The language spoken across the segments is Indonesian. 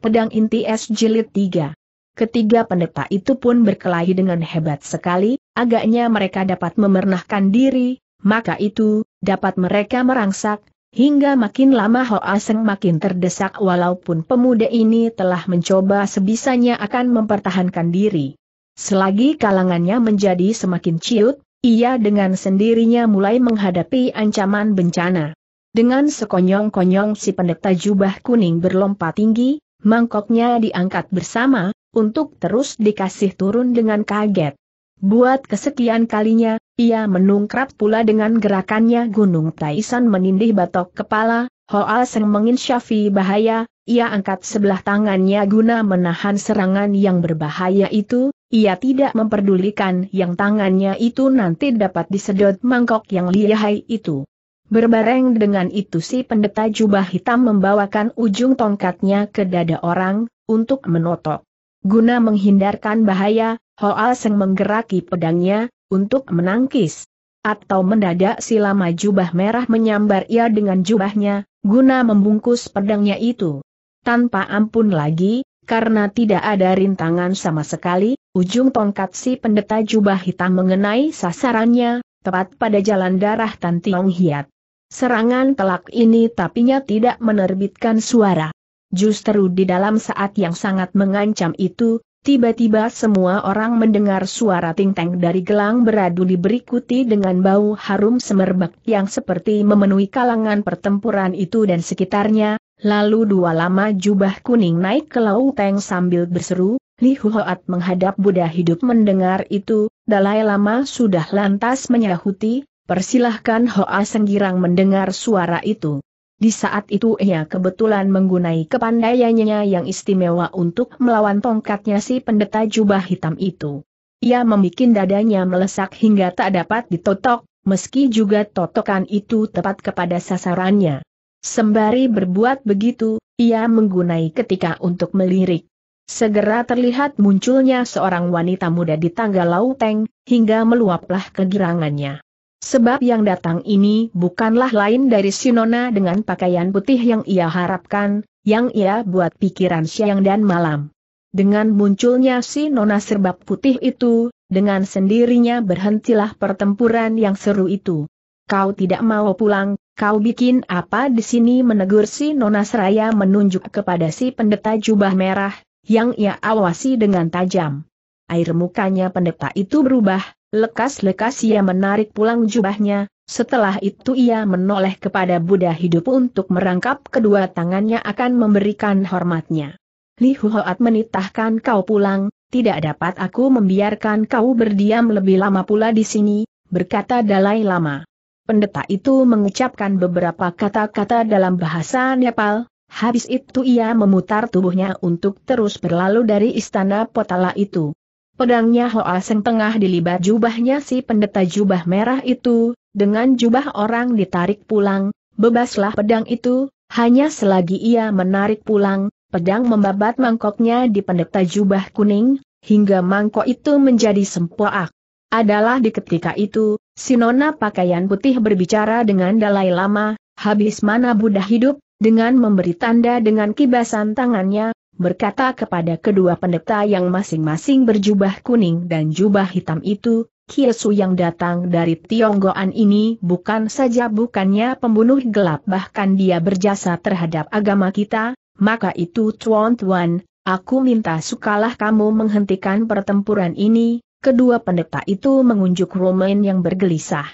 Pedang Inti Es Jilid 3 Ketiga pendeta itu pun berkelahi dengan hebat sekali, agaknya mereka dapat memernahkan diri, maka itu, dapat mereka merangsak, hingga makin lama Ho Aseng makin terdesak walaupun pemuda ini telah mencoba sebisanya akan mempertahankan diri. Selagi kalangannya menjadi semakin ciut, ia dengan sendirinya mulai menghadapi ancaman bencana. Dengan sekonyong-konyong si pendeta jubah kuning berlompat tinggi, mangkoknya diangkat bersama, untuk terus dikasih turun dengan kaget. Buat kesekian kalinya, ia menungkrap pula dengan gerakannya Gunung Taisan menindih batok kepala, Hoa Seng menginsyafi bahaya, ia angkat sebelah tangannya guna menahan serangan yang berbahaya itu, ia tidak memperdulikan yang tangannya itu nanti dapat disedot mangkok yang lihai itu. Berbareng dengan itu si pendeta jubah hitam membawakan ujung tongkatnya ke dada orang, untuk menotok. Guna menghindarkan bahaya, Hoa Seng menggeraki pedangnya, untuk menangkis. Atau mendadak si lama jubah merah menyambar ia dengan jubahnya, guna membungkus pedangnya itu. Tanpa ampun lagi, karena tidak ada rintangan sama sekali, ujung tongkat si pendeta jubah hitam mengenai sasarannya, tepat pada jalan darah Tan Tiong Hiat. Serangan telak ini tapinya tidak menerbitkan suara. Justru di dalam saat yang sangat mengancam itu, tiba-tiba semua orang mendengar suara tingteng dari gelang beradu diberikuti dengan bau harum semerbak yang seperti memenuhi kalangan pertempuran itu dan sekitarnya, lalu dua lama jubah kuning naik ke lauteng sambil berseru, Li Huhoat menghadap Buddha hidup mendengar itu, Dalai Lama sudah lantas menyahuti, Persilahkan Hoa Girang mendengar suara itu. Di saat itu ia kebetulan menggunai kepandaiannya yang istimewa untuk melawan tongkatnya si pendeta jubah hitam itu. Ia membuat dadanya melesak hingga tak dapat ditotok, meski juga totokan itu tepat kepada sasarannya. Sembari berbuat begitu, ia menggunai ketika untuk melirik. Segera terlihat munculnya seorang wanita muda di tangga lauteng, hingga meluaplah kegirangannya. Sebab yang datang ini bukanlah lain dari Sinona dengan pakaian putih yang ia harapkan, yang ia buat pikiran siang dan malam. Dengan munculnya si nona serbab putih itu, dengan sendirinya berhentilah pertempuran yang seru itu. Kau tidak mau pulang, kau bikin apa di sini menegur si nona seraya menunjuk kepada si pendeta jubah merah, yang ia awasi dengan tajam. Air mukanya pendeta itu berubah, Lekas-lekas ia menarik pulang jubahnya, setelah itu ia menoleh kepada Buddha hidup untuk merangkap kedua tangannya akan memberikan hormatnya. Li Huhoat menitahkan kau pulang, tidak dapat aku membiarkan kau berdiam lebih lama pula di sini, berkata Dalai Lama. Pendeta itu mengucapkan beberapa kata-kata dalam bahasa Nepal, habis itu ia memutar tubuhnya untuk terus berlalu dari istana Potala itu. Pedangnya Hoa Seng tengah dilibat jubahnya si pendeta jubah merah itu, dengan jubah orang ditarik pulang, bebaslah pedang itu, hanya selagi ia menarik pulang, pedang membabat mangkoknya di pendeta jubah kuning, hingga mangkok itu menjadi sempoak. Adalah di ketika itu, nona pakaian putih berbicara dengan Dalai Lama, habis mana Buddha hidup, dengan memberi tanda dengan kibasan tangannya, berkata kepada kedua pendeta yang masing-masing berjubah kuning dan jubah hitam itu, Kiesu yang datang dari Tionggoan ini bukan saja bukannya pembunuh gelap bahkan dia berjasa terhadap agama kita, maka itu tuan-tuan, aku minta sukalah kamu menghentikan pertempuran ini, kedua pendeta itu mengunjuk Roman yang bergelisah.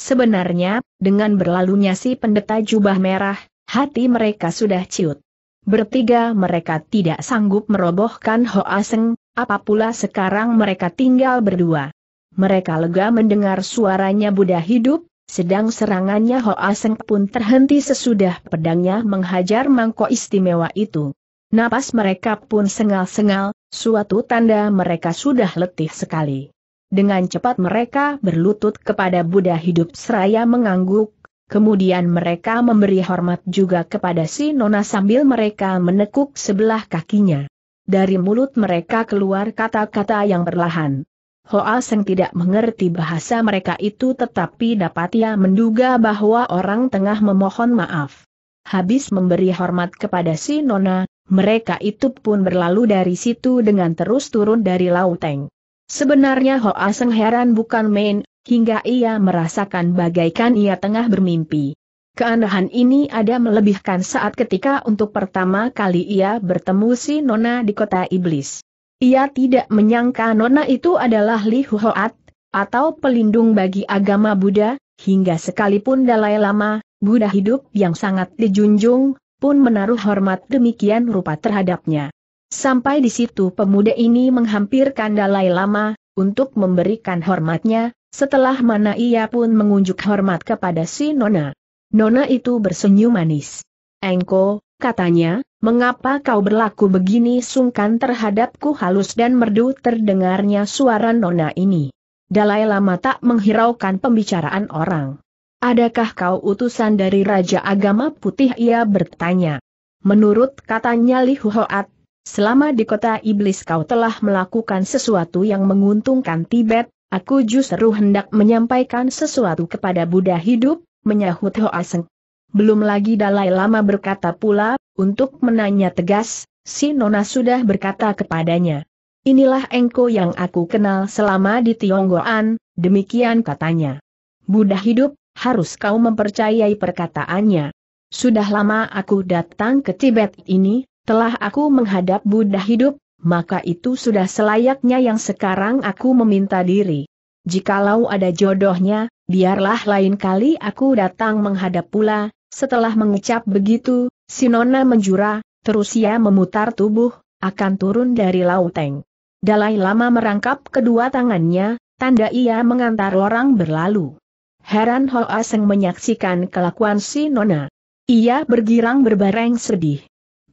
Sebenarnya, dengan berlalunya si pendeta jubah merah, hati mereka sudah ciut. Bertiga mereka tidak sanggup merobohkan Hoa Seng, apapula sekarang mereka tinggal berdua. Mereka lega mendengar suaranya Buddha hidup, sedang serangannya Hoa Seng pun terhenti sesudah pedangnya menghajar mangkok istimewa itu. Napas mereka pun sengal-sengal, suatu tanda mereka sudah letih sekali. Dengan cepat mereka berlutut kepada Buddha hidup seraya mengangguk, Kemudian mereka memberi hormat juga kepada si Nona sambil mereka menekuk sebelah kakinya. Dari mulut mereka keluar kata-kata yang berlahan. Hoa Seng tidak mengerti bahasa mereka itu tetapi dapat ia menduga bahwa orang tengah memohon maaf. Habis memberi hormat kepada si Nona, mereka itu pun berlalu dari situ dengan terus turun dari lauteng. Sebenarnya Hoa Seng heran bukan main, hingga ia merasakan bagaikan ia tengah bermimpi. Keanehan ini ada melebihkan saat ketika untuk pertama kali ia bertemu si Nona di kota Iblis. Ia tidak menyangka Nona itu adalah Li Huhoat, atau pelindung bagi agama Buddha, hingga sekalipun Dalai Lama, Buddha hidup yang sangat dijunjung, pun menaruh hormat demikian rupa terhadapnya. Sampai di situ pemuda ini menghampirkan Dalai Lama, untuk memberikan hormatnya, setelah mana ia pun mengunjuk hormat kepada si Nona. Nona itu bersenyum manis. Engko, katanya, mengapa kau berlaku begini sungkan terhadapku halus dan merdu terdengarnya suara Nona ini. Dalai Lama tak menghiraukan pembicaraan orang. Adakah kau utusan dari Raja Agama Putih ia bertanya. Menurut katanya Li Huhoat, selama di kota iblis kau telah melakukan sesuatu yang menguntungkan Tibet, Aku justru hendak menyampaikan sesuatu kepada Buddha hidup, menyahut Hoa Seng. Belum lagi Dalai Lama berkata pula, untuk menanya tegas, si Nona sudah berkata kepadanya. Inilah engko yang aku kenal selama di Tionggoan, demikian katanya. Buddha hidup, harus kau mempercayai perkataannya. Sudah lama aku datang ke Tibet ini, telah aku menghadap Buddha hidup, maka itu sudah selayaknya yang sekarang aku meminta diri. Jikalau ada jodohnya, biarlah lain kali aku datang menghadap pula, setelah mengecap begitu, Sinona menjura, terus ia memutar tubuh, akan turun dari lauteng. Dalai Lama merangkap kedua tangannya, tanda ia mengantar orang berlalu. Heran Hoa Seng menyaksikan kelakuan si Nona. Ia bergirang berbareng sedih.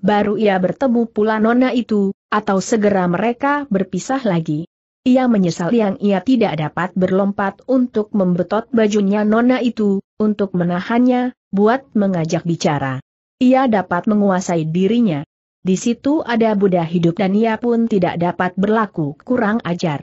Baru ia bertemu pula Nona itu, atau segera mereka berpisah lagi. Ia menyesal yang ia tidak dapat berlompat untuk membetot bajunya Nona itu, untuk menahannya, buat mengajak bicara. Ia dapat menguasai dirinya. Di situ ada Buddha hidup dan ia pun tidak dapat berlaku kurang ajar.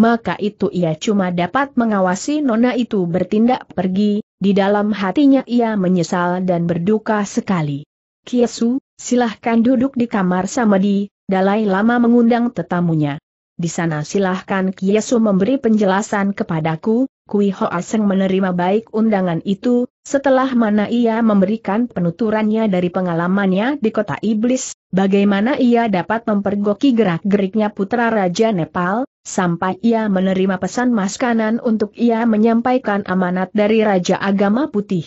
Maka itu ia cuma dapat mengawasi Nona itu bertindak pergi, di dalam hatinya ia menyesal dan berduka sekali. Kiesu, Silahkan duduk di kamar Samadi, Dalai Lama mengundang tetamunya. Di sana silahkan Kiesu memberi penjelasan kepadaku, Kui Ho Aseng menerima baik undangan itu, setelah mana ia memberikan penuturannya dari pengalamannya di kota Iblis, bagaimana ia dapat mempergoki gerak-geriknya putra Raja Nepal, sampai ia menerima pesan mas kanan untuk ia menyampaikan amanat dari Raja Agama Putih.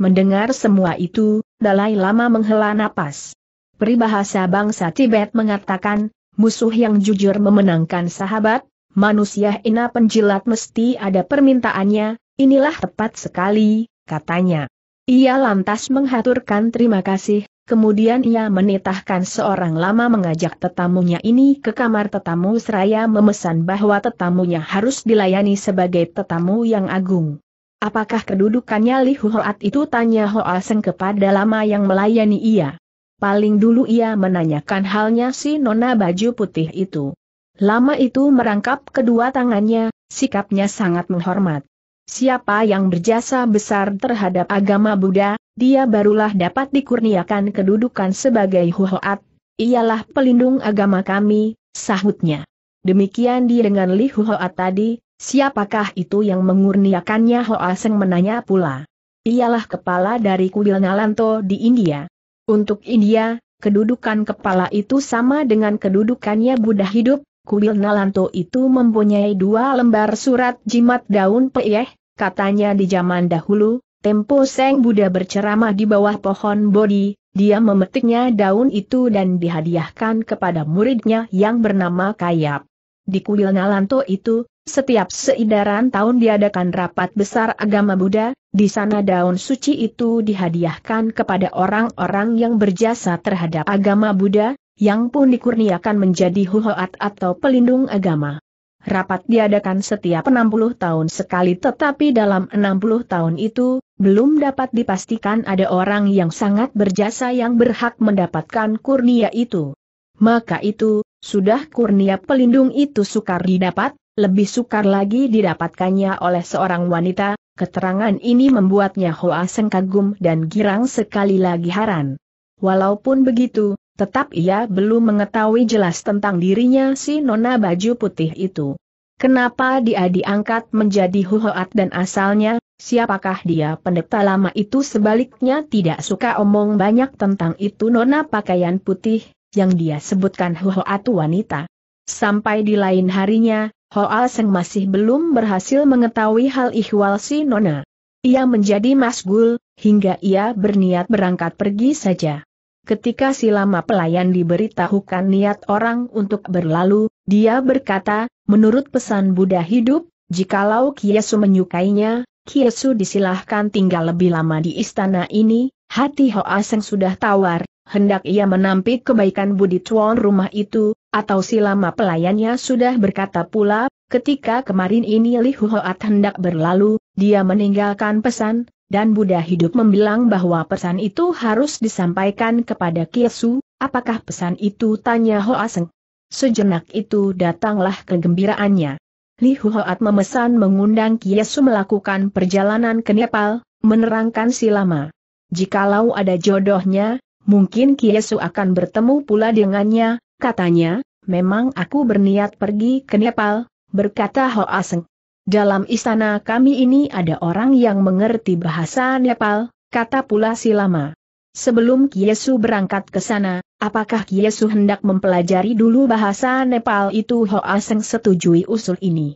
Mendengar semua itu, Dalai Lama menghela napas. Peribahasa bangsa Tibet mengatakan, musuh yang jujur memenangkan sahabat, manusia ina penjilat mesti ada permintaannya, inilah tepat sekali, katanya. Ia lantas menghaturkan terima kasih, kemudian ia menitahkan seorang lama mengajak tetamunya ini ke kamar tetamu seraya memesan bahwa tetamunya harus dilayani sebagai tetamu yang agung. Apakah kedudukannya Li Huat itu tanya Hoa Seng kepada lama yang melayani ia. Paling dulu ia menanyakan halnya si nona baju putih itu. Lama itu merangkap kedua tangannya, sikapnya sangat menghormat. Siapa yang berjasa besar terhadap agama Buddha, dia barulah dapat dikurniakan kedudukan sebagai Huat. Ialah pelindung agama kami, sahutnya. Demikian dia dengan Li tadi, Siapakah itu yang mengurniakannya Hoa Seng menanya pula. Ialah kepala dari kuil Nalanto di India. Untuk India, kedudukan kepala itu sama dengan kedudukannya Buddha hidup, kuil Nalanto itu mempunyai dua lembar surat jimat daun peyeh, katanya di zaman dahulu, tempo Seng Buddha berceramah di bawah pohon bodi, dia memetiknya daun itu dan dihadiahkan kepada muridnya yang bernama Kayap. Di kuil Nalanto itu, setiap seidaran tahun diadakan rapat besar agama Buddha, di sana daun suci itu dihadiahkan kepada orang-orang yang berjasa terhadap agama Buddha, yang pun dikurniakan menjadi huhoat atau pelindung agama. Rapat diadakan setiap 60 tahun sekali tetapi dalam 60 tahun itu, belum dapat dipastikan ada orang yang sangat berjasa yang berhak mendapatkan kurnia itu. Maka itu, sudah kurnia pelindung itu sukar didapat, lebih sukar lagi didapatkannya oleh seorang wanita, keterangan ini membuatnya Hoa Seng kagum dan girang sekali lagi haran. Walaupun begitu, tetap ia belum mengetahui jelas tentang dirinya si nona baju putih itu. Kenapa dia diangkat menjadi huhoat dan asalnya, siapakah dia pendeta lama itu sebaliknya tidak suka omong banyak tentang itu nona pakaian putih, yang dia sebutkan huhoat wanita. Sampai di lain harinya, Hoa Seng masih belum berhasil mengetahui hal ihwal si Nona. Ia menjadi masgul, hingga ia berniat berangkat pergi saja. Ketika si lama pelayan diberitahukan niat orang untuk berlalu, dia berkata, menurut pesan Buddha hidup, jikalau Kiesu menyukainya, Kiesu disilahkan tinggal lebih lama di istana ini, hati Hoa Seng sudah tawar, hendak ia menampik kebaikan budi tuan rumah itu, atau si pelayannya sudah berkata pula, ketika kemarin ini Li Huhoat hendak berlalu, dia meninggalkan pesan, dan Buddha hidup membilang bahwa pesan itu harus disampaikan kepada Kiesu, apakah pesan itu tanya Hoaseng. Sejenak itu datanglah kegembiraannya. Li Huhoat memesan mengundang Kiesu melakukan perjalanan ke Nepal, menerangkan Silama. lama. Jikalau ada jodohnya, mungkin Kiesu akan bertemu pula dengannya, katanya, memang aku berniat pergi ke Nepal, berkata Aseng. Dalam istana kami ini ada orang yang mengerti bahasa Nepal, kata pula Silama. Sebelum Kiesu berangkat ke sana, apakah Kiesu hendak mempelajari dulu bahasa Nepal itu Aseng setujui usul ini.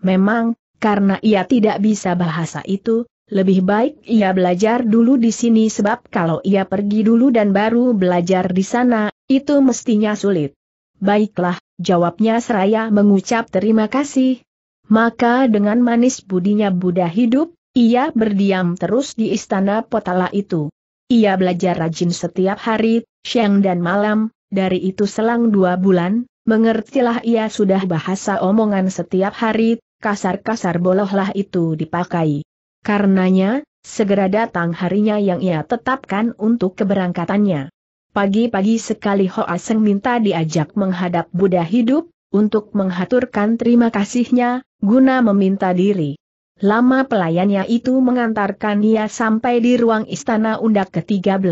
Memang, karena ia tidak bisa bahasa itu, lebih baik ia belajar dulu di sini sebab kalau ia pergi dulu dan baru belajar di sana, itu mestinya sulit. Baiklah, jawabnya seraya mengucap terima kasih. Maka dengan manis budinya Buddha hidup, ia berdiam terus di istana Potala itu. Ia belajar rajin setiap hari, siang dan malam, dari itu selang dua bulan, mengertilah ia sudah bahasa omongan setiap hari, kasar-kasar bolohlah itu dipakai. Karenanya, segera datang harinya yang ia tetapkan untuk keberangkatannya. Pagi-pagi sekali Ho Seng minta diajak menghadap Buddha hidup, untuk menghaturkan terima kasihnya, guna meminta diri. Lama pelayannya itu mengantarkan ia sampai di ruang istana undak ke-13.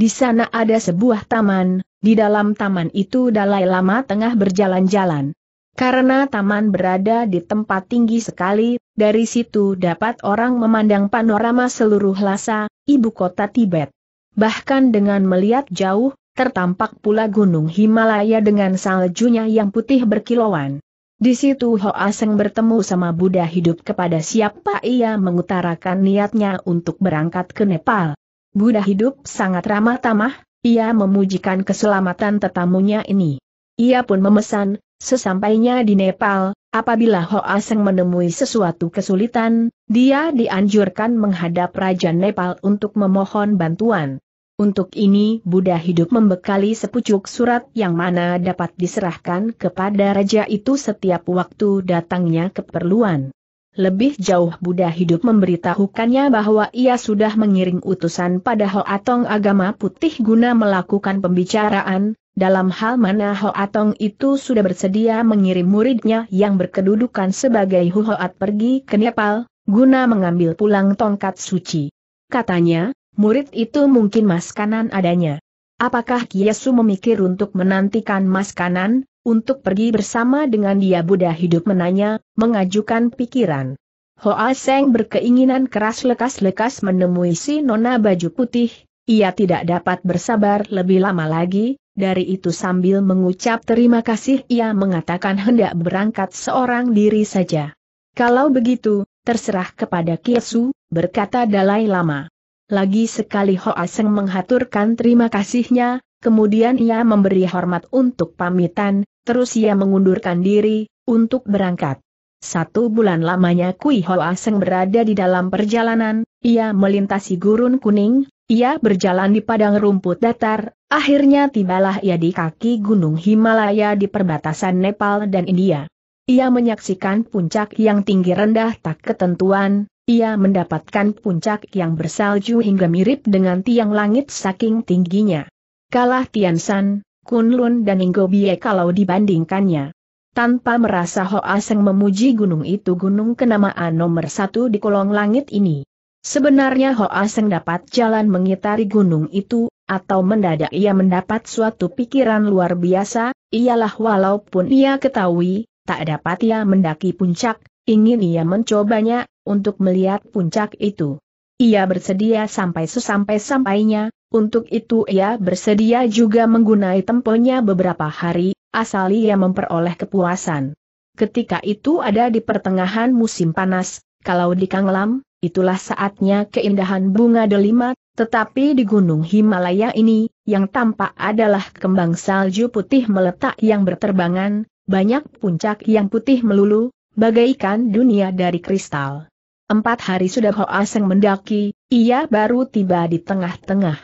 Di sana ada sebuah taman, di dalam taman itu Dalai Lama tengah berjalan-jalan. Karena taman berada di tempat tinggi sekali, dari situ dapat orang memandang panorama seluruh Lhasa, ibu kota Tibet. Bahkan dengan melihat jauh, tertampak pula gunung Himalaya dengan saljunya yang putih berkilauan. Di situ Ho Aseng bertemu sama Buddha hidup kepada siapa ia mengutarakan niatnya untuk berangkat ke Nepal. Buddha hidup sangat ramah tamah, ia memujikan keselamatan tetamunya ini. Ia pun memesan, Sesampainya di Nepal, apabila Hoa menemui sesuatu kesulitan, dia dianjurkan menghadap Raja Nepal untuk memohon bantuan. Untuk ini Buddha hidup membekali sepucuk surat yang mana dapat diserahkan kepada raja itu setiap waktu datangnya keperluan. Lebih jauh Buddha hidup memberitahukannya bahwa ia sudah mengiring utusan pada Hoatong agama putih guna melakukan pembicaraan, dalam hal mana Hoatong itu sudah bersedia mengirim muridnya yang berkedudukan sebagai Huhoat pergi ke Nepal, guna mengambil pulang tongkat suci. Katanya, murid itu mungkin mas kanan adanya. Apakah Kiesu memikir untuk menantikan mas kanan, untuk pergi bersama dengan dia Buddha hidup menanya, mengajukan pikiran. Hoa Seng berkeinginan keras lekas-lekas menemui si nona baju putih, ia tidak dapat bersabar lebih lama lagi, dari itu sambil mengucap terima kasih ia mengatakan hendak berangkat seorang diri saja. Kalau begitu, terserah kepada Kiesu, berkata Dalai Lama. Lagi sekali Hoa Seng menghaturkan terima kasihnya, kemudian ia memberi hormat untuk pamitan, terus ia mengundurkan diri, untuk berangkat. Satu bulan lamanya Kui Hoa Seng berada di dalam perjalanan, ia melintasi gurun kuning, ia berjalan di padang rumput datar, Akhirnya tibalah ia di kaki Gunung Himalaya di perbatasan Nepal dan India. Ia menyaksikan puncak yang tinggi rendah tak ketentuan, ia mendapatkan puncak yang bersalju hingga mirip dengan tiang langit saking tingginya. Kalah Tian San, Kunlun dan Bie kalau dibandingkannya. Tanpa merasa Hoa Seng memuji gunung itu gunung kenamaan nomor satu di kolong langit ini. Sebenarnya Hoa Seng dapat jalan mengitari gunung itu, atau mendadak ia mendapat suatu pikiran luar biasa, ialah walaupun ia ketahui, tak dapat ia mendaki puncak, ingin ia mencobanya, untuk melihat puncak itu. Ia bersedia sampai sesampai-sampainya, untuk itu ia bersedia juga menggunai temponya beberapa hari, asal ia memperoleh kepuasan. Ketika itu ada di pertengahan musim panas, kalau di Kanglam, itulah saatnya keindahan bunga delima, tetapi di gunung Himalaya ini, yang tampak adalah kembang salju putih meletak yang berterbangan, banyak puncak yang putih melulu, bagaikan dunia dari kristal. Empat hari sudah Hoa Seng mendaki, ia baru tiba di tengah-tengah.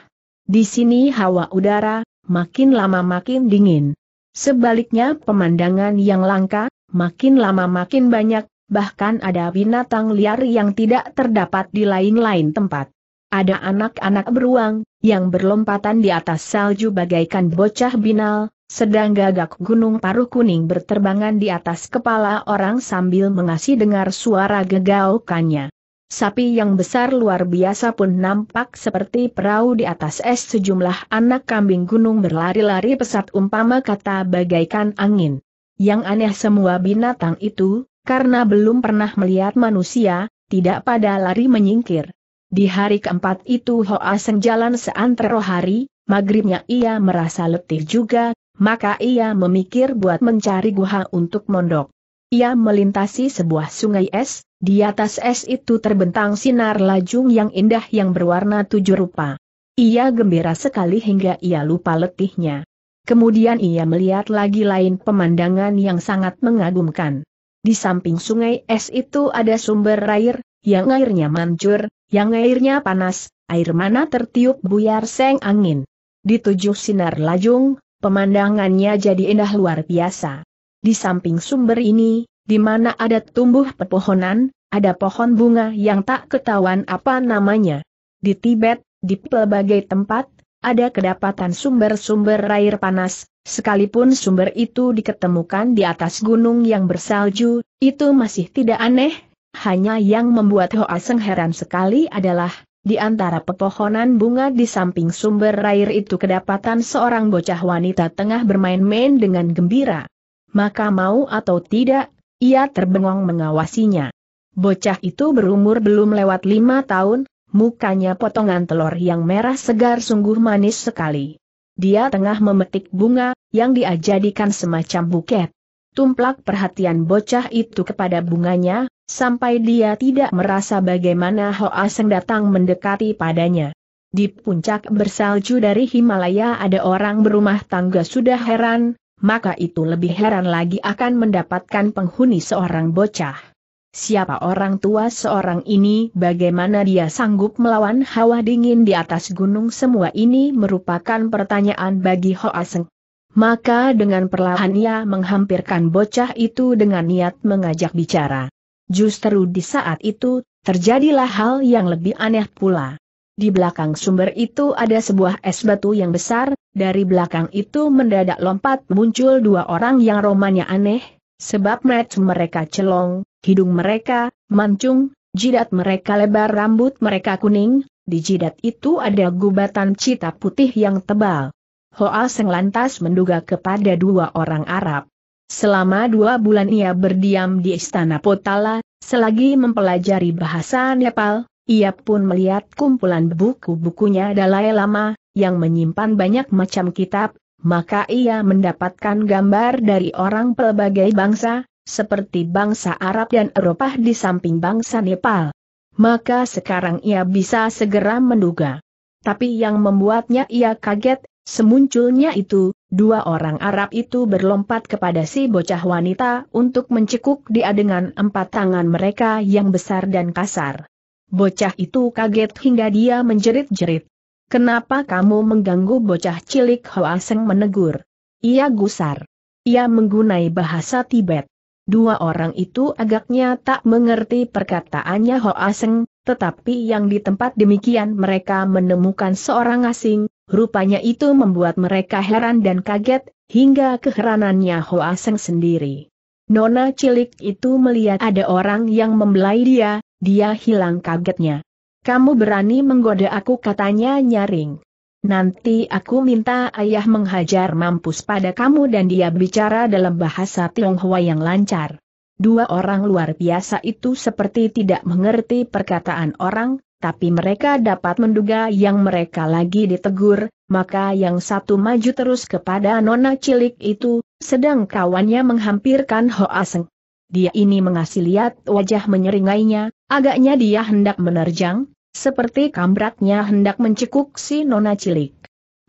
Di sini hawa udara, makin lama makin dingin. Sebaliknya pemandangan yang langka, makin lama makin banyak, bahkan ada binatang liar yang tidak terdapat di lain-lain tempat. Ada anak-anak beruang, yang berlompatan di atas salju bagaikan bocah binal, sedang gagak gunung paruh kuning berterbangan di atas kepala orang sambil mengasih dengar suara gegaukannya. Sapi yang besar luar biasa pun nampak seperti perahu di atas es sejumlah anak kambing gunung berlari-lari pesat umpama kata bagaikan angin. Yang aneh semua binatang itu, karena belum pernah melihat manusia, tidak pada lari menyingkir. Di hari keempat itu Hoa Seng jalan seantero hari, maghribnya ia merasa letih juga, maka ia memikir buat mencari guha untuk mondok. Ia melintasi sebuah sungai es, di atas es itu terbentang sinar lajung yang indah yang berwarna tujuh rupa. Ia gembira sekali hingga ia lupa letihnya. Kemudian ia melihat lagi lain pemandangan yang sangat mengagumkan. Di samping sungai es itu ada sumber air, yang airnya mancur, yang airnya panas, air mana tertiup buyar seng angin. Di tujuh sinar lajung, pemandangannya jadi indah luar biasa. Di samping sumber ini, di mana ada tumbuh pepohonan, ada pohon bunga yang tak ketahuan apa namanya. Di Tibet, di pelbagai tempat, ada kedapatan sumber-sumber air panas, sekalipun sumber itu diketemukan di atas gunung yang bersalju, itu masih tidak aneh, hanya yang membuat Hoa Seng heran sekali adalah, di antara pepohonan bunga di samping sumber air itu kedapatan seorang bocah wanita tengah bermain-main dengan gembira. Maka mau atau tidak, ia terbengong mengawasinya. Bocah itu berumur belum lewat lima tahun, mukanya potongan telur yang merah segar sungguh manis sekali. Dia tengah memetik bunga, yang diajadikan semacam buket. Tumplak perhatian bocah itu kepada bunganya, sampai dia tidak merasa bagaimana Hoa Seng datang mendekati padanya. Di puncak bersalju dari Himalaya ada orang berumah tangga sudah heran, maka itu lebih heran lagi akan mendapatkan penghuni seorang bocah. Siapa orang tua seorang ini bagaimana dia sanggup melawan hawa dingin di atas gunung semua ini merupakan pertanyaan bagi Hoa Seng. Maka dengan perlahan ia menghampirkan bocah itu dengan niat mengajak bicara. Justru di saat itu, terjadilah hal yang lebih aneh pula. Di belakang sumber itu ada sebuah es batu yang besar, dari belakang itu mendadak lompat muncul dua orang yang romanya aneh, sebab match mereka celong, Hidung mereka, mancung, jidat mereka lebar rambut mereka kuning, di jidat itu ada gubatan cita putih yang tebal. Hoa Seng lantas menduga kepada dua orang Arab. Selama dua bulan ia berdiam di istana Potala, selagi mempelajari bahasa Nepal, ia pun melihat kumpulan buku-bukunya Dalai Lama, yang menyimpan banyak macam kitab, maka ia mendapatkan gambar dari orang pelbagai bangsa, seperti bangsa Arab dan Eropa di samping bangsa Nepal. Maka sekarang ia bisa segera menduga. Tapi yang membuatnya ia kaget, semunculnya itu, dua orang Arab itu berlompat kepada si bocah wanita untuk mencekuk dia dengan empat tangan mereka yang besar dan kasar. Bocah itu kaget hingga dia menjerit-jerit. Kenapa kamu mengganggu bocah cilik Hoaseng menegur? Ia gusar. Ia menggunai bahasa Tibet. Dua orang itu agaknya tak mengerti perkataannya Ho Aseng, tetapi yang di tempat demikian mereka menemukan seorang asing, rupanya itu membuat mereka heran dan kaget, hingga keheranannya Ho Aseng sendiri. Nona cilik itu melihat ada orang yang membelai dia, dia hilang kagetnya. Kamu berani menggoda aku katanya nyaring. Nanti aku minta ayah menghajar mampus pada kamu dan dia bicara dalam bahasa Tionghoa yang lancar. Dua orang luar biasa itu seperti tidak mengerti perkataan orang, tapi mereka dapat menduga yang mereka lagi ditegur, maka yang satu maju terus kepada nona cilik itu, sedang kawannya menghampirkan Hoa Seng. Dia ini mengasih lihat wajah menyeringainya, agaknya dia hendak menerjang, seperti kambratnya hendak mencekuk si nona cilik.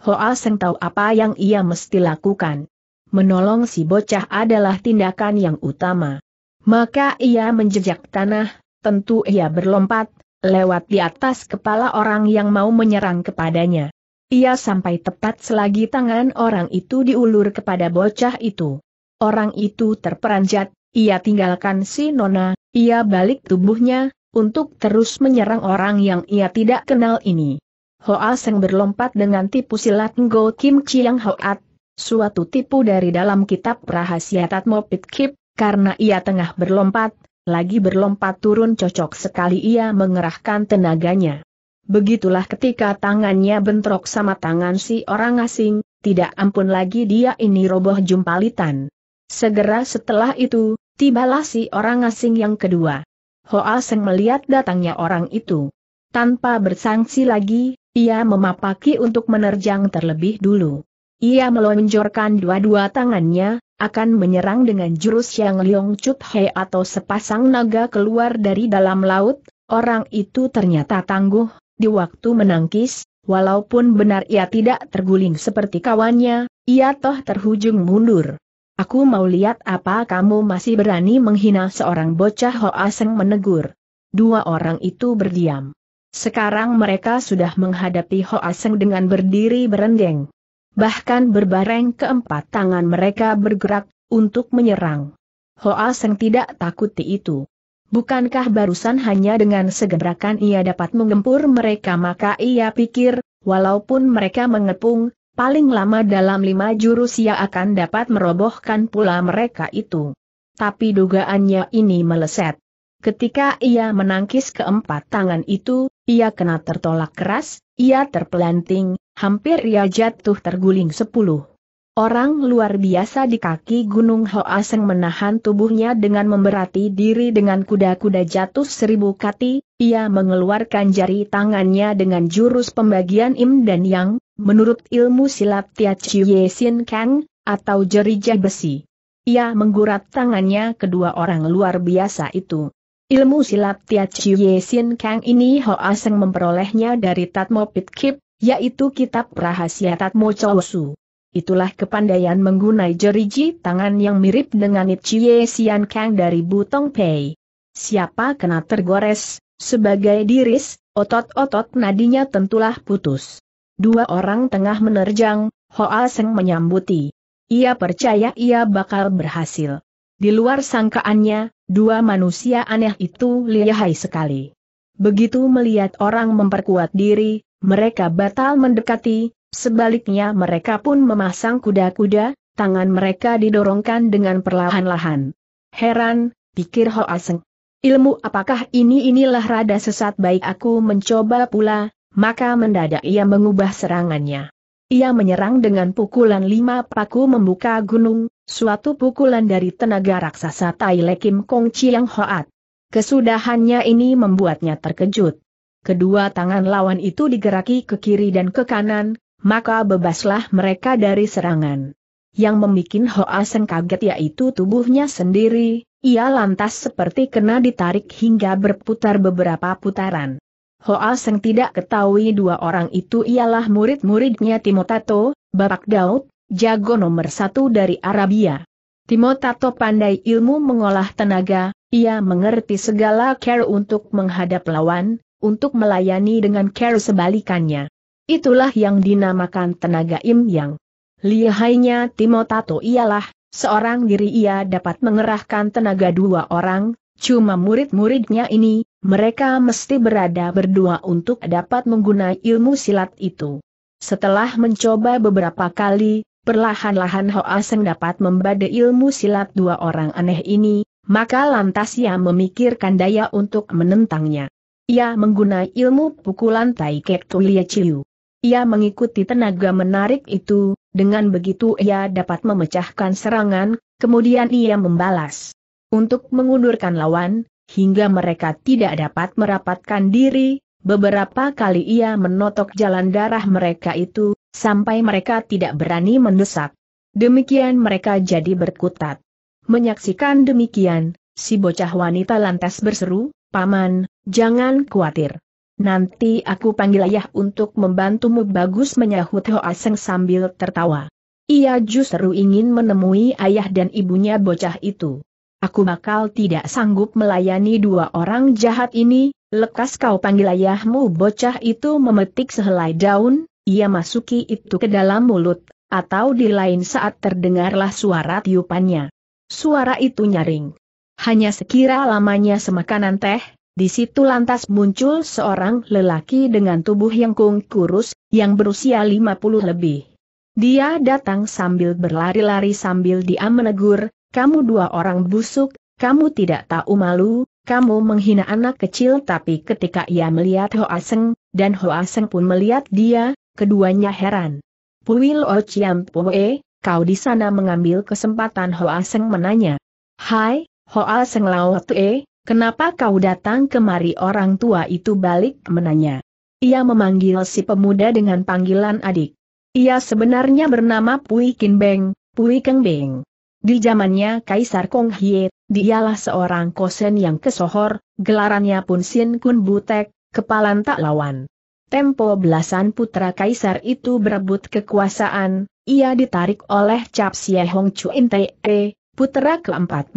Hoa Seng tahu apa yang ia mesti lakukan. Menolong si bocah adalah tindakan yang utama. Maka ia menjejak tanah, tentu ia berlompat, lewat di atas kepala orang yang mau menyerang kepadanya. Ia sampai tepat selagi tangan orang itu diulur kepada bocah itu. Orang itu terperanjat, ia tinggalkan si Nona, ia balik tubuhnya, untuk terus menyerang orang yang ia tidak kenal ini. Hoa Seng berlompat dengan tipu silat Ngo Kim Chiang Hoat, suatu tipu dari dalam kitab rahasia Tatmo Pit Kip, karena ia tengah berlompat, lagi berlompat turun cocok sekali ia mengerahkan tenaganya. Begitulah ketika tangannya bentrok sama tangan si orang asing, tidak ampun lagi dia ini roboh jumpalitan. Segera setelah itu, tibalah si orang asing yang kedua. Hoa Seng melihat datangnya orang itu. Tanpa bersangsi lagi, ia memapaki untuk menerjang terlebih dulu. Ia melonjorkan dua-dua tangannya, akan menyerang dengan jurus yang Leong Chut He atau sepasang naga keluar dari dalam laut, orang itu ternyata tangguh, di waktu menangkis, walaupun benar ia tidak terguling seperti kawannya, ia toh terhujung mundur. Aku mau lihat apa kamu masih berani menghina seorang bocah Hoaseng menegur. Dua orang itu berdiam. Sekarang mereka sudah menghadapi Hoaseng dengan berdiri berendeng. Bahkan berbareng keempat tangan mereka bergerak, untuk menyerang. Hoaseng tidak takuti itu. Bukankah barusan hanya dengan segerakan ia dapat menggempur mereka maka ia pikir, walaupun mereka mengepung, Paling lama dalam lima jurus ia akan dapat merobohkan pula mereka itu. Tapi dugaannya ini meleset. Ketika ia menangkis keempat tangan itu, ia kena tertolak keras, ia terpelanting, hampir ia jatuh terguling sepuluh. Orang luar biasa di kaki Gunung Hoaseng menahan tubuhnya dengan memberati diri dengan kuda-kuda jatuh seribu kati, ia mengeluarkan jari tangannya dengan jurus pembagian im dan yang, Menurut ilmu silat Tia Chiu Sin Kang, atau jerijah besi. Ia menggurat tangannya kedua orang luar biasa itu. Ilmu silat Tia Chiu Sin Kang ini Hoa Seng memperolehnya dari Tatmo Pitkip, yaitu kitab rahasia Tatmo Chosu. Itulah kepandaian menggunai jeriji tangan yang mirip dengan it Ichie Sian Kang dari Butong Pei. Siapa kena tergores, sebagai diris, otot-otot nadinya tentulah putus. Dua orang tengah menerjang, Hoa Seng menyambuti. Ia percaya ia bakal berhasil. Di luar sangkaannya, dua manusia aneh itu lihai sekali. Begitu melihat orang memperkuat diri, mereka batal mendekati, sebaliknya mereka pun memasang kuda-kuda, tangan mereka didorongkan dengan perlahan-lahan. Heran, pikir Hoa Seng. Ilmu apakah ini inilah rada sesat baik aku mencoba pula, maka mendadak ia mengubah serangannya. Ia menyerang dengan pukulan lima paku membuka gunung, suatu pukulan dari tenaga raksasa Tai Lekim Kong Chiang Hoat. Kesudahannya ini membuatnya terkejut. Kedua tangan lawan itu digeraki ke kiri dan ke kanan, maka bebaslah mereka dari serangan. Yang membuat Hoa Seng kaget yaitu tubuhnya sendiri, ia lantas seperti kena ditarik hingga berputar beberapa putaran. Hoa Seng tidak ketahui dua orang itu ialah murid-muridnya Timotato, Bapak Daud, jago nomor satu dari Arabia. Timotato pandai ilmu mengolah tenaga, ia mengerti segala care untuk menghadap lawan, untuk melayani dengan care sebalikannya. Itulah yang dinamakan tenaga Im Yang. Lihainya Timotato ialah, seorang diri ia dapat mengerahkan tenaga dua orang, Cuma murid-muridnya ini, mereka mesti berada berdua untuk dapat menggunakan ilmu silat itu. Setelah mencoba beberapa kali, perlahan-lahan Hoa Seng dapat membade ilmu silat dua orang aneh ini, maka lantas ia memikirkan daya untuk menentangnya. Ia menggunakan ilmu pukulan Tai Kek Tulia Chiu. Ia mengikuti tenaga menarik itu, dengan begitu ia dapat memecahkan serangan, kemudian ia membalas untuk mengundurkan lawan, hingga mereka tidak dapat merapatkan diri, beberapa kali ia menotok jalan darah mereka itu, sampai mereka tidak berani mendesak. Demikian mereka jadi berkutat. Menyaksikan demikian, si bocah wanita lantas berseru, Paman, jangan khawatir. Nanti aku panggil ayah untuk membantumu bagus menyahut Hoa Seng sambil tertawa. Ia justru ingin menemui ayah dan ibunya bocah itu. Aku bakal tidak sanggup melayani dua orang jahat ini, lekas kau panggil ayahmu bocah itu memetik sehelai daun, ia masuki itu ke dalam mulut, atau di lain saat terdengarlah suara tiupannya. Suara itu nyaring. Hanya sekira lamanya semakanan teh, di situ lantas muncul seorang lelaki dengan tubuh yang kung kurus, yang berusia 50 lebih. Dia datang sambil berlari-lari sambil dia menegur, kamu dua orang busuk, kamu tidak tahu malu, kamu menghina anak kecil tapi ketika ia melihat Hoa Seng, dan Hoa Seng pun melihat dia, keduanya heran. Puil O Chiam Pue, kau di sana mengambil kesempatan Hoa Seng menanya. Hai, Hoa Seng Lao Tue, kenapa kau datang kemari orang tua itu balik menanya. Ia memanggil si pemuda dengan panggilan adik. Ia sebenarnya bernama Pui Kin Beng, Pui Keng Beng. Di zamannya Kaisar Kong Hye, dialah seorang kosen yang kesohor, gelarannya pun Sin Kun Butek, kepalan tak lawan. Tempo belasan putra kaisar itu berebut kekuasaan, ia ditarik oleh Cap Xie Hong Chuin E, putra ke-14.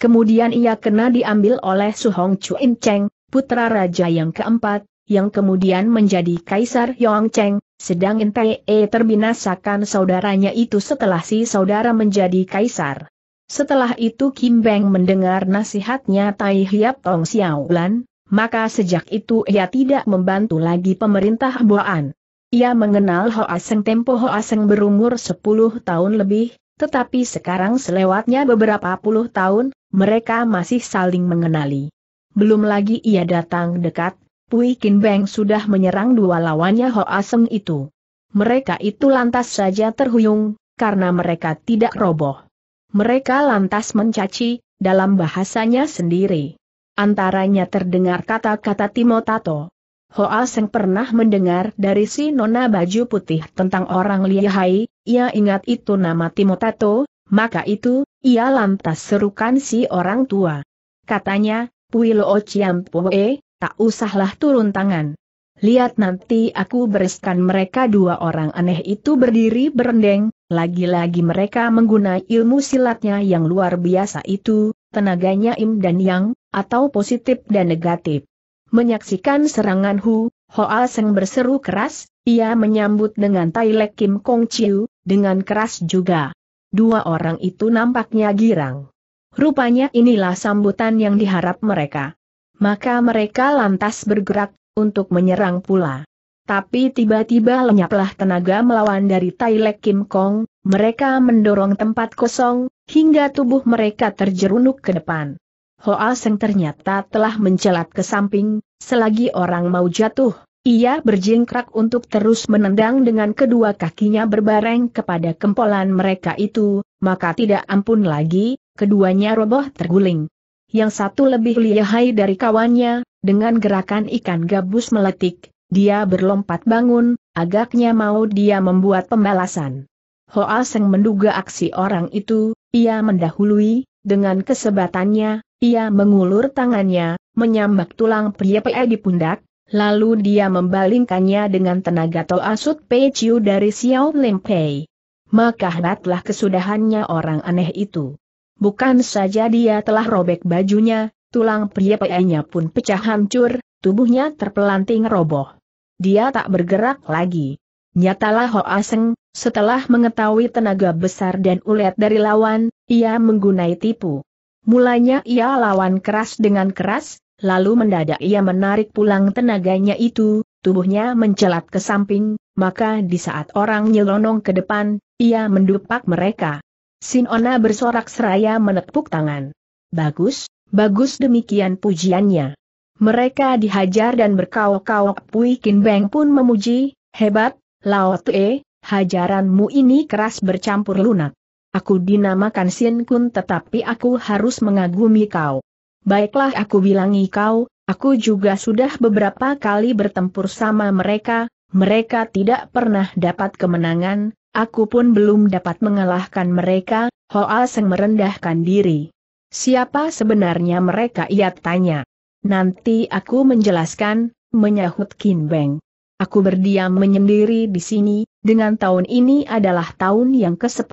Kemudian ia kena diambil oleh Su Hong Chuin Cheng, putra raja yang keempat, yang kemudian menjadi Kaisar Yongcheng, sedang Entee terbinasakan saudaranya itu setelah si saudara menjadi Kaisar. Setelah itu Kim Beng mendengar nasihatnya Tai Hiap Tong Xiaolan, maka sejak itu ia tidak membantu lagi pemerintah Boan. Ia mengenal Hoa Seng Tempo Hoa Seng berumur 10 tahun lebih, tetapi sekarang selewatnya beberapa puluh tahun, mereka masih saling mengenali. Belum lagi ia datang dekat Pui Kin Beng sudah menyerang dua lawannya Ho Aseng itu. Mereka itu lantas saja terhuyung, karena mereka tidak roboh. Mereka lantas mencaci, dalam bahasanya sendiri. Antaranya terdengar kata-kata Timotato. Ho Aseng pernah mendengar dari si Nona Baju Putih tentang orang lihai, ia ingat itu nama Timotato, maka itu, ia lantas serukan si orang tua. Katanya, Pui Lo Chiam Pue, tak usahlah turun tangan. Lihat nanti aku bereskan mereka dua orang aneh itu berdiri berendeng, lagi-lagi mereka menggunakan ilmu silatnya yang luar biasa itu, tenaganya im dan yang, atau positif dan negatif. Menyaksikan serangan Hu, Hoa Seng berseru keras, ia menyambut dengan Tai Lek Kim Kong Chiu, dengan keras juga. Dua orang itu nampaknya girang. Rupanya inilah sambutan yang diharap mereka. Maka mereka lantas bergerak, untuk menyerang pula. Tapi tiba-tiba lenyaplah tenaga melawan dari Tailek Kim Kong, mereka mendorong tempat kosong, hingga tubuh mereka terjerunuk ke depan. Hoa Seng ternyata telah mencelat ke samping, selagi orang mau jatuh, ia berjingkrak untuk terus menendang dengan kedua kakinya berbareng kepada kempolan mereka itu, maka tidak ampun lagi, keduanya roboh terguling yang satu lebih lihai dari kawannya, dengan gerakan ikan gabus meletik, dia berlompat bangun, agaknya mau dia membuat pembalasan. Hoa Seng menduga aksi orang itu, ia mendahului, dengan kesebatannya, ia mengulur tangannya, menyambak tulang pria di pundak, lalu dia membalingkannya dengan tenaga Toa Sut Pei Chiu dari Xiao Lim Pei. Maka hebatlah kesudahannya orang aneh itu. Bukan saja dia telah robek bajunya, tulang pria-prianya pun pecah hancur, tubuhnya terpelanting roboh. Dia tak bergerak lagi. Nyatalah Ho Aseng, setelah mengetahui tenaga besar dan ulet dari lawan, ia menggunai tipu. Mulanya ia lawan keras dengan keras, lalu mendadak ia menarik pulang tenaganya itu, tubuhnya mencelat ke samping, maka di saat orang nyelonong ke depan, ia mendupak mereka. Sinona bersorak seraya menepuk tangan. Bagus, bagus demikian pujiannya. Mereka dihajar dan berkauk-kauk Pui Kin Beng pun memuji, hebat, Lao Tue, hajaranmu ini keras bercampur lunak. Aku dinamakan Sin Kun tetapi aku harus mengagumi kau. Baiklah aku bilangi kau, aku juga sudah beberapa kali bertempur sama mereka, mereka tidak pernah dapat kemenangan, Aku pun belum dapat mengalahkan mereka, Hoa Seng merendahkan diri. Siapa sebenarnya mereka ia tanya. Nanti aku menjelaskan, menyahut Kin Beng. Aku berdiam menyendiri di sini, dengan tahun ini adalah tahun yang ke-10.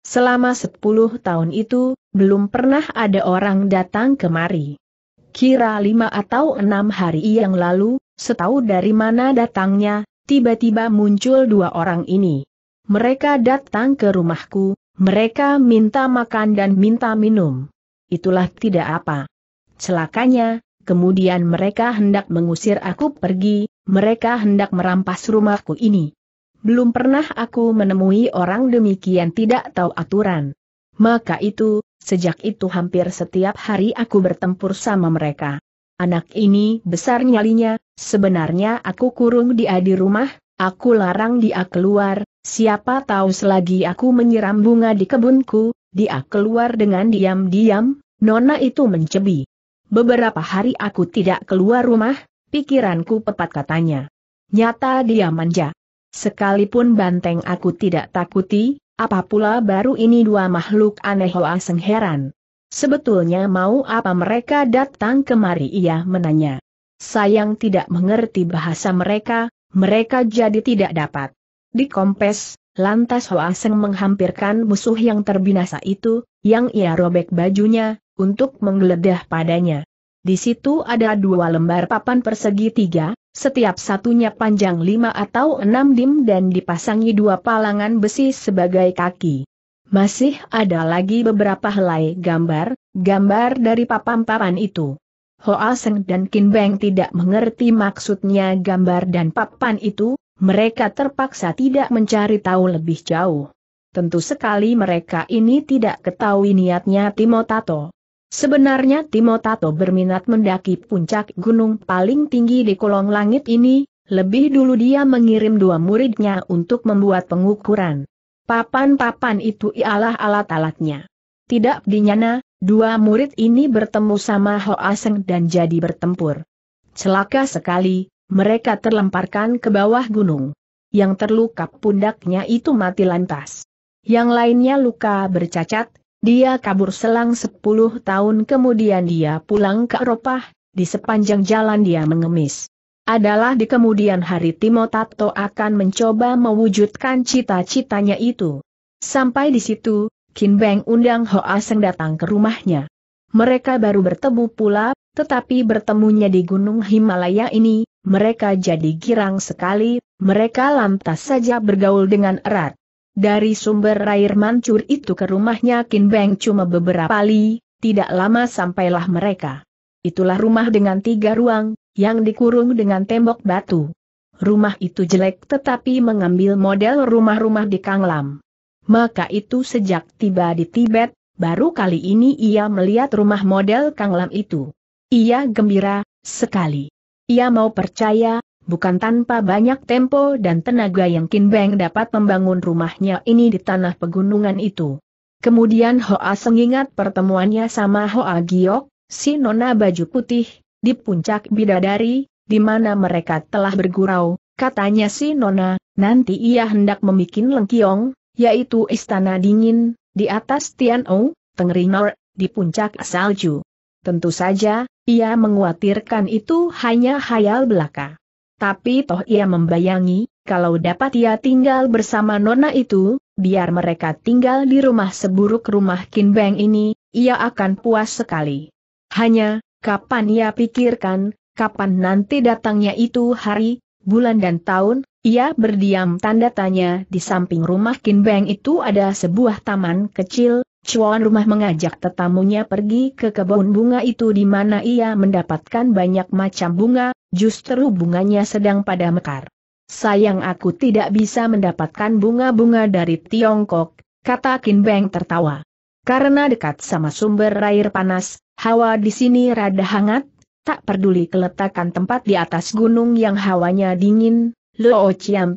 Selama 10 tahun itu, belum pernah ada orang datang kemari. Kira lima atau enam hari yang lalu, setahu dari mana datangnya, tiba-tiba muncul dua orang ini. Mereka datang ke rumahku, mereka minta makan dan minta minum. Itulah tidak apa. Celakanya, kemudian mereka hendak mengusir aku pergi, mereka hendak merampas rumahku ini. Belum pernah aku menemui orang demikian tidak tahu aturan. Maka itu, sejak itu hampir setiap hari aku bertempur sama mereka. Anak ini besar nyalinya, sebenarnya aku kurung dia di rumah, aku larang dia keluar, Siapa tahu selagi aku menyiram bunga di kebunku, dia keluar dengan diam-diam, nona itu mencebi. Beberapa hari aku tidak keluar rumah, pikiranku pepat katanya. Nyata dia manja. Sekalipun banteng aku tidak takuti, apa pula baru ini dua makhluk aneh Hoaseng sengheran. Sebetulnya mau apa mereka datang kemari ia menanya. Sayang tidak mengerti bahasa mereka, mereka jadi tidak dapat di kompes, lantas Hoa Seng menghampirkan musuh yang terbinasa itu, yang ia robek bajunya, untuk menggeledah padanya. Di situ ada dua lembar papan persegi tiga, setiap satunya panjang lima atau enam dim dan dipasangi dua palangan besi sebagai kaki. Masih ada lagi beberapa helai gambar, gambar dari papan-papan itu. Hoa Seng dan Kin Beng tidak mengerti maksudnya gambar dan papan itu, mereka terpaksa tidak mencari tahu lebih jauh. Tentu sekali mereka ini tidak ketahui niatnya Timotato. Sebenarnya Timotato berminat mendaki puncak gunung paling tinggi di kolong langit ini, lebih dulu dia mengirim dua muridnya untuk membuat pengukuran. Papan-papan itu ialah alat-alatnya. Tidak dinyana, dua murid ini bertemu sama Hoaseng dan jadi bertempur. Celaka sekali, mereka terlemparkan ke bawah gunung. Yang terluka pundaknya itu mati lantas. Yang lainnya luka bercacat, dia kabur selang 10 tahun kemudian dia pulang ke Eropa, di sepanjang jalan dia mengemis. Adalah di kemudian hari Timo Tato akan mencoba mewujudkan cita-citanya itu. Sampai di situ, Kin Beng undang Hoa Seng datang ke rumahnya mereka baru bertemu pula, tetapi bertemunya di Gunung Himalaya ini, mereka jadi girang sekali, mereka lantas saja bergaul dengan erat. Dari sumber air mancur itu ke rumahnya Kin Beng cuma beberapa li, tidak lama sampailah mereka. Itulah rumah dengan tiga ruang, yang dikurung dengan tembok batu. Rumah itu jelek tetapi mengambil model rumah-rumah di Kanglam. Maka itu sejak tiba di Tibet, baru kali ini ia melihat rumah model Kang Lam itu. Ia gembira, sekali. Ia mau percaya, bukan tanpa banyak tempo dan tenaga yang Kin Beng dapat membangun rumahnya ini di tanah pegunungan itu. Kemudian Hoa Seng pertemuannya sama Hoa Giok, si nona baju putih, di puncak bidadari, di mana mereka telah bergurau, katanya si nona, nanti ia hendak membuat Lengkiong, yaitu istana dingin, di atas Tianong, Tengrinor, di puncak salju. Tentu saja, ia menguatirkan itu hanya hayal belaka. Tapi toh ia membayangi, kalau dapat ia tinggal bersama nona itu, biar mereka tinggal di rumah seburuk rumah Kinbang ini, ia akan puas sekali. Hanya, kapan ia pikirkan, kapan nanti datangnya itu hari, bulan dan tahun, ia berdiam tanda tanya di samping rumah Kin Beng itu ada sebuah taman kecil, Cuan rumah mengajak tetamunya pergi ke kebun bunga itu di mana ia mendapatkan banyak macam bunga, justru bunganya sedang pada mekar. Sayang aku tidak bisa mendapatkan bunga-bunga dari Tiongkok, kata Kin Beng tertawa. Karena dekat sama sumber air panas, hawa di sini rada hangat, tak peduli keletakan tempat di atas gunung yang hawanya dingin, Luo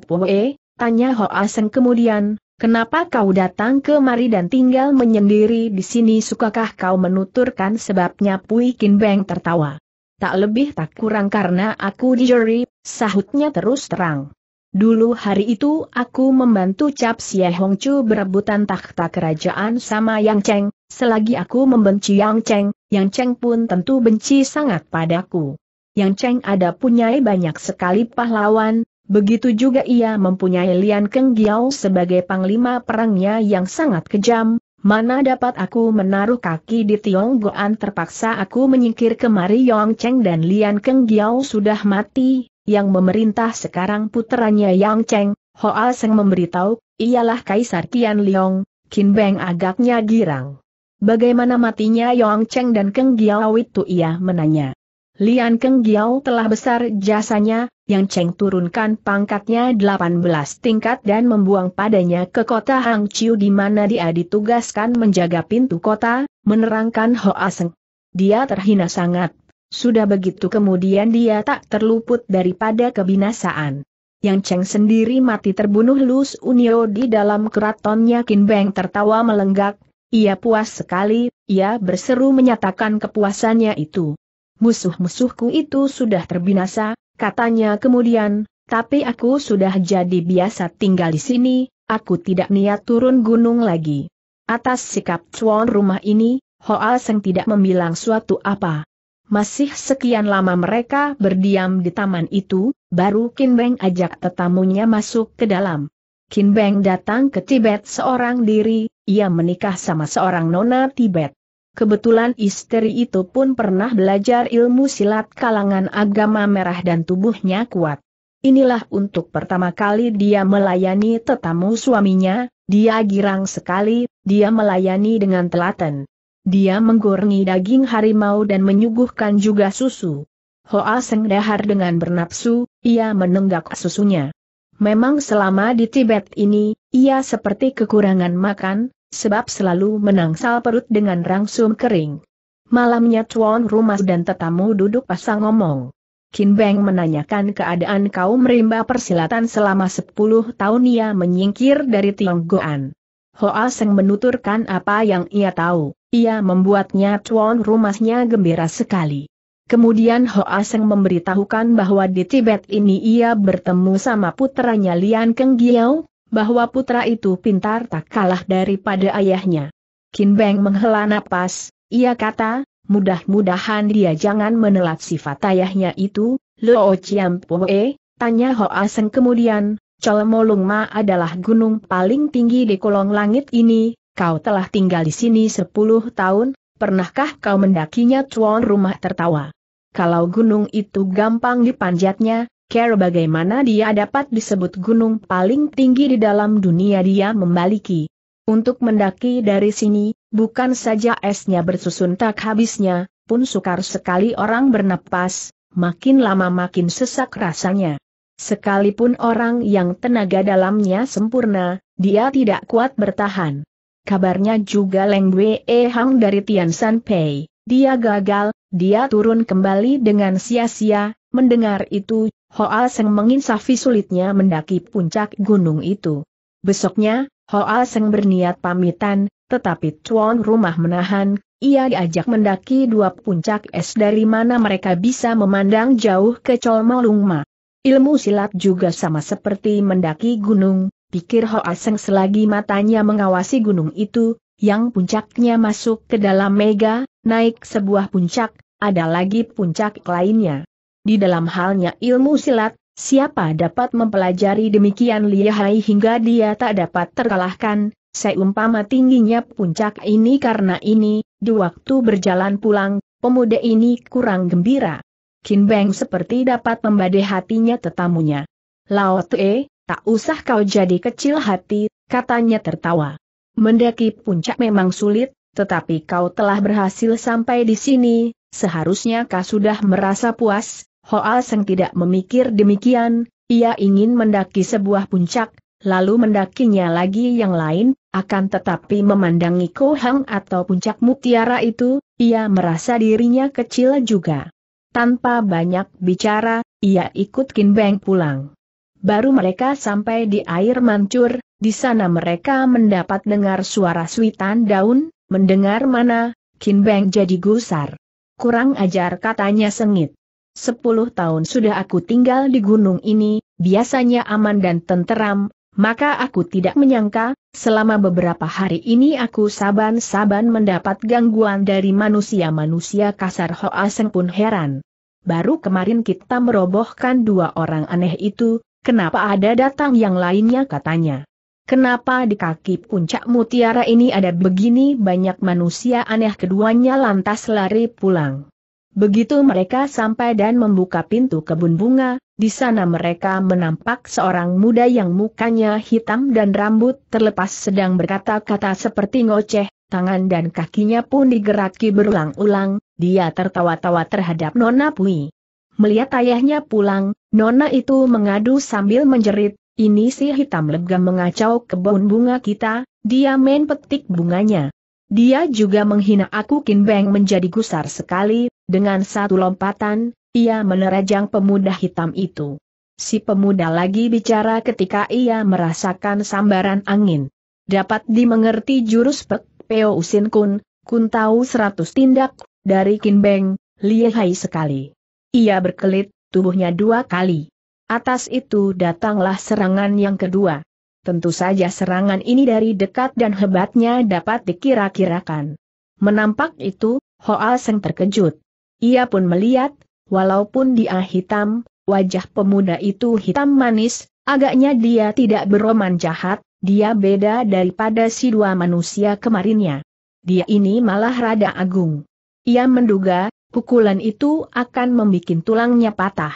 Pue, tanya Ho Aseng kemudian, kenapa kau datang kemari dan tinggal menyendiri di sini sukakah kau menuturkan sebabnya Pui Kin Beng tertawa. Tak lebih tak kurang karena aku di juri, sahutnya terus terang. Dulu hari itu aku membantu Cap Hong Chu berebutan takhta kerajaan sama Yang Cheng, selagi aku membenci Yang Cheng, Yang Cheng pun tentu benci sangat padaku. Yang Cheng ada punyai banyak sekali pahlawan, Begitu juga ia mempunyai Lian Keng Giau sebagai panglima perangnya yang sangat kejam, mana dapat aku menaruh kaki di Goan terpaksa aku menyingkir kemari Yong Cheng dan Lian Keng Giau sudah mati, yang memerintah sekarang putranya Yong Cheng, Hoa Seng memberitahu, ialah Kaisar Tian Liong, Qin Beng agaknya girang. Bagaimana matinya Yong Cheng dan Keng Giau itu ia menanya. Lian Keng Giau telah besar jasanya, Yang Cheng turunkan pangkatnya 18 tingkat dan membuang padanya ke kota Hang Chiu di mana dia ditugaskan menjaga pintu kota, menerangkan Ho Aseng. Dia terhina sangat. Sudah begitu kemudian dia tak terluput daripada kebinasaan. Yang Cheng sendiri mati terbunuh Lus Unio di dalam keratonnya Qin Beng tertawa melenggak, ia puas sekali, ia berseru menyatakan kepuasannya itu musuh-musuhku itu sudah terbinasa, katanya kemudian, tapi aku sudah jadi biasa tinggal di sini, aku tidak niat turun gunung lagi. Atas sikap cuan rumah ini, Hoa Seng tidak membilang suatu apa. Masih sekian lama mereka berdiam di taman itu, baru Kin Beng ajak tetamunya masuk ke dalam. Kin Beng datang ke Tibet seorang diri, ia menikah sama seorang nona Tibet. Kebetulan istri itu pun pernah belajar ilmu silat kalangan agama merah dan tubuhnya kuat. Inilah untuk pertama kali dia melayani tetamu suaminya, dia girang sekali, dia melayani dengan telaten. Dia menggorengi daging harimau dan menyuguhkan juga susu. Hoa Seng Dahar dengan bernapsu, ia menenggak susunya. Memang selama di Tibet ini, ia seperti kekurangan makan, sebab selalu menangsal perut dengan rangsum kering. Malamnya tuan rumah dan tetamu duduk pasang ngomong. Kin Beng menanyakan keadaan kaum rimba persilatan selama 10 tahun ia menyingkir dari Tionggoan. Hoa Seng menuturkan apa yang ia tahu, ia membuatnya tuan rumahnya gembira sekali. Kemudian Hoa Seng memberitahukan bahwa di Tibet ini ia bertemu sama putranya Lian Keng Giao bahwa putra itu pintar tak kalah daripada ayahnya. Kin Beng menghela napas, ia kata, mudah-mudahan dia jangan menelat sifat ayahnya itu, Luo Chiam Poe, tanya Ho Aseng kemudian, Chol Ma adalah gunung paling tinggi di kolong langit ini, kau telah tinggal di sini 10 tahun, pernahkah kau mendakinya tuan rumah tertawa? Kalau gunung itu gampang dipanjatnya, Care bagaimana dia dapat disebut gunung paling tinggi di dalam dunia dia membaliki. Untuk mendaki dari sini, bukan saja esnya bersusun tak habisnya, pun sukar sekali orang bernapas, makin lama makin sesak rasanya. Sekalipun orang yang tenaga dalamnya sempurna, dia tidak kuat bertahan. Kabarnya juga Leng Wei Hang dari Tian San Pei, dia gagal, dia turun kembali dengan sia-sia, mendengar itu, Hoa Seng menginsafi sulitnya mendaki puncak gunung itu. Besoknya, Hoa Seng berniat pamitan, tetapi tuan rumah menahan, ia diajak mendaki dua puncak es dari mana mereka bisa memandang jauh ke Colmalungma. Ilmu silat juga sama seperti mendaki gunung, pikir Hoa Seng selagi matanya mengawasi gunung itu, yang puncaknya masuk ke dalam mega, naik sebuah puncak, ada lagi puncak lainnya. Di dalam halnya ilmu silat, siapa dapat mempelajari demikian lihai hingga dia tak dapat terkalahkan, seumpama tingginya puncak ini karena ini, di waktu berjalan pulang, pemuda ini kurang gembira. Kin Beng seperti dapat membadai hatinya tetamunya. Lao Tue, tak usah kau jadi kecil hati, katanya tertawa. Mendaki puncak memang sulit, tetapi kau telah berhasil sampai di sini, seharusnya kau sudah merasa puas, Hoa Seng tidak memikir demikian, ia ingin mendaki sebuah puncak, lalu mendakinya lagi yang lain, akan tetapi memandangi Kohang atau puncak mutiara itu, ia merasa dirinya kecil juga. Tanpa banyak bicara, ia ikut Kin Beng pulang. Baru mereka sampai di air mancur, di sana mereka mendapat dengar suara suitan daun, mendengar mana, Kin Beng jadi gusar. Kurang ajar katanya sengit. Sepuluh tahun sudah aku tinggal di gunung ini, biasanya aman dan tenteram, maka aku tidak menyangka, selama beberapa hari ini aku saban-saban mendapat gangguan dari manusia-manusia kasar Hoa Seng pun heran. Baru kemarin kita merobohkan dua orang aneh itu, kenapa ada datang yang lainnya katanya. Kenapa di kaki puncak mutiara ini ada begini banyak manusia aneh keduanya lantas lari pulang. Begitu mereka sampai dan membuka pintu kebun bunga, di sana mereka menampak seorang muda yang mukanya hitam dan rambut terlepas sedang berkata-kata seperti ngoceh, tangan dan kakinya pun digeraki berulang-ulang, dia tertawa-tawa terhadap Nona Pui. Melihat ayahnya pulang, Nona itu mengadu sambil menjerit, ini si hitam legam mengacau kebun bunga kita, dia main petik bunganya. Dia juga menghina aku Kin menjadi gusar sekali, dengan satu lompatan, ia menerajang pemuda hitam itu. Si pemuda lagi bicara ketika ia merasakan sambaran angin. Dapat dimengerti jurus Pek Peo Usin Kun, Kun tahu seratus tindak, dari Kin Beng, lihai sekali. Ia berkelit, tubuhnya dua kali. Atas itu datanglah serangan yang kedua. Tentu saja serangan ini dari dekat dan hebatnya dapat dikira-kirakan. Menampak itu, Hoa Seng terkejut. Ia pun melihat, walaupun dia hitam, wajah pemuda itu hitam manis, agaknya dia tidak beroman jahat, dia beda daripada si dua manusia kemarinnya. Dia ini malah rada agung. Ia menduga, pukulan itu akan membuat tulangnya patah.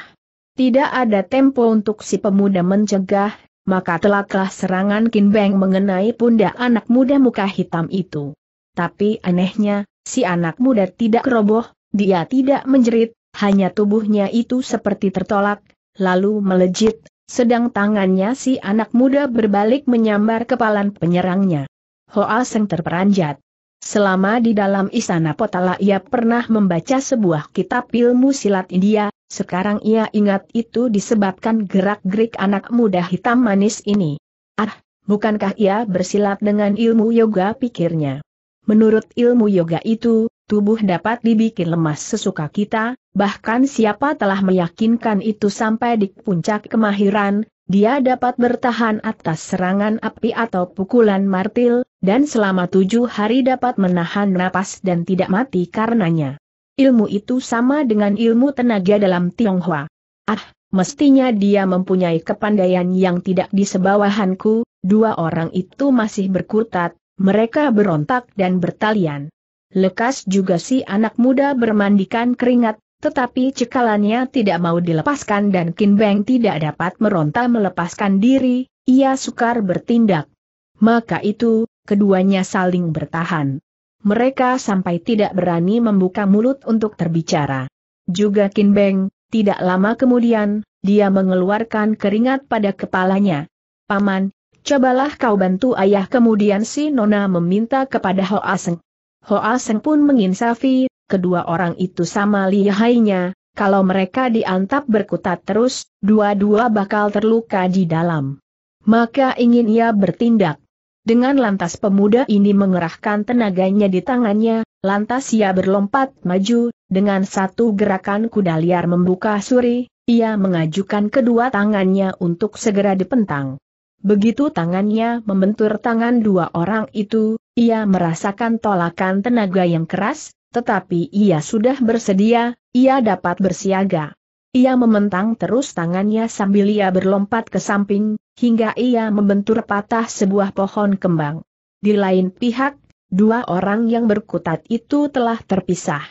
Tidak ada tempo untuk si pemuda mencegah, maka telaklah serangan Beng mengenai pundak anak muda muka hitam itu. Tapi anehnya, si anak muda tidak roboh, dia tidak menjerit, hanya tubuhnya itu seperti tertolak, lalu melejit, sedang tangannya si anak muda berbalik menyambar kepalan penyerangnya. Hoa Seng terperanjat. Selama di dalam istana Potala ia pernah membaca sebuah kitab ilmu silat India, sekarang ia ingat itu disebabkan gerak-gerik anak muda hitam manis ini. Ah, bukankah ia bersilat dengan ilmu yoga pikirnya? Menurut ilmu yoga itu, tubuh dapat dibikin lemas sesuka kita, bahkan siapa telah meyakinkan itu sampai di puncak kemahiran, dia dapat bertahan atas serangan api atau pukulan martil, dan selama tujuh hari dapat menahan napas dan tidak mati karenanya. Ilmu itu sama dengan ilmu tenaga dalam Tionghoa. Ah, mestinya dia mempunyai kepandaian yang tidak disebawahanku, dua orang itu masih berkutat, mereka berontak dan bertalian. Lekas juga si anak muda bermandikan keringat, tetapi cekalannya tidak mau dilepaskan dan Kin Beng tidak dapat meronta melepaskan diri, ia sukar bertindak. Maka itu, keduanya saling bertahan. Mereka sampai tidak berani membuka mulut untuk terbicara. Juga Kin Beng, tidak lama kemudian, dia mengeluarkan keringat pada kepalanya. Paman, cobalah kau bantu ayah kemudian si Nona meminta kepada Hoa Aseng. Hoa Seng pun menginsafi, kedua orang itu sama lihainya, kalau mereka diantap berkutat terus, dua-dua bakal terluka di dalam. Maka ingin ia bertindak. Dengan lantas pemuda ini mengerahkan tenaganya di tangannya, lantas ia berlompat maju, dengan satu gerakan kuda liar membuka suri, ia mengajukan kedua tangannya untuk segera dipentang. Begitu tangannya membentur tangan dua orang itu, ia merasakan tolakan tenaga yang keras, tetapi ia sudah bersedia, ia dapat bersiaga. Ia mementang terus tangannya sambil ia berlompat ke samping, hingga ia membentur patah sebuah pohon kembang. Di lain pihak, dua orang yang berkutat itu telah terpisah.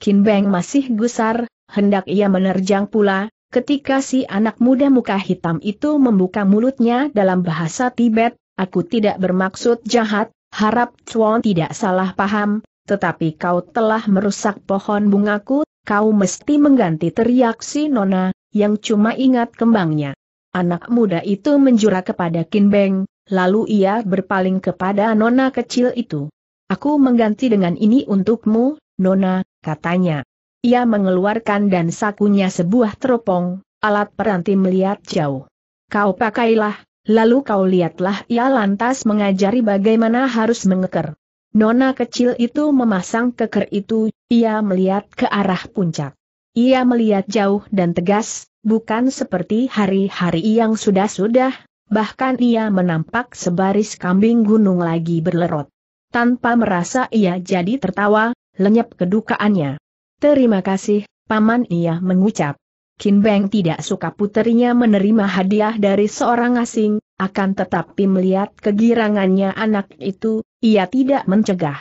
Kinbeng masih gusar, hendak ia menerjang pula, Ketika si anak muda muka hitam itu membuka mulutnya dalam bahasa Tibet, aku tidak bermaksud jahat, harap Chuan tidak salah paham, tetapi kau telah merusak pohon bungaku, kau mesti mengganti teriak si Nona, yang cuma ingat kembangnya. Anak muda itu menjura kepada Kin Beng, lalu ia berpaling kepada Nona kecil itu. Aku mengganti dengan ini untukmu, Nona, katanya. Ia mengeluarkan dan sakunya sebuah teropong, alat peranti melihat jauh. Kau pakailah, lalu kau lihatlah ia lantas mengajari bagaimana harus mengeker. Nona kecil itu memasang keker itu, ia melihat ke arah puncak. Ia melihat jauh dan tegas, bukan seperti hari-hari yang sudah-sudah, bahkan ia menampak sebaris kambing gunung lagi berlerot. Tanpa merasa ia jadi tertawa, lenyap kedukaannya. Terima kasih, Paman ia mengucap. Kinbang Beng tidak suka puterinya menerima hadiah dari seorang asing, akan tetapi melihat kegirangannya anak itu, ia tidak mencegah.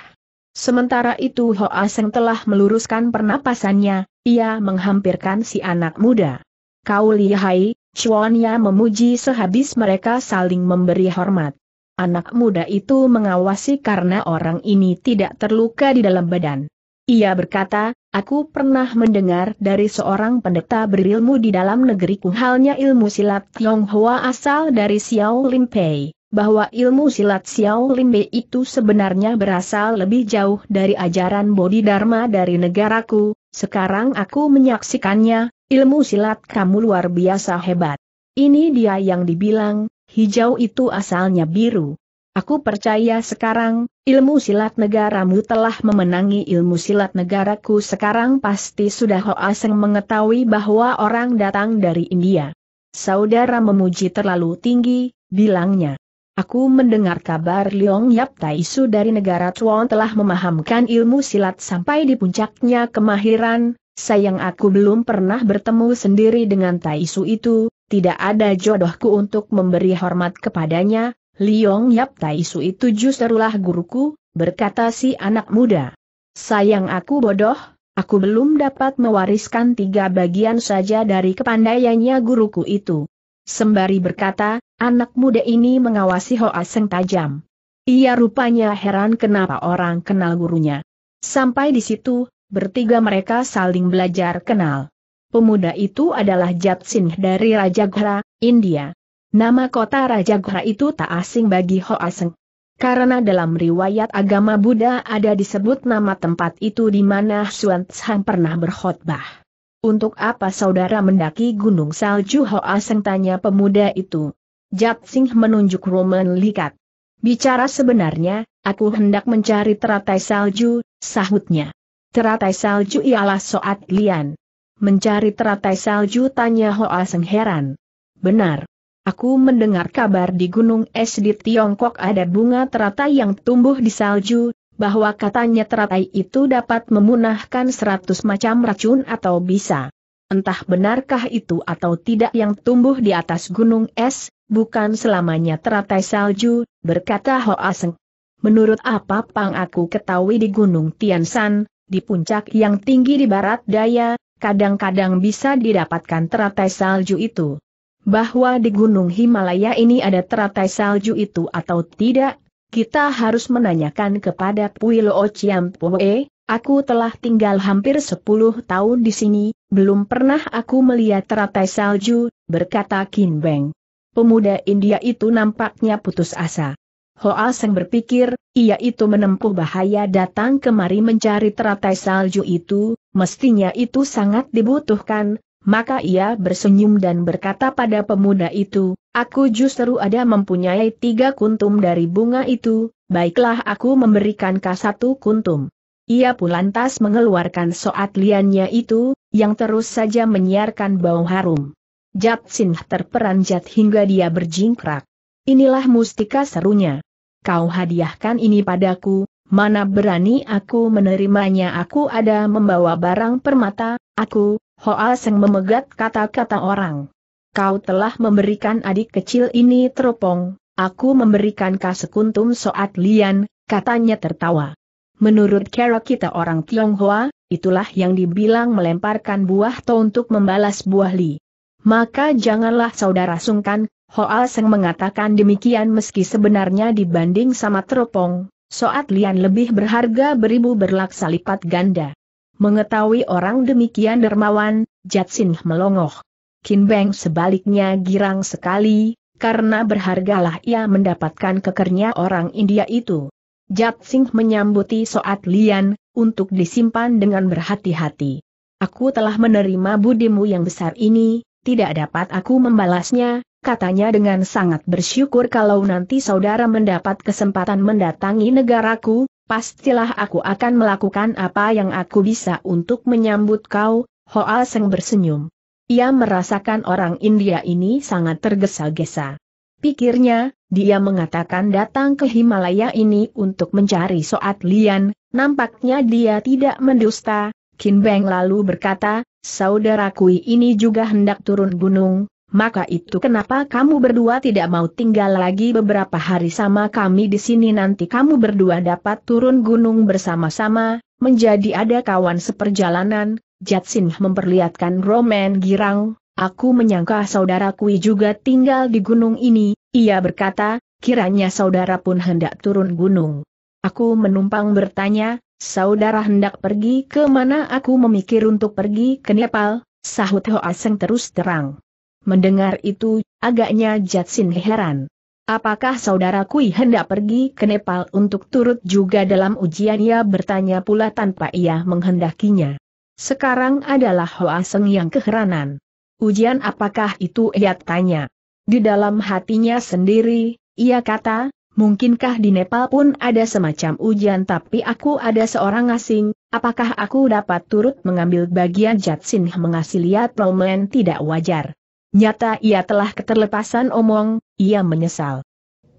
Sementara itu Hoa Seng telah meluruskan pernapasannya, ia menghampirkan si anak muda. Kau lihai, cuannya memuji sehabis mereka saling memberi hormat. Anak muda itu mengawasi karena orang ini tidak terluka di dalam badan. Ia berkata, Aku pernah mendengar dari seorang pendeta berilmu di dalam negeri halnya ilmu silat Tionghoa asal dari Xiao Limpei, bahwa ilmu silat Xiao Limpei itu sebenarnya berasal lebih jauh dari ajaran Bodhidharma dari negaraku, sekarang aku menyaksikannya, ilmu silat kamu luar biasa hebat. Ini dia yang dibilang, hijau itu asalnya biru. Aku percaya sekarang, ilmu silat negaramu telah memenangi ilmu silat negaraku sekarang pasti sudah Hoaseng mengetahui bahwa orang datang dari India. Saudara memuji terlalu tinggi, bilangnya. Aku mendengar kabar Leong Yap Taisu dari negara Chuan telah memahamkan ilmu silat sampai di puncaknya kemahiran, sayang aku belum pernah bertemu sendiri dengan Taisu itu, tidak ada jodohku untuk memberi hormat kepadanya, Liong Yap Tai Su itu justerulah guruku, berkata si anak muda. Sayang aku bodoh, aku belum dapat mewariskan tiga bagian saja dari kepandaiannya guruku itu. Sembari berkata, anak muda ini mengawasi Hoa Seng tajam. Ia rupanya heran kenapa orang kenal gurunya. Sampai di situ, bertiga mereka saling belajar kenal. Pemuda itu adalah Jatsin dari Raja Ghera, India. Nama kota Raja Gura itu tak asing bagi Hoa Seng. Karena dalam riwayat agama Buddha ada disebut nama tempat itu di mana Xuan Tsang pernah berkhotbah. Untuk apa saudara mendaki gunung salju Hoa Seng tanya pemuda itu. Jat Singh menunjuk Roman Likat. Bicara sebenarnya, aku hendak mencari teratai salju, sahutnya. Teratai salju ialah soat lian. Mencari teratai salju tanya Hoa Seng heran. Benar, Aku mendengar kabar di Gunung Es di Tiongkok ada bunga teratai yang tumbuh di salju, bahwa katanya teratai itu dapat memunahkan seratus macam racun atau bisa. Entah benarkah itu atau tidak yang tumbuh di atas gunung es, bukan selamanya teratai salju, berkata Hoa Seng. Menurut apa pang aku ketahui di gunung Tiansan, di puncak yang tinggi di barat daya, kadang-kadang bisa didapatkan teratai salju itu bahwa di Gunung Himalaya ini ada teratai salju itu atau tidak, kita harus menanyakan kepada Pui Lo aku telah tinggal hampir 10 tahun di sini, belum pernah aku melihat teratai salju, berkata Kin Beng. Pemuda India itu nampaknya putus asa. Hoa Seng berpikir, ia itu menempuh bahaya datang kemari mencari teratai salju itu, mestinya itu sangat dibutuhkan, maka ia bersenyum dan berkata pada pemuda itu, aku justru ada mempunyai tiga kuntum dari bunga itu, baiklah aku memberikan kau satu kuntum. Ia pun lantas mengeluarkan soat liannya itu, yang terus saja menyiarkan bau harum. Sinh terperanjat hingga dia berjingkrak. Inilah mustika serunya. Kau hadiahkan ini padaku, mana berani aku menerimanya aku ada membawa barang permata, aku, Hoa Seng memegat kata-kata orang. Kau telah memberikan adik kecil ini teropong, aku memberikan kasekuntum soat lian, katanya tertawa. Menurut cara kita orang Tionghoa, itulah yang dibilang melemparkan buah to untuk membalas buah li. Maka janganlah saudara sungkan, Hoa Seng mengatakan demikian meski sebenarnya dibanding sama teropong, soat lian lebih berharga beribu berlaksa lipat ganda. Mengetahui orang demikian dermawan, Jatsin melongoh. Kin Beng sebaliknya girang sekali, karena berhargalah ia mendapatkan kekernya orang India itu. Jatsing menyambuti Soat Lian, untuk disimpan dengan berhati-hati. Aku telah menerima budimu yang besar ini, tidak dapat aku membalasnya, katanya dengan sangat bersyukur kalau nanti saudara mendapat kesempatan mendatangi negaraku, pastilah aku akan melakukan apa yang aku bisa untuk menyambut kau, Hoa Seng bersenyum. Ia merasakan orang India ini sangat tergesa-gesa. Pikirnya, dia mengatakan datang ke Himalaya ini untuk mencari Soat Lian, nampaknya dia tidak mendusta. Kin Beng lalu berkata, saudaraku ini juga hendak turun gunung, maka itu kenapa kamu berdua tidak mau tinggal lagi beberapa hari sama kami di sini nanti kamu berdua dapat turun gunung bersama-sama, menjadi ada kawan seperjalanan, Jatsin memperlihatkan Roman girang, aku menyangka saudaraku juga tinggal di gunung ini, ia berkata, kiranya saudara pun hendak turun gunung. Aku menumpang bertanya, saudara hendak pergi ke mana aku memikir untuk pergi ke Nepal, sahut Ho Aseng terus terang. Mendengar itu, agaknya Jatsin heran. Apakah saudara Kui hendak pergi ke Nepal untuk turut juga dalam ujian? Ia bertanya pula tanpa ia menghendakinya. Sekarang adalah Hoa Seng yang keheranan. Ujian apakah itu? Ia tanya. Di dalam hatinya sendiri, ia kata, mungkinkah di Nepal pun ada semacam ujian tapi aku ada seorang asing, apakah aku dapat turut mengambil bagian Jatsin mengasih lihat Roman tidak wajar. Nyata ia telah keterlepasan omong, ia menyesal.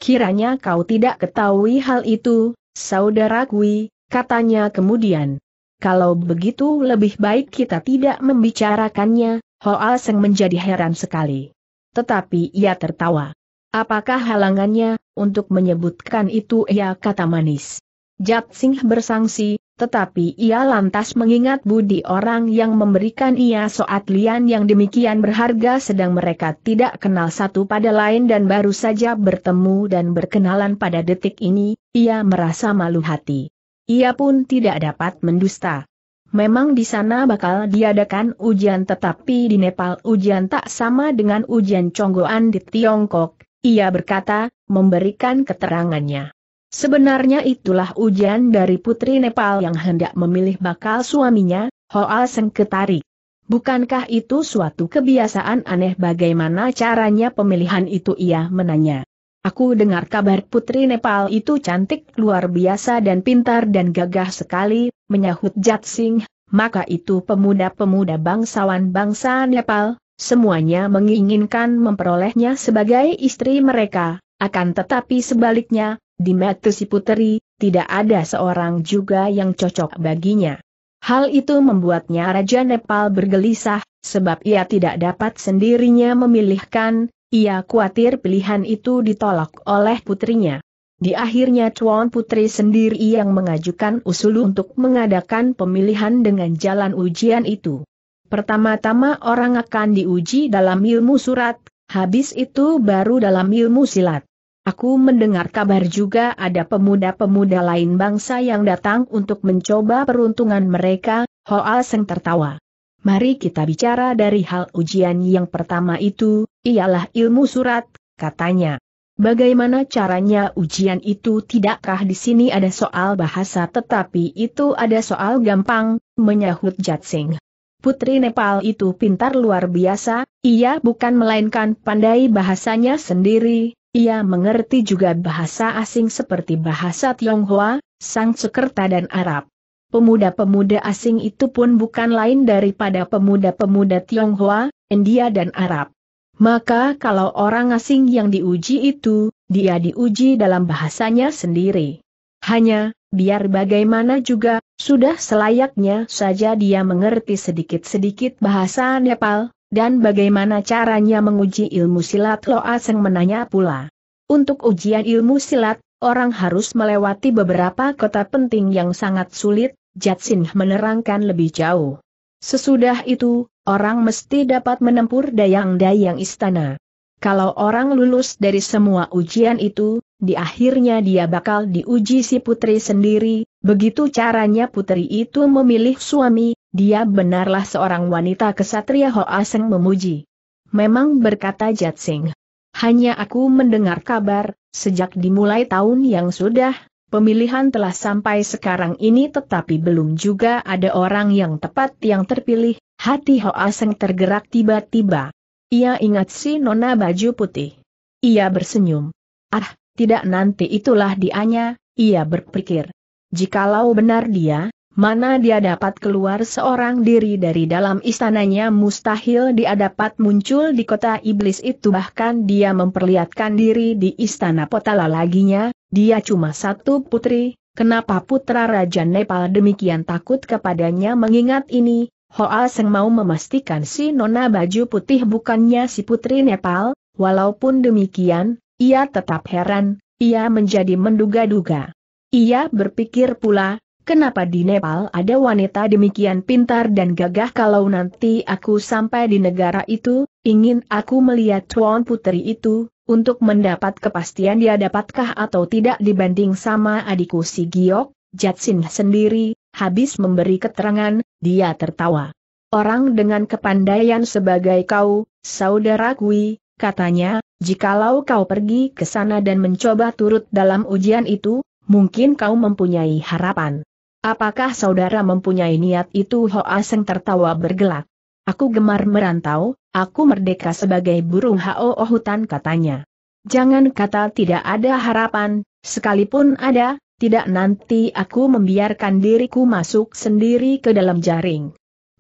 Kiranya kau tidak ketahui hal itu, saudara Kui, katanya kemudian. Kalau begitu lebih baik kita tidak membicarakannya, Hoa Seng menjadi heran sekali. Tetapi ia tertawa. Apakah halangannya, untuk menyebutkan itu ia ya, kata manis. Jat Singh bersangsi, tetapi ia lantas mengingat budi orang yang memberikan ia soat lian yang demikian berharga sedang mereka tidak kenal satu pada lain dan baru saja bertemu dan berkenalan pada detik ini, ia merasa malu hati. Ia pun tidak dapat mendusta. Memang di sana bakal diadakan ujian tetapi di Nepal ujian tak sama dengan ujian conggoan di Tiongkok, ia berkata, memberikan keterangannya. Sebenarnya itulah ujian dari putri Nepal yang hendak memilih bakal suaminya, Hoa Seng ketarik. Bukankah itu suatu kebiasaan aneh bagaimana caranya pemilihan itu ia menanya. Aku dengar kabar putri Nepal itu cantik luar biasa dan pintar dan gagah sekali, menyahut Jat Singh, maka itu pemuda-pemuda bangsawan bangsa Nepal, semuanya menginginkan memperolehnya sebagai istri mereka, akan tetapi sebaliknya, di mata si puteri, tidak ada seorang juga yang cocok baginya. Hal itu membuatnya Raja Nepal bergelisah, sebab ia tidak dapat sendirinya memilihkan, ia khawatir pilihan itu ditolak oleh putrinya. Di akhirnya Chuan Putri sendiri yang mengajukan usul untuk mengadakan pemilihan dengan jalan ujian itu. Pertama-tama orang akan diuji dalam ilmu surat, habis itu baru dalam ilmu silat. Aku mendengar kabar juga ada pemuda-pemuda lain bangsa yang datang untuk mencoba peruntungan mereka, Hoa Seng tertawa. Mari kita bicara dari hal ujian yang pertama itu, ialah ilmu surat, katanya. Bagaimana caranya ujian itu tidakkah di sini ada soal bahasa tetapi itu ada soal gampang, menyahut Jatsing. Putri Nepal itu pintar luar biasa, ia bukan melainkan pandai bahasanya sendiri, ia mengerti juga bahasa asing seperti bahasa Tionghoa, Sang Sekerta dan Arab. Pemuda-pemuda asing itu pun bukan lain daripada pemuda-pemuda Tionghoa, India dan Arab. Maka kalau orang asing yang diuji itu, dia diuji dalam bahasanya sendiri. Hanya, biar bagaimana juga, sudah selayaknya saja dia mengerti sedikit-sedikit bahasa Nepal, dan bagaimana caranya menguji ilmu silat Lo Aseng menanya pula. Untuk ujian ilmu silat, orang harus melewati beberapa kota penting yang sangat sulit, Jatsin menerangkan lebih jauh. Sesudah itu, orang mesti dapat menempur dayang-dayang istana. Kalau orang lulus dari semua ujian itu, di akhirnya dia bakal diuji si putri sendiri, begitu caranya putri itu memilih suami, dia benarlah seorang wanita kesatria Hoa Aseng memuji. Memang berkata Jatsing. Hanya aku mendengar kabar, sejak dimulai tahun yang sudah, pemilihan telah sampai sekarang ini tetapi belum juga ada orang yang tepat yang terpilih, hati Hoa Aseng tergerak tiba-tiba. Ia ingat si nona baju putih. Ia bersenyum. Ah, tidak nanti itulah dianya, ia berpikir. Jikalau benar dia, Mana dia dapat keluar seorang diri dari dalam istananya mustahil dia dapat muncul di kota iblis itu bahkan dia memperlihatkan diri di istana potala laginya, dia cuma satu putri, kenapa putra Raja Nepal demikian takut kepadanya mengingat ini, Hoa Seng mau memastikan si nona baju putih bukannya si putri Nepal, walaupun demikian, ia tetap heran, ia menjadi menduga-duga. Ia berpikir pula, Kenapa di Nepal ada wanita demikian pintar dan gagah kalau nanti aku sampai di negara itu, ingin aku melihat Tuan Putri itu, untuk mendapat kepastian dia dapatkah atau tidak dibanding sama adikku si Giok, Jatsin sendiri, habis memberi keterangan, dia tertawa. Orang dengan kepandaian sebagai kau, saudara kui, katanya, jikalau kau pergi ke sana dan mencoba turut dalam ujian itu, mungkin kau mempunyai harapan. Apakah saudara mempunyai niat itu Hoa Aseng tertawa bergelak. Aku gemar merantau, aku merdeka sebagai burung hao hutan katanya. Jangan kata tidak ada harapan, sekalipun ada, tidak nanti aku membiarkan diriku masuk sendiri ke dalam jaring.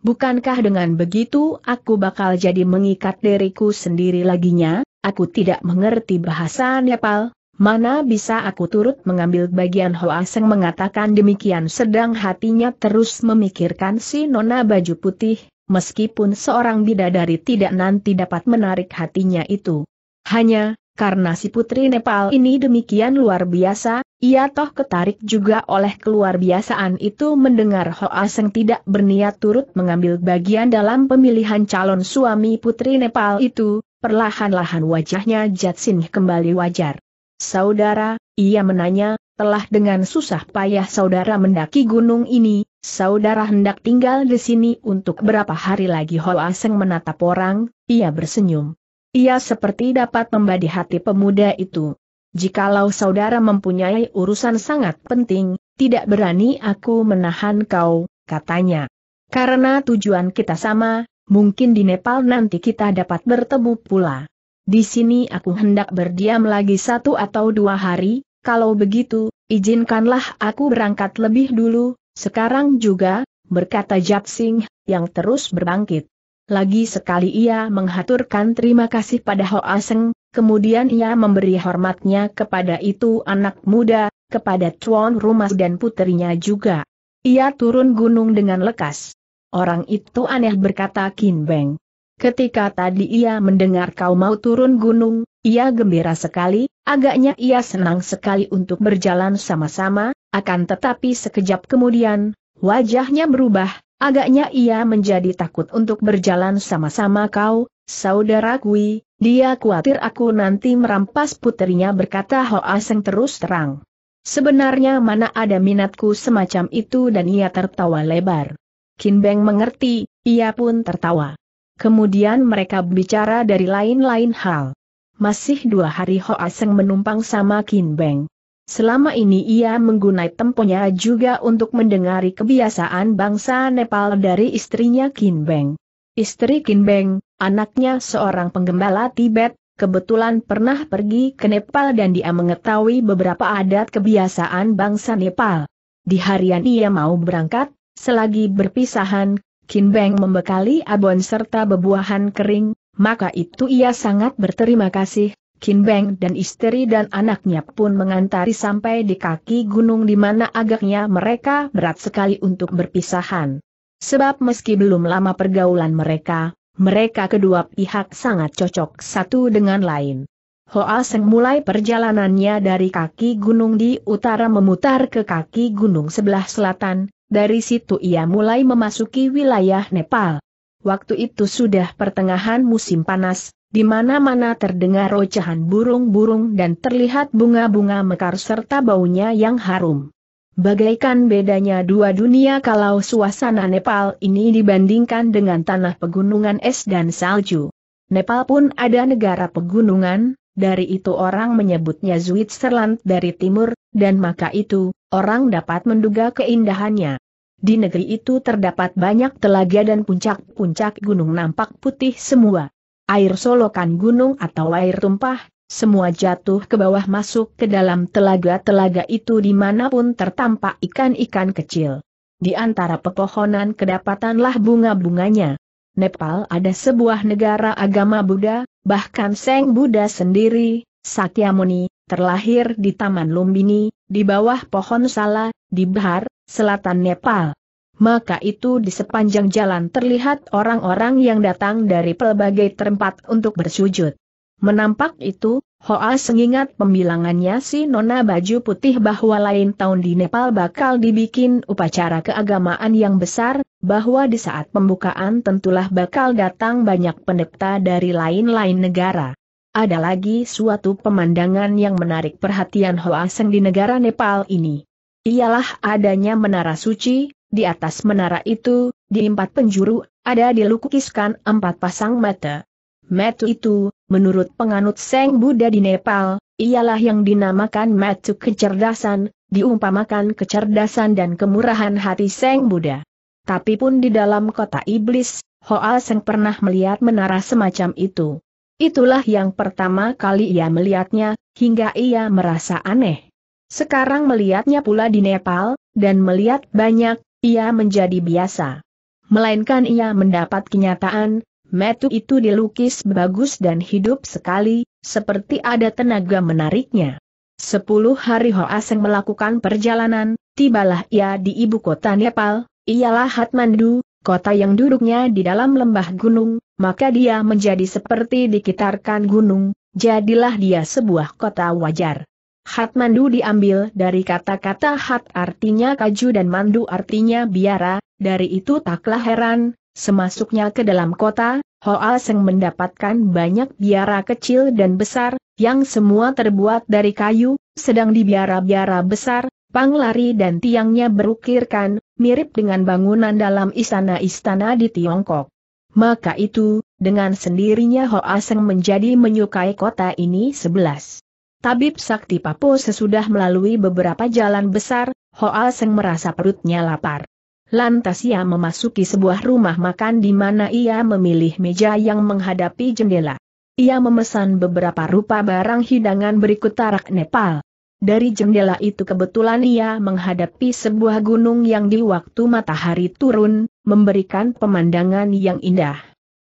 Bukankah dengan begitu aku bakal jadi mengikat diriku sendiri laginya? Aku tidak mengerti bahasa Nepal, Mana bisa aku turut mengambil bagian Hoa Seng mengatakan demikian sedang hatinya terus memikirkan si Nona baju putih, meskipun seorang bidadari tidak nanti dapat menarik hatinya itu. Hanya, karena si putri Nepal ini demikian luar biasa, ia toh ketarik juga oleh keluar biasaan itu mendengar Hoa Seng tidak berniat turut mengambil bagian dalam pemilihan calon suami putri Nepal itu, perlahan-lahan wajahnya Jatsin kembali wajar. Saudara, ia menanya, telah dengan susah payah saudara mendaki gunung ini, saudara hendak tinggal di sini untuk berapa hari lagi Ho Aseng menatap orang, ia bersenyum. Ia seperti dapat membadi hati pemuda itu. Jikalau saudara mempunyai urusan sangat penting, tidak berani aku menahan kau, katanya. Karena tujuan kita sama, mungkin di Nepal nanti kita dapat bertemu pula. Di sini aku hendak berdiam lagi satu atau dua hari, kalau begitu, izinkanlah aku berangkat lebih dulu, sekarang juga, berkata Japsing, yang terus berbangkit. Lagi sekali ia menghaturkan terima kasih pada Ho Aseng, kemudian ia memberi hormatnya kepada itu anak muda, kepada tuan rumah dan putrinya juga. Ia turun gunung dengan lekas. Orang itu aneh berkata Kin Beng. Ketika tadi ia mendengar kau mau turun gunung, ia gembira sekali, agaknya ia senang sekali untuk berjalan sama-sama, akan tetapi sekejap kemudian, wajahnya berubah, agaknya ia menjadi takut untuk berjalan sama-sama kau, saudara Kui, dia khawatir aku nanti merampas putrinya, berkata Ho Aseng terus terang. Sebenarnya mana ada minatku semacam itu dan ia tertawa lebar. Kin Beng mengerti, ia pun tertawa. Kemudian mereka bicara dari lain-lain hal. Masih dua hari Ho Aseng menumpang sama Kin Beng. Selama ini ia menggunai temponya juga untuk mendengari kebiasaan bangsa Nepal dari istrinya Kin Beng. Istri Kin Beng, anaknya seorang penggembala Tibet, kebetulan pernah pergi ke Nepal dan dia mengetahui beberapa adat kebiasaan bangsa Nepal. Di harian ia mau berangkat, selagi berpisahan, Kin Beng membekali abon serta bebuahan kering, maka itu ia sangat berterima kasih. Kin Beng dan istri dan anaknya pun mengantari sampai di kaki gunung di mana agaknya mereka berat sekali untuk berpisahan. Sebab meski belum lama pergaulan mereka, mereka kedua pihak sangat cocok satu dengan lain. Hoa Seng mulai perjalanannya dari kaki gunung di utara memutar ke kaki gunung sebelah selatan, dari situ ia mulai memasuki wilayah Nepal. Waktu itu sudah pertengahan musim panas, di mana-mana terdengar rocahan burung-burung dan terlihat bunga-bunga mekar serta baunya yang harum. Bagaikan bedanya dua dunia kalau suasana Nepal ini dibandingkan dengan tanah pegunungan es dan salju. Nepal pun ada negara pegunungan, dari itu orang menyebutnya Switzerland dari timur, dan maka itu, orang dapat menduga keindahannya. Di negeri itu terdapat banyak telaga dan puncak-puncak gunung nampak putih semua. Air solokan gunung atau air tumpah, semua jatuh ke bawah masuk ke dalam telaga-telaga itu dimanapun tertampak ikan-ikan kecil. Di antara pepohonan kedapatanlah bunga-bunganya. Nepal ada sebuah negara agama Buddha, bahkan Seng Buddha sendiri, Satyamuni, terlahir di Taman Lumbini, di bawah pohon sala, di Bihar, selatan Nepal. Maka itu di sepanjang jalan terlihat orang-orang yang datang dari pelbagai tempat untuk bersujud. Menampak itu, Hoa mengingat pembilangannya si Nona Baju Putih bahwa lain tahun di Nepal bakal dibikin upacara keagamaan yang besar, bahwa di saat pembukaan tentulah bakal datang banyak pendeta dari lain-lain negara. Ada lagi suatu pemandangan yang menarik perhatian Seng di negara Nepal ini. Ialah adanya menara suci, di atas menara itu, di empat penjuru, ada dilukiskan empat pasang mata, Metu itu, menurut penganut Seng Buddha di Nepal, ialah yang dinamakan metu kecerdasan, diumpamakan kecerdasan dan kemurahan hati Seng Buddha. Tapi pun di dalam kota iblis, Hoa Seng pernah melihat menara semacam itu. Itulah yang pertama kali ia melihatnya, hingga ia merasa aneh. Sekarang melihatnya pula di Nepal, dan melihat banyak, ia menjadi biasa. Melainkan ia mendapat kenyataan, Metu itu dilukis bagus dan hidup sekali, seperti ada tenaga menariknya. Sepuluh hari Aseng melakukan perjalanan, tibalah ia di ibu kota Nepal, ialah Hatmandu, kota yang duduknya di dalam lembah gunung, maka dia menjadi seperti dikitarkan gunung, jadilah dia sebuah kota wajar. Hatmandu diambil dari kata-kata hat artinya kaju dan mandu artinya biara, dari itu taklah heran, Semasuknya ke dalam kota, Hoa Seng mendapatkan banyak biara kecil dan besar, yang semua terbuat dari kayu, sedang di biara-biara besar, panglari dan tiangnya berukirkan, mirip dengan bangunan dalam istana-istana di Tiongkok. Maka itu, dengan sendirinya Hoa Seng menjadi menyukai kota ini sebelas. Tabib Sakti Papo sesudah melalui beberapa jalan besar, Hoa Seng merasa perutnya lapar. Lantas ia memasuki sebuah rumah makan di mana ia memilih meja yang menghadapi jendela. Ia memesan beberapa rupa barang hidangan berikut tarak Nepal. Dari jendela itu kebetulan ia menghadapi sebuah gunung yang di waktu matahari turun, memberikan pemandangan yang indah.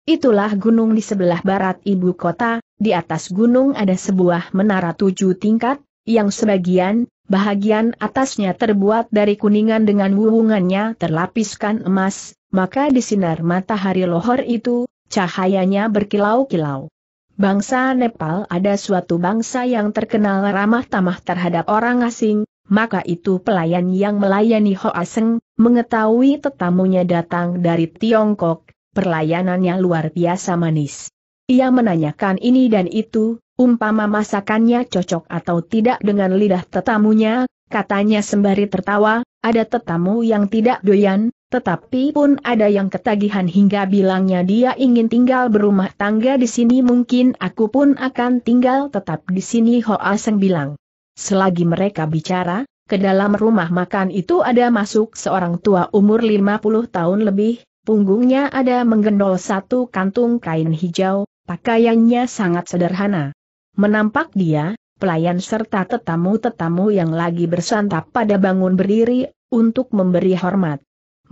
Itulah gunung di sebelah barat ibu kota, di atas gunung ada sebuah menara tujuh tingkat, yang sebagian, bahagian atasnya terbuat dari kuningan dengan wuwungannya terlapiskan emas, maka di sinar matahari lohor itu, cahayanya berkilau-kilau. Bangsa Nepal ada suatu bangsa yang terkenal ramah tamah terhadap orang asing, maka itu pelayan yang melayani ho Aseng, mengetahui tetamunya datang dari Tiongkok, perlayanannya luar biasa manis. Ia menanyakan ini dan itu, umpama masakannya cocok atau tidak dengan lidah tetamunya, katanya sembari tertawa, ada tetamu yang tidak doyan, tetapi pun ada yang ketagihan hingga bilangnya dia ingin tinggal berumah tangga di sini mungkin aku pun akan tinggal tetap di sini Hoa Seng bilang. Selagi mereka bicara, ke dalam rumah makan itu ada masuk seorang tua umur 50 tahun lebih, punggungnya ada menggendol satu kantung kain hijau, Pakaiannya sangat sederhana. Menampak dia, pelayan serta tetamu-tetamu yang lagi bersantap pada bangun berdiri, untuk memberi hormat.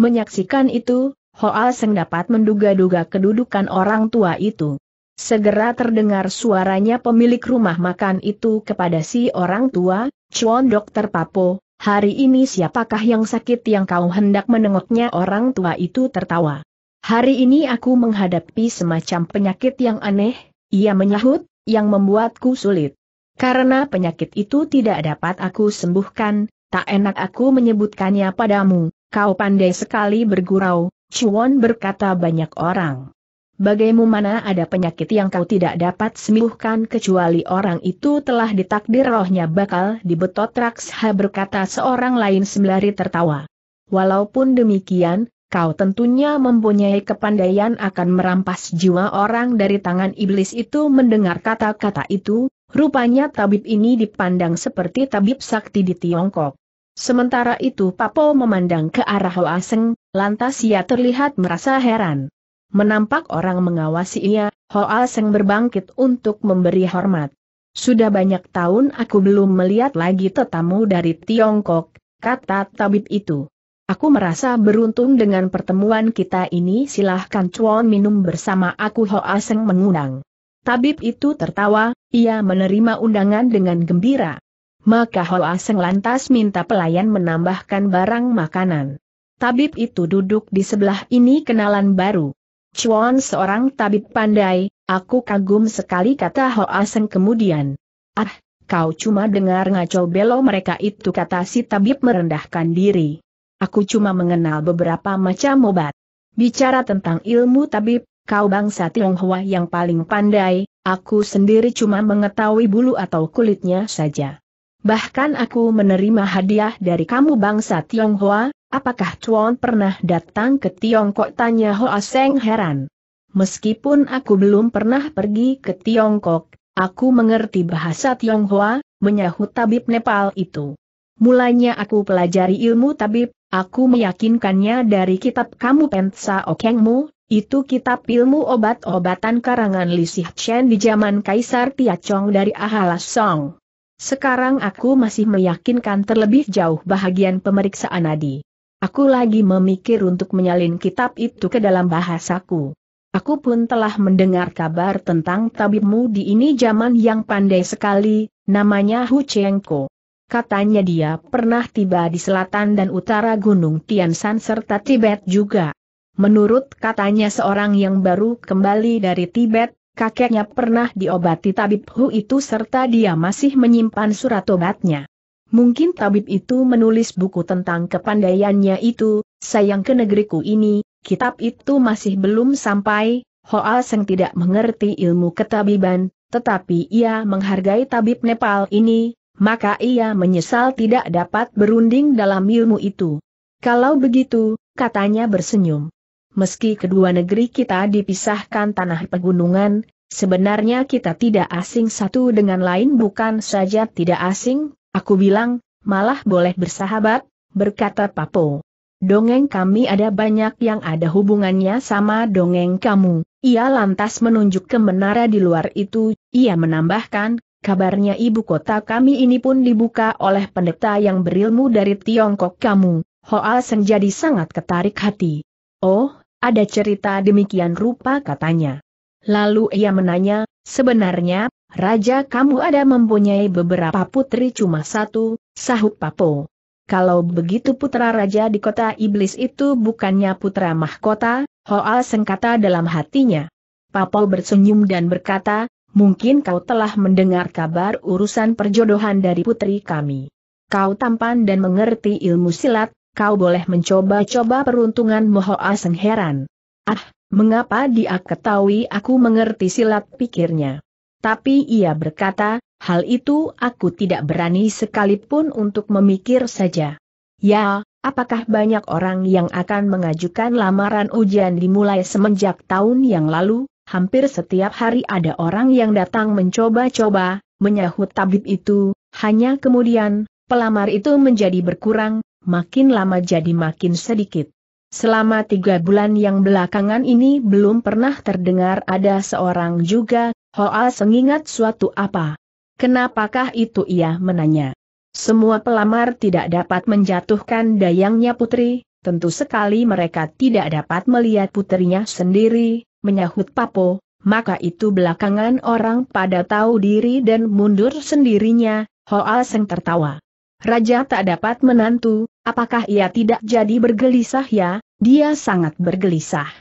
Menyaksikan itu, Hoa Seng dapat menduga-duga kedudukan orang tua itu. Segera terdengar suaranya pemilik rumah makan itu kepada si orang tua, Chuan Dokter Papo, hari ini siapakah yang sakit yang kau hendak menengoknya orang tua itu tertawa. Hari ini aku menghadapi semacam penyakit yang aneh, ia menyahut, yang membuatku sulit. Karena penyakit itu tidak dapat aku sembuhkan, tak enak aku menyebutkannya padamu, kau pandai sekali bergurau, Chuan berkata banyak orang. Bagaimana ada penyakit yang kau tidak dapat sembuhkan kecuali orang itu telah ditakdir rohnya bakal dibetot Raksha berkata seorang lain sembari tertawa. Walaupun demikian, kau tentunya mempunyai kepandaian akan merampas jiwa orang dari tangan iblis itu mendengar kata-kata itu, rupanya tabib ini dipandang seperti tabib sakti di Tiongkok. Sementara itu Papo memandang ke arah Hoa Seng, lantas ia terlihat merasa heran. Menampak orang mengawasi ia, Hoa Seng berbangkit untuk memberi hormat. Sudah banyak tahun aku belum melihat lagi tetamu dari Tiongkok, kata tabib itu. Aku merasa beruntung dengan pertemuan kita ini silahkan cuan minum bersama aku Ho Aseng mengundang. Tabib itu tertawa, ia menerima undangan dengan gembira. Maka Ho Aseng lantas minta pelayan menambahkan barang makanan. Tabib itu duduk di sebelah ini kenalan baru. Chuan seorang tabib pandai, aku kagum sekali kata Ho Aseng kemudian. Ah, kau cuma dengar ngaco belo mereka itu kata si tabib merendahkan diri. Aku cuma mengenal beberapa macam obat. Bicara tentang ilmu tabib, kau bangsa Tionghoa yang paling pandai, aku sendiri cuma mengetahui bulu atau kulitnya saja. Bahkan aku menerima hadiah dari kamu bangsa Tionghoa, apakah Chuan pernah datang ke Tiongkok? Tanya Hoa Seng heran. Meskipun aku belum pernah pergi ke Tiongkok, aku mengerti bahasa Tionghoa, menyahut tabib Nepal itu. Mulanya aku pelajari ilmu tabib, aku meyakinkannya dari kitab kamu Pentsa Okengmu, itu kitab ilmu obat-obatan karangan Li Chen di zaman Kaisar Tiachong dari Ahala Song. Sekarang aku masih meyakinkan terlebih jauh bahagian pemeriksaan nadi. Aku lagi memikir untuk menyalin kitab itu ke dalam bahasaku. Aku pun telah mendengar kabar tentang tabibmu di ini zaman yang pandai sekali, namanya Hu Chengko. Katanya dia pernah tiba di selatan dan utara Gunung Tiansan serta Tibet juga. Menurut katanya seorang yang baru kembali dari Tibet, kakeknya pernah diobati tabib Hu itu serta dia masih menyimpan surat obatnya. Mungkin tabib itu menulis buku tentang kepandaiannya itu, sayang ke negeriku ini, kitab itu masih belum sampai, Hoa Seng tidak mengerti ilmu ketabiban, tetapi ia menghargai tabib Nepal ini, maka ia menyesal tidak dapat berunding dalam ilmu itu. Kalau begitu, katanya bersenyum. Meski kedua negeri kita dipisahkan tanah pegunungan, sebenarnya kita tidak asing satu dengan lain bukan saja tidak asing, aku bilang, malah boleh bersahabat, berkata Papo. Dongeng kami ada banyak yang ada hubungannya sama dongeng kamu. Ia lantas menunjuk ke menara di luar itu, ia menambahkan, Kabarnya ibu kota kami ini pun dibuka oleh pendeta yang berilmu dari Tiongkok kamu. Hoa Seng jadi sangat ketarik hati. Oh, ada cerita demikian rupa katanya. Lalu ia menanya, sebenarnya, Raja kamu ada mempunyai beberapa putri cuma satu, sahut Papo. Kalau begitu putra raja di kota iblis itu bukannya putra mahkota, Hoa seng kata dalam hatinya. Papo bersenyum dan berkata, mungkin kau telah mendengar kabar urusan perjodohan dari putri kami. Kau tampan dan mengerti ilmu silat, kau boleh mencoba-coba peruntungan Moho Sengheran. heran. Ah, mengapa dia ketahui aku mengerti silat pikirnya. Tapi ia berkata, hal itu aku tidak berani sekalipun untuk memikir saja. Ya, apakah banyak orang yang akan mengajukan lamaran ujian dimulai semenjak tahun yang lalu? hampir setiap hari ada orang yang datang mencoba-coba, menyahut tabib itu, hanya kemudian, pelamar itu menjadi berkurang, makin lama jadi makin sedikit. Selama tiga bulan yang belakangan ini belum pernah terdengar ada seorang juga, Hoa sengingat suatu apa. Kenapakah itu ia menanya. Semua pelamar tidak dapat menjatuhkan dayangnya putri, tentu sekali mereka tidak dapat melihat putrinya sendiri, menyahut Papo, maka itu belakangan orang pada tahu diri dan mundur sendirinya, Hoa Seng tertawa. Raja tak dapat menantu, apakah ia tidak jadi bergelisah ya, dia sangat bergelisah.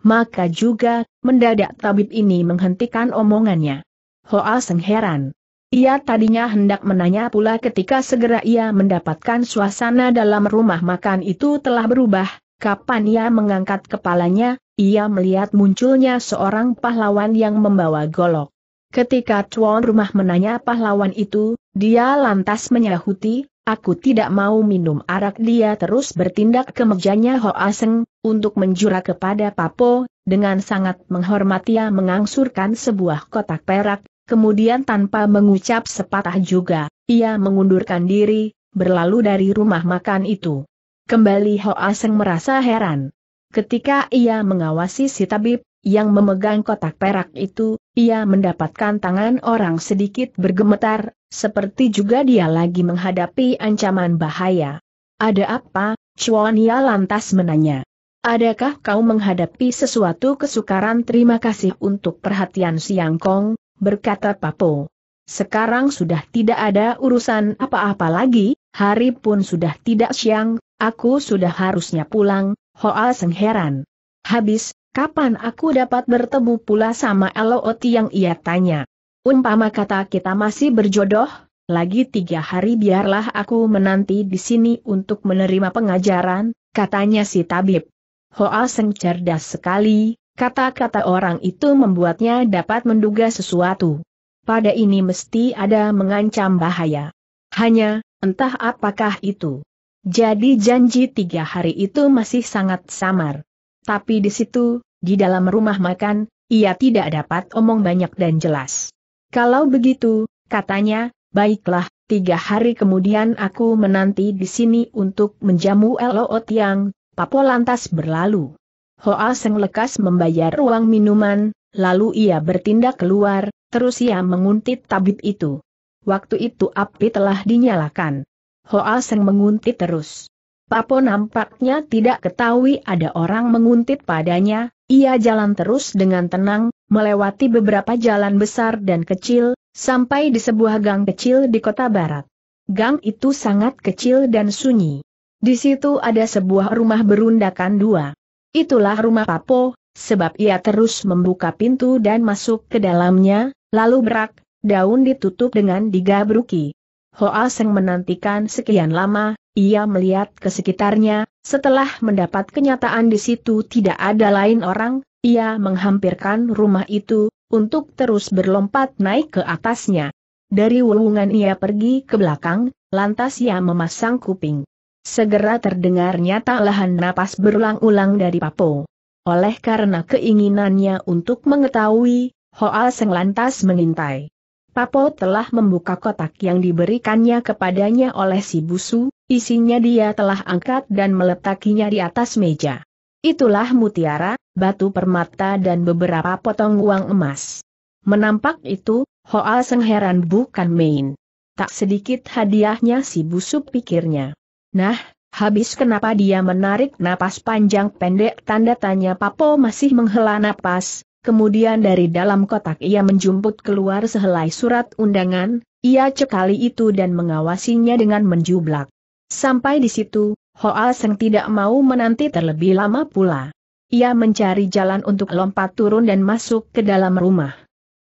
Maka juga, mendadak tabib ini menghentikan omongannya. Hoa Seng heran. Ia tadinya hendak menanya pula ketika segera ia mendapatkan suasana dalam rumah makan itu telah berubah, kapan ia mengangkat kepalanya, ia melihat munculnya seorang pahlawan yang membawa golok. Ketika tuan rumah menanya pahlawan itu, dia lantas menyahuti, aku tidak mau minum arak dia terus bertindak ke mejanya Ho Aseng, untuk menjura kepada Papo, dengan sangat menghormati ia mengangsurkan sebuah kotak perak, kemudian tanpa mengucap sepatah juga, ia mengundurkan diri, berlalu dari rumah makan itu. Kembali Hok Aseng merasa heran. Ketika ia mengawasi si tabib, yang memegang kotak perak itu, ia mendapatkan tangan orang sedikit bergemetar, seperti juga dia lagi menghadapi ancaman bahaya. Ada apa? Chuan Ya lantas menanya. Adakah kau menghadapi sesuatu kesukaran? Terima kasih untuk perhatian Siang Kong, berkata Papo. Sekarang sudah tidak ada urusan apa-apa lagi, hari pun sudah tidak siang, aku sudah harusnya pulang, Hoa Seng heran. Habis, kapan aku dapat bertemu pula sama Looti yang ia tanya? Umpama kata kita masih berjodoh, lagi tiga hari biarlah aku menanti di sini untuk menerima pengajaran, katanya si tabib. Hoa Seng cerdas sekali, kata-kata orang itu membuatnya dapat menduga sesuatu. Pada ini mesti ada mengancam bahaya. Hanya, entah apakah itu. Jadi janji tiga hari itu masih sangat samar. Tapi di situ, di dalam rumah makan, ia tidak dapat omong banyak dan jelas. Kalau begitu, katanya, baiklah, tiga hari kemudian aku menanti di sini untuk menjamu Lo Tiang, Papo lantas berlalu. Hoa Seng lekas membayar ruang minuman, lalu ia bertindak keluar, terus ia menguntit tabib itu. Waktu itu api telah dinyalakan. Hoa Seng menguntit terus. Papo nampaknya tidak ketahui ada orang menguntit padanya, ia jalan terus dengan tenang, melewati beberapa jalan besar dan kecil, sampai di sebuah gang kecil di kota barat. Gang itu sangat kecil dan sunyi. Di situ ada sebuah rumah berundakan dua. Itulah rumah Papo, sebab ia terus membuka pintu dan masuk ke dalamnya, lalu berak, daun ditutup dengan digabruki. Hoa Seng menantikan sekian lama, ia melihat ke sekitarnya, setelah mendapat kenyataan di situ tidak ada lain orang, ia menghampirkan rumah itu, untuk terus berlompat naik ke atasnya. Dari wulungan ia pergi ke belakang, lantas ia memasang kuping. Segera terdengar nyata lahan napas berulang-ulang dari Papo. Oleh karena keinginannya untuk mengetahui, Hoa Seng lantas mengintai. Papo telah membuka kotak yang diberikannya kepadanya oleh si busu, isinya dia telah angkat dan meletakinya di atas meja. Itulah mutiara, batu permata dan beberapa potong uang emas. Menampak itu, Hoa Seng heran bukan main. Tak sedikit hadiahnya si busu pikirnya. Nah, habis kenapa dia menarik napas panjang pendek tanda tanya Papo masih menghela napas, Kemudian dari dalam kotak ia menjumput keluar sehelai surat undangan, ia cekali itu dan mengawasinya dengan menjublak. Sampai di situ, Hoa Seng tidak mau menanti terlebih lama pula. Ia mencari jalan untuk lompat turun dan masuk ke dalam rumah.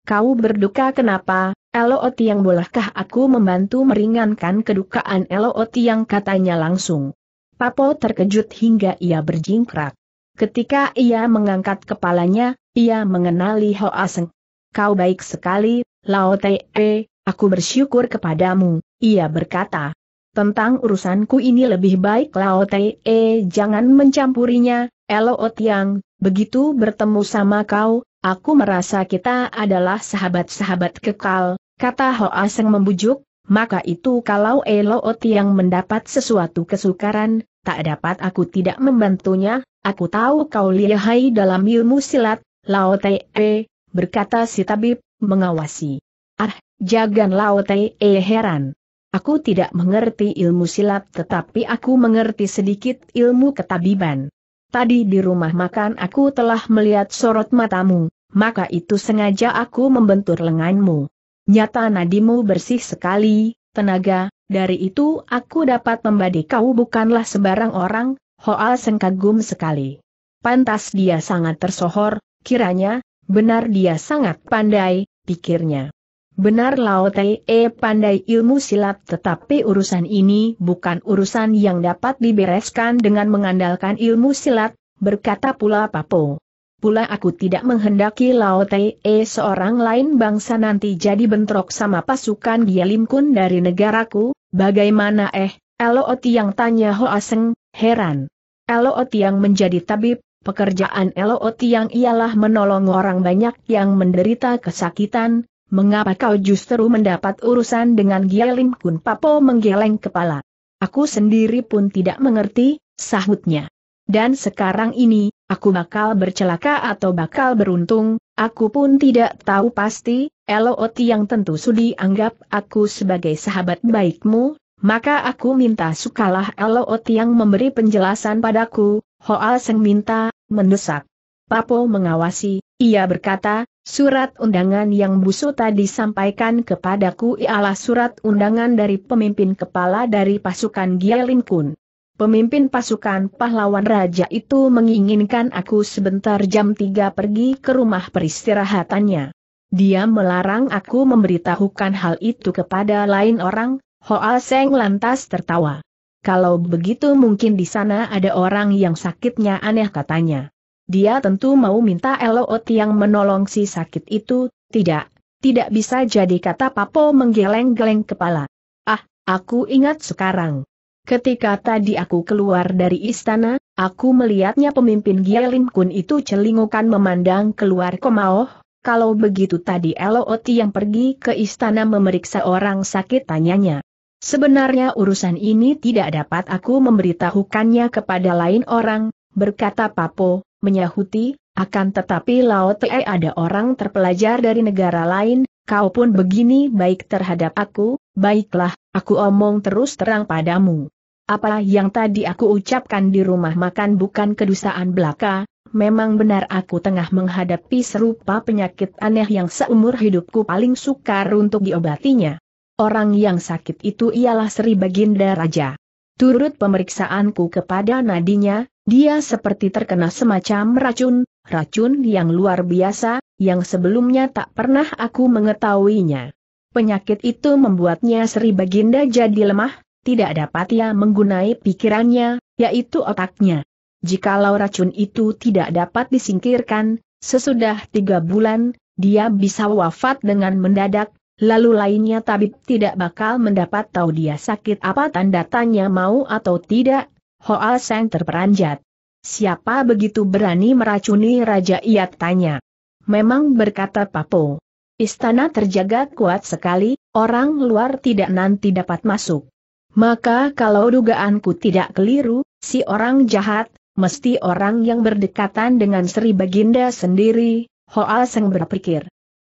Kau berduka kenapa, Eloot yang bolehkah aku membantu meringankan kedukaan Eloot yang katanya langsung. Papo terkejut hingga ia berjingkrak. Ketika ia mengangkat kepalanya, ia mengenali ho aseng Kau baik sekali, Lao Te, eh, aku bersyukur kepadamu, ia berkata. Tentang urusanku ini lebih baik Lao Te eh, jangan mencampurinya, Elo yang begitu bertemu sama kau, aku merasa kita adalah sahabat-sahabat kekal, kata ho aseng membujuk, maka itu kalau Elo yang mendapat sesuatu kesukaran, tak dapat aku tidak membantunya, aku tahu kau lihai dalam ilmu silat, Lao Te, e, berkata si tabib, mengawasi. Ah, jagan Lao Te e, heran. Aku tidak mengerti ilmu silat tetapi aku mengerti sedikit ilmu ketabiban. Tadi di rumah makan aku telah melihat sorot matamu, maka itu sengaja aku membentur lenganmu. Nyata nadimu bersih sekali, tenaga, dari itu aku dapat membadi kau bukanlah sebarang orang, Hoa Seng kagum sekali. Pantas dia sangat tersohor, kiranya, benar dia sangat pandai, pikirnya. Benar Lao Tei eh, pandai ilmu silat tetapi urusan ini bukan urusan yang dapat dibereskan dengan mengandalkan ilmu silat, berkata pula Papo. Pula aku tidak menghendaki Lao Tei eh, seorang lain bangsa nanti jadi bentrok sama pasukan lim kun dari negaraku, bagaimana eh, Elo yang tanya Hoa Seng, heran. Elo yang menjadi tabib, pekerjaan Elo yang ialah menolong orang banyak yang menderita kesakitan, mengapa kau justru mendapat urusan dengan Gielim Kun Papo menggeleng kepala. Aku sendiri pun tidak mengerti, sahutnya. Dan sekarang ini, aku bakal bercelaka atau bakal beruntung, aku pun tidak tahu pasti, Elo yang tentu sudi anggap aku sebagai sahabat baikmu, maka aku minta sukalah Elo yang memberi penjelasan padaku, Hoal Seng minta, mendesak. Papo mengawasi, ia berkata, surat undangan yang busu tadi sampaikan kepadaku ialah surat undangan dari pemimpin kepala dari pasukan Gielin Kun. Pemimpin pasukan pahlawan raja itu menginginkan aku sebentar jam tiga pergi ke rumah peristirahatannya. Dia melarang aku memberitahukan hal itu kepada lain orang, Hoa Seng lantas tertawa. Kalau begitu mungkin di sana ada orang yang sakitnya aneh katanya. Dia tentu mau minta Eloot yang menolong si sakit itu, tidak, tidak bisa jadi kata Papo menggeleng-geleng kepala. Ah, aku ingat sekarang. Ketika tadi aku keluar dari istana, aku melihatnya pemimpin Gielin Kun itu celingukan memandang keluar Komaoh. Kalau begitu tadi Eloot yang pergi ke istana memeriksa orang sakit tanyanya. Sebenarnya urusan ini tidak dapat aku memberitahukannya kepada lain orang, berkata Papo, menyahuti, akan tetapi Lao Te ada orang terpelajar dari negara lain, kau pun begini baik terhadap aku, baiklah, aku omong terus terang padamu. Apa yang tadi aku ucapkan di rumah makan bukan kedusaan belaka, memang benar aku tengah menghadapi serupa penyakit aneh yang seumur hidupku paling sukar untuk diobatinya. Orang yang sakit itu ialah Sri Baginda Raja. Turut pemeriksaanku kepada nadinya, dia seperti terkena semacam racun, racun yang luar biasa, yang sebelumnya tak pernah aku mengetahuinya. Penyakit itu membuatnya Sri Baginda jadi lemah, tidak dapat ia menggunai pikirannya, yaitu otaknya. Jikalau racun itu tidak dapat disingkirkan, sesudah tiga bulan, dia bisa wafat dengan mendadak, lalu lainnya tabib tidak bakal mendapat tahu dia sakit apa tanda tanya mau atau tidak, Hoa Seng terperanjat. Siapa begitu berani meracuni Raja Iat tanya. Memang berkata Papo. Istana terjaga kuat sekali, orang luar tidak nanti dapat masuk. Maka kalau dugaanku tidak keliru, si orang jahat, mesti orang yang berdekatan dengan Sri Baginda sendiri, Hoa Seng berpikir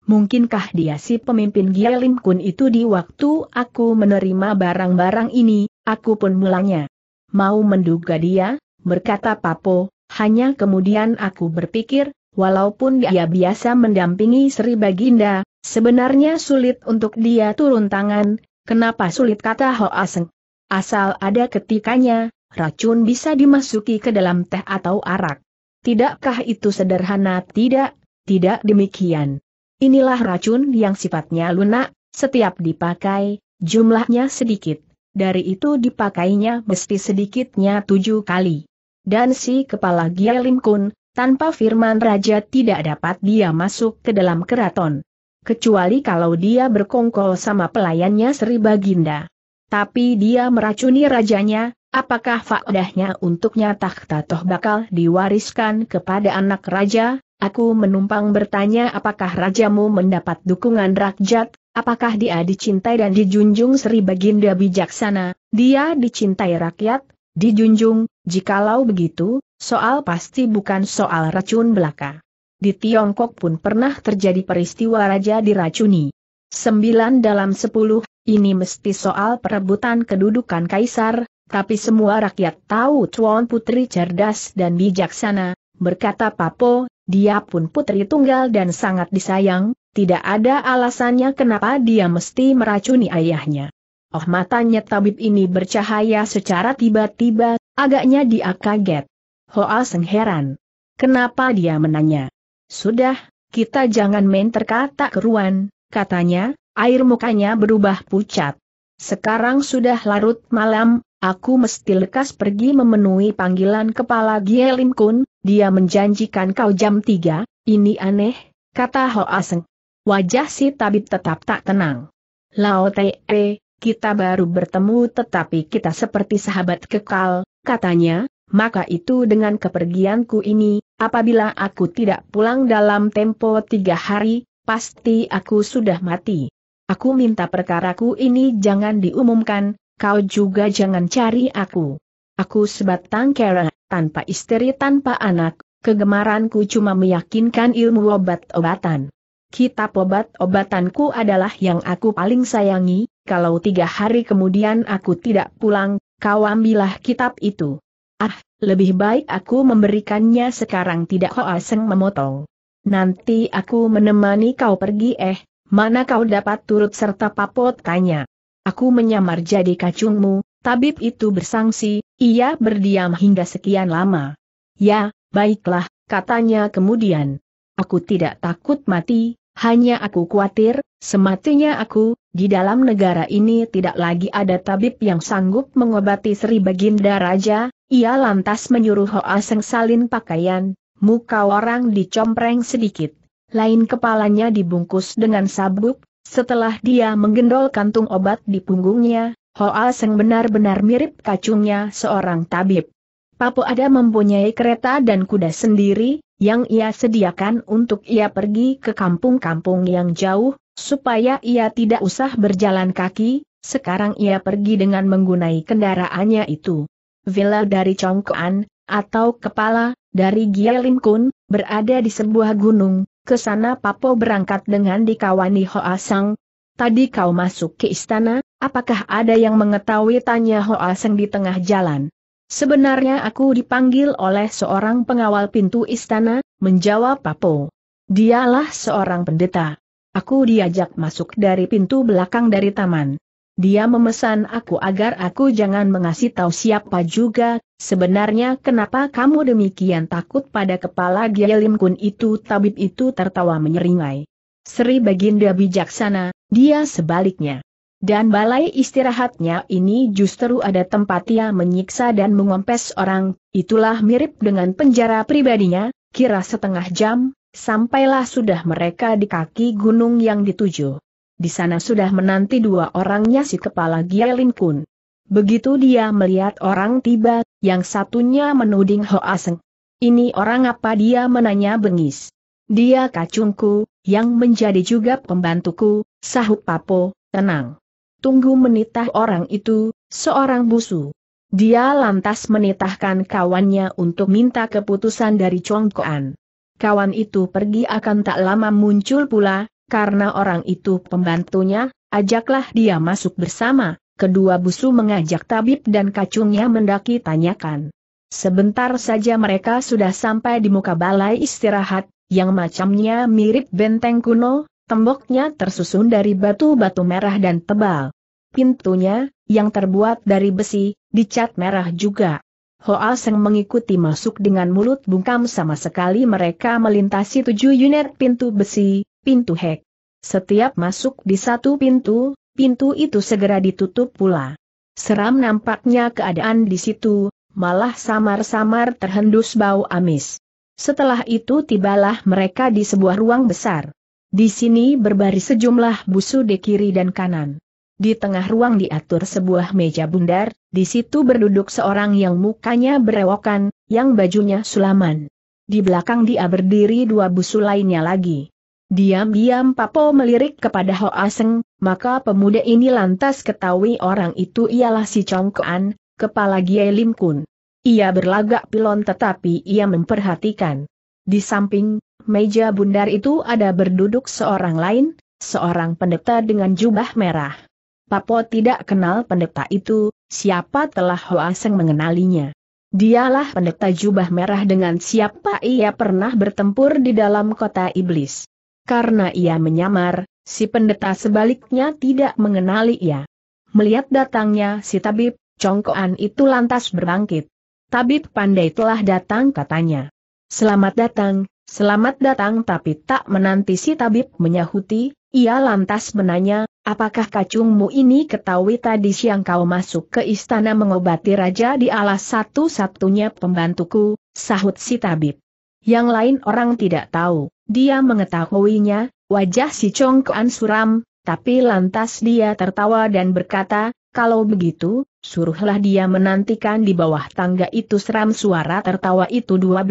mungkinkah dia si pemimpin Gialim Kun itu di waktu aku menerima barang-barang ini, aku pun mulanya. Mau menduga dia, berkata Papo, hanya kemudian aku berpikir, walaupun dia biasa mendampingi Sri Baginda, sebenarnya sulit untuk dia turun tangan, kenapa sulit kata Ho Aseng? Asal ada ketikanya, racun bisa dimasuki ke dalam teh atau arak. Tidakkah itu sederhana? Tidak, tidak demikian. Inilah racun yang sifatnya lunak, setiap dipakai, jumlahnya sedikit. Dari itu dipakainya mesti sedikitnya tujuh kali. Dan si kepala Gialim Kun, tanpa firman raja tidak dapat dia masuk ke dalam keraton. Kecuali kalau dia berkongkol sama pelayannya Sri Baginda. Tapi dia meracuni rajanya, apakah faedahnya untuknya takhta toh bakal diwariskan kepada anak raja? Aku menumpang bertanya apakah rajamu mendapat dukungan rakyat, apakah dia dicintai dan dijunjung Sri Baginda Bijaksana, dia dicintai rakyat, dijunjung, jikalau begitu, soal pasti bukan soal racun belaka. Di Tiongkok pun pernah terjadi peristiwa raja diracuni. Sembilan dalam sepuluh, ini mesti soal perebutan kedudukan kaisar, tapi semua rakyat tahu Tuan Putri cerdas dan bijaksana, berkata Papo, dia pun putri tunggal dan sangat disayang, tidak ada alasannya kenapa dia mesti meracuni ayahnya. Oh matanya tabib ini bercahaya secara tiba-tiba, agaknya dia kaget. Hoa Seng heran. Kenapa dia menanya? Sudah, kita jangan main terkata keruan, katanya, air mukanya berubah pucat. Sekarang sudah larut malam, aku mesti lekas pergi memenuhi panggilan kepala Gielim Kun, dia menjanjikan kau jam tiga. ini aneh, kata Ho Aseng. Wajah si tabib tetap tak tenang. Lao Te, eh, kita baru bertemu tetapi kita seperti sahabat kekal, katanya, maka itu dengan kepergianku ini, apabila aku tidak pulang dalam tempo tiga hari, pasti aku sudah mati. Aku minta perkaraku ini jangan diumumkan, kau juga jangan cari aku. Aku sebatang kera, tanpa istri tanpa anak, kegemaranku cuma meyakinkan ilmu obat-obatan. Kitab obat-obatanku adalah yang aku paling sayangi, kalau tiga hari kemudian aku tidak pulang, kau ambillah kitab itu. Ah, lebih baik aku memberikannya sekarang tidak kau aseng memotong. Nanti aku menemani kau pergi eh, mana kau dapat turut serta papot tanya. Aku menyamar jadi kacungmu, Tabib itu bersangsi, ia berdiam hingga sekian lama. Ya, baiklah, katanya kemudian. Aku tidak takut mati, hanya aku khawatir, sematinya aku, di dalam negara ini tidak lagi ada tabib yang sanggup mengobati Sri Baginda Raja, ia lantas menyuruh Hoa Seng salin pakaian, muka orang dicompreng sedikit, lain kepalanya dibungkus dengan sabuk, setelah dia menggendol kantung obat di punggungnya, Hoa Seng benar-benar mirip kacungnya seorang tabib. Papu ada mempunyai kereta dan kuda sendiri, yang ia sediakan untuk ia pergi ke kampung-kampung yang jauh, supaya ia tidak usah berjalan kaki, sekarang ia pergi dengan menggunai kendaraannya itu. Villa dari Congkoan, atau kepala, dari Gielim Kun, berada di sebuah gunung, ke sana Papo berangkat dengan dikawani Hoa Sang, Tadi kau masuk ke istana, apakah ada yang mengetahui tanya Hoa Seng di tengah jalan? Sebenarnya aku dipanggil oleh seorang pengawal pintu istana, menjawab Papo. Dialah seorang pendeta. Aku diajak masuk dari pintu belakang dari taman. Dia memesan aku agar aku jangan mengasih tahu siapa juga, sebenarnya kenapa kamu demikian takut pada kepala Gialim Kun itu tabib itu tertawa menyeringai. Sri Baginda bijaksana, dia sebaliknya. Dan balai istirahatnya ini justru ada tempat ia menyiksa dan mengompes orang, itulah mirip dengan penjara pribadinya, kira setengah jam, sampailah sudah mereka di kaki gunung yang dituju. Di sana sudah menanti dua orangnya si kepala Gielin Kun. Begitu dia melihat orang tiba, yang satunya menuding Hoaseng. Aseng. Ini orang apa dia menanya bengis. Dia kacungku, yang menjadi juga pembantuku, sahut Papo, tenang. Tunggu menitah orang itu, seorang busu. Dia lantas menitahkan kawannya untuk minta keputusan dari Chongkoan. Kawan itu pergi akan tak lama muncul pula, karena orang itu pembantunya, ajaklah dia masuk bersama, kedua busu mengajak tabib dan kacungnya mendaki tanyakan. Sebentar saja mereka sudah sampai di muka balai istirahat, yang macamnya mirip benteng kuno, temboknya tersusun dari batu-batu merah dan tebal. Pintunya, yang terbuat dari besi, dicat merah juga. Hoa Seng mengikuti masuk dengan mulut bungkam sama sekali mereka melintasi tujuh unit pintu besi, pintu hek. Setiap masuk di satu pintu, pintu itu segera ditutup pula. Seram nampaknya keadaan di situ, malah samar-samar terhendus bau amis. Setelah itu tibalah mereka di sebuah ruang besar. Di sini berbaris sejumlah busu di kiri dan kanan. Di tengah ruang diatur sebuah meja bundar, di situ berduduk seorang yang mukanya berewokan, yang bajunya sulaman. Di belakang dia berdiri dua busu lainnya lagi. Diam-diam Papo melirik kepada Ho Aseng, maka pemuda ini lantas ketahui orang itu ialah si Chongkoan, kepala Giai Lim Kun. Ia berlagak pilon tetapi ia memperhatikan. Di samping, meja bundar itu ada berduduk seorang lain, seorang pendeta dengan jubah merah. Papo tidak kenal pendeta itu, siapa telah Hoaseng mengenalinya. Dialah pendeta jubah merah dengan siapa ia pernah bertempur di dalam kota iblis. Karena ia menyamar, si pendeta sebaliknya tidak mengenali ia. Melihat datangnya si tabib, congkoan itu lantas berbangkit. Tabib pandai telah datang katanya. Selamat datang, selamat datang tapi tak menanti si tabib menyahuti, ia lantas menanya, apakah kacungmu ini ketahui tadi siang kau masuk ke istana mengobati raja di alas satu-satunya pembantuku, sahut si tabib. Yang lain orang tidak tahu, dia mengetahuinya, wajah si Congkoan suram, tapi lantas dia tertawa dan berkata, kalau begitu, Suruhlah dia menantikan di bawah tangga itu seram suara tertawa itu 12.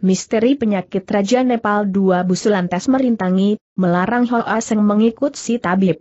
Misteri penyakit Raja Nepal dua lantas merintangi, melarang Hoa Seng mengikut si tabib.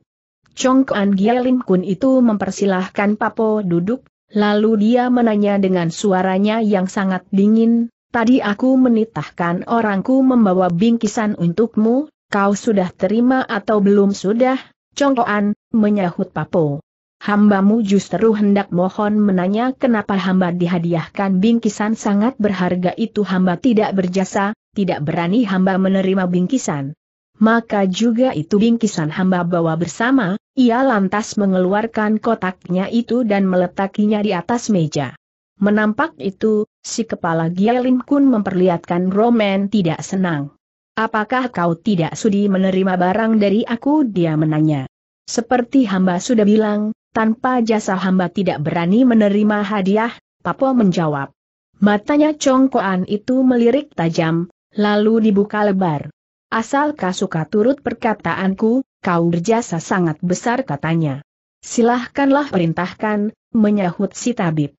Chong Kuan Gia Lim Kun itu mempersilahkan Papo duduk, lalu dia menanya dengan suaranya yang sangat dingin, Tadi aku menitahkan orangku membawa bingkisan untukmu, kau sudah terima atau belum sudah, Chong Kuan, menyahut Papo. Hambamu justru hendak mohon menanya kenapa hamba dihadiahkan bingkisan sangat berharga itu hamba tidak berjasa, tidak berani hamba menerima bingkisan. Maka juga itu bingkisan hamba bawa bersama, ia lantas mengeluarkan kotaknya itu dan meletakinya di atas meja. Menampak itu, si kepala Gielin Kun memperlihatkan Roman tidak senang. Apakah kau tidak sudi menerima barang dari aku? Dia menanya. Seperti hamba sudah bilang, tanpa jasa hamba tidak berani menerima hadiah, Papo menjawab. Matanya congkoan itu melirik tajam, lalu dibuka lebar. Asal kau suka turut perkataanku, kau berjasa sangat besar katanya. Silahkanlah perintahkan, menyahut si tabib.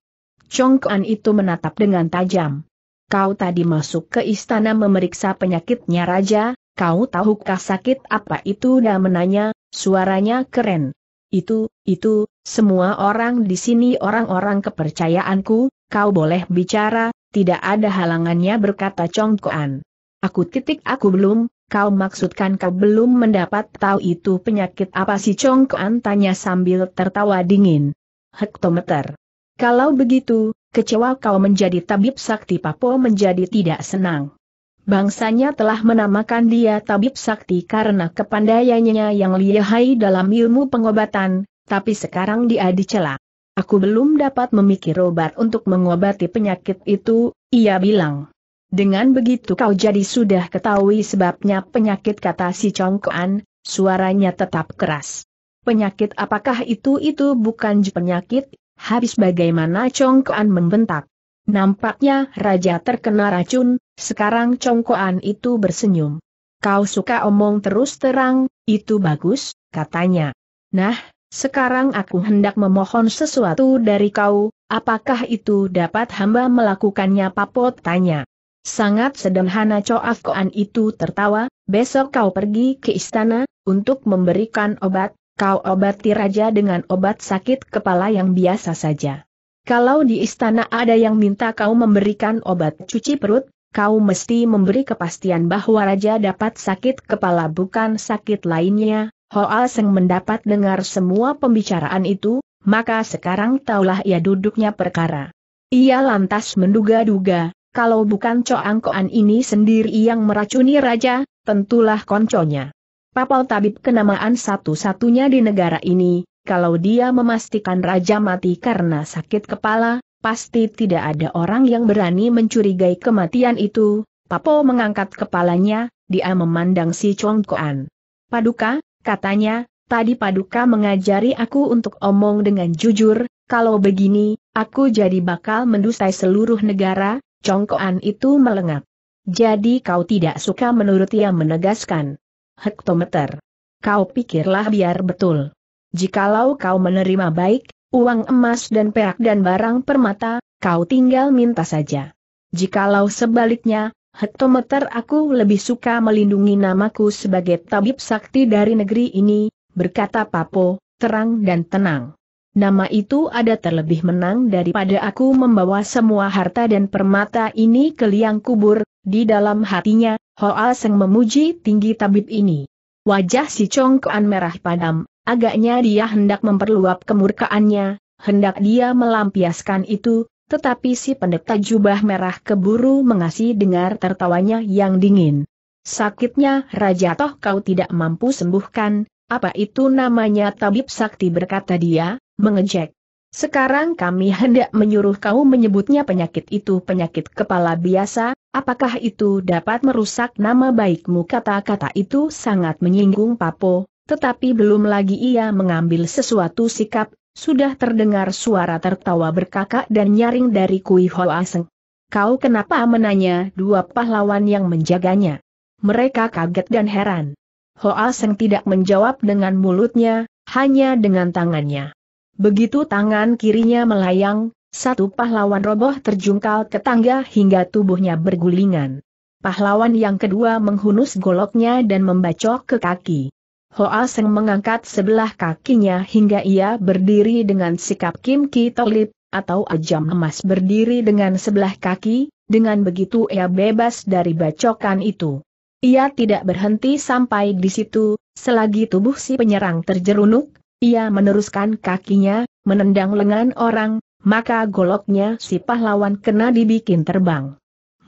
Congkoan itu menatap dengan tajam. Kau tadi masuk ke istana memeriksa penyakitnya raja, kau tahukah sakit apa itu dan menanya, suaranya keren itu, itu, semua orang di sini orang-orang kepercayaanku, kau boleh bicara, tidak ada halangannya berkata Congkoan. Aku titik aku belum, kau maksudkan kau belum mendapat tahu itu penyakit apa si Congkoan tanya sambil tertawa dingin. Hektometer. Kalau begitu, kecewa kau menjadi tabib sakti papo menjadi tidak senang bangsanya telah menamakan dia tabib sakti karena kepandaiannya yang lihai dalam ilmu pengobatan, tapi sekarang dia dicela. Aku belum dapat memikir obat untuk mengobati penyakit itu, ia bilang. Dengan begitu kau jadi sudah ketahui sebabnya penyakit kata si Congkoan, suaranya tetap keras. Penyakit apakah itu itu bukan penyakit, habis bagaimana Congkoan membentak. Nampaknya raja terkena racun, sekarang congkoan itu bersenyum. Kau suka omong terus terang, itu bagus, katanya. Nah, sekarang aku hendak memohon sesuatu dari kau, apakah itu dapat hamba melakukannya papot tanya. Sangat sederhana Coaf Koan itu tertawa, besok kau pergi ke istana, untuk memberikan obat, kau obati raja dengan obat sakit kepala yang biasa saja. Kalau di istana ada yang minta kau memberikan obat cuci perut, kau mesti memberi kepastian bahwa raja dapat sakit kepala bukan sakit lainnya. Hoa Seng mendapat dengar semua pembicaraan itu, maka sekarang taulah ia duduknya perkara. Ia lantas menduga-duga, kalau bukan Coang Koan ini sendiri yang meracuni raja, tentulah konconya. Papal tabib kenamaan satu-satunya di negara ini, kalau dia memastikan raja mati karena sakit kepala, pasti tidak ada orang yang berani mencurigai kematian itu. Papo mengangkat kepalanya, dia memandang si Chongkoan. Paduka, katanya, tadi Paduka mengajari aku untuk omong dengan jujur, kalau begini, aku jadi bakal mendusai seluruh negara, Chongkoan itu melengak. Jadi kau tidak suka menurut yang menegaskan. Hektometer. Kau pikirlah biar betul. Jikalau kau menerima baik, uang emas dan perak dan barang permata, kau tinggal minta saja. Jikalau sebaliknya, hektometer aku lebih suka melindungi namaku sebagai tabib sakti dari negeri ini, berkata Papo, terang dan tenang. Nama itu ada terlebih menang daripada aku membawa semua harta dan permata ini ke liang kubur, di dalam hatinya, Hoa Seng memuji tinggi tabib ini. Wajah si Chong merah padam, Agaknya dia hendak memperluap kemurkaannya, hendak dia melampiaskan itu, tetapi si pendeta jubah merah keburu mengasih dengar tertawanya yang dingin. Sakitnya Raja Toh kau tidak mampu sembuhkan, apa itu namanya tabib sakti berkata dia, mengejek. Sekarang kami hendak menyuruh kau menyebutnya penyakit itu penyakit kepala biasa, apakah itu dapat merusak nama baikmu kata-kata itu sangat menyinggung Papo, tetapi belum lagi ia mengambil sesuatu sikap, sudah terdengar suara tertawa berkakak dan nyaring dari Kui Ho Aseng. Kau kenapa menanya dua pahlawan yang menjaganya? Mereka kaget dan heran. Ho Aseng tidak menjawab dengan mulutnya, hanya dengan tangannya. Begitu tangan kirinya melayang, satu pahlawan roboh terjungkal ke tangga hingga tubuhnya bergulingan. Pahlawan yang kedua menghunus goloknya dan membacok ke kaki. Hoa Seng mengangkat sebelah kakinya hingga ia berdiri dengan sikap Kim Ki Tolip, atau ajam emas berdiri dengan sebelah kaki, dengan begitu ia bebas dari bacokan itu. Ia tidak berhenti sampai di situ, selagi tubuh si penyerang terjerunuk, ia meneruskan kakinya, menendang lengan orang, maka goloknya si pahlawan kena dibikin terbang.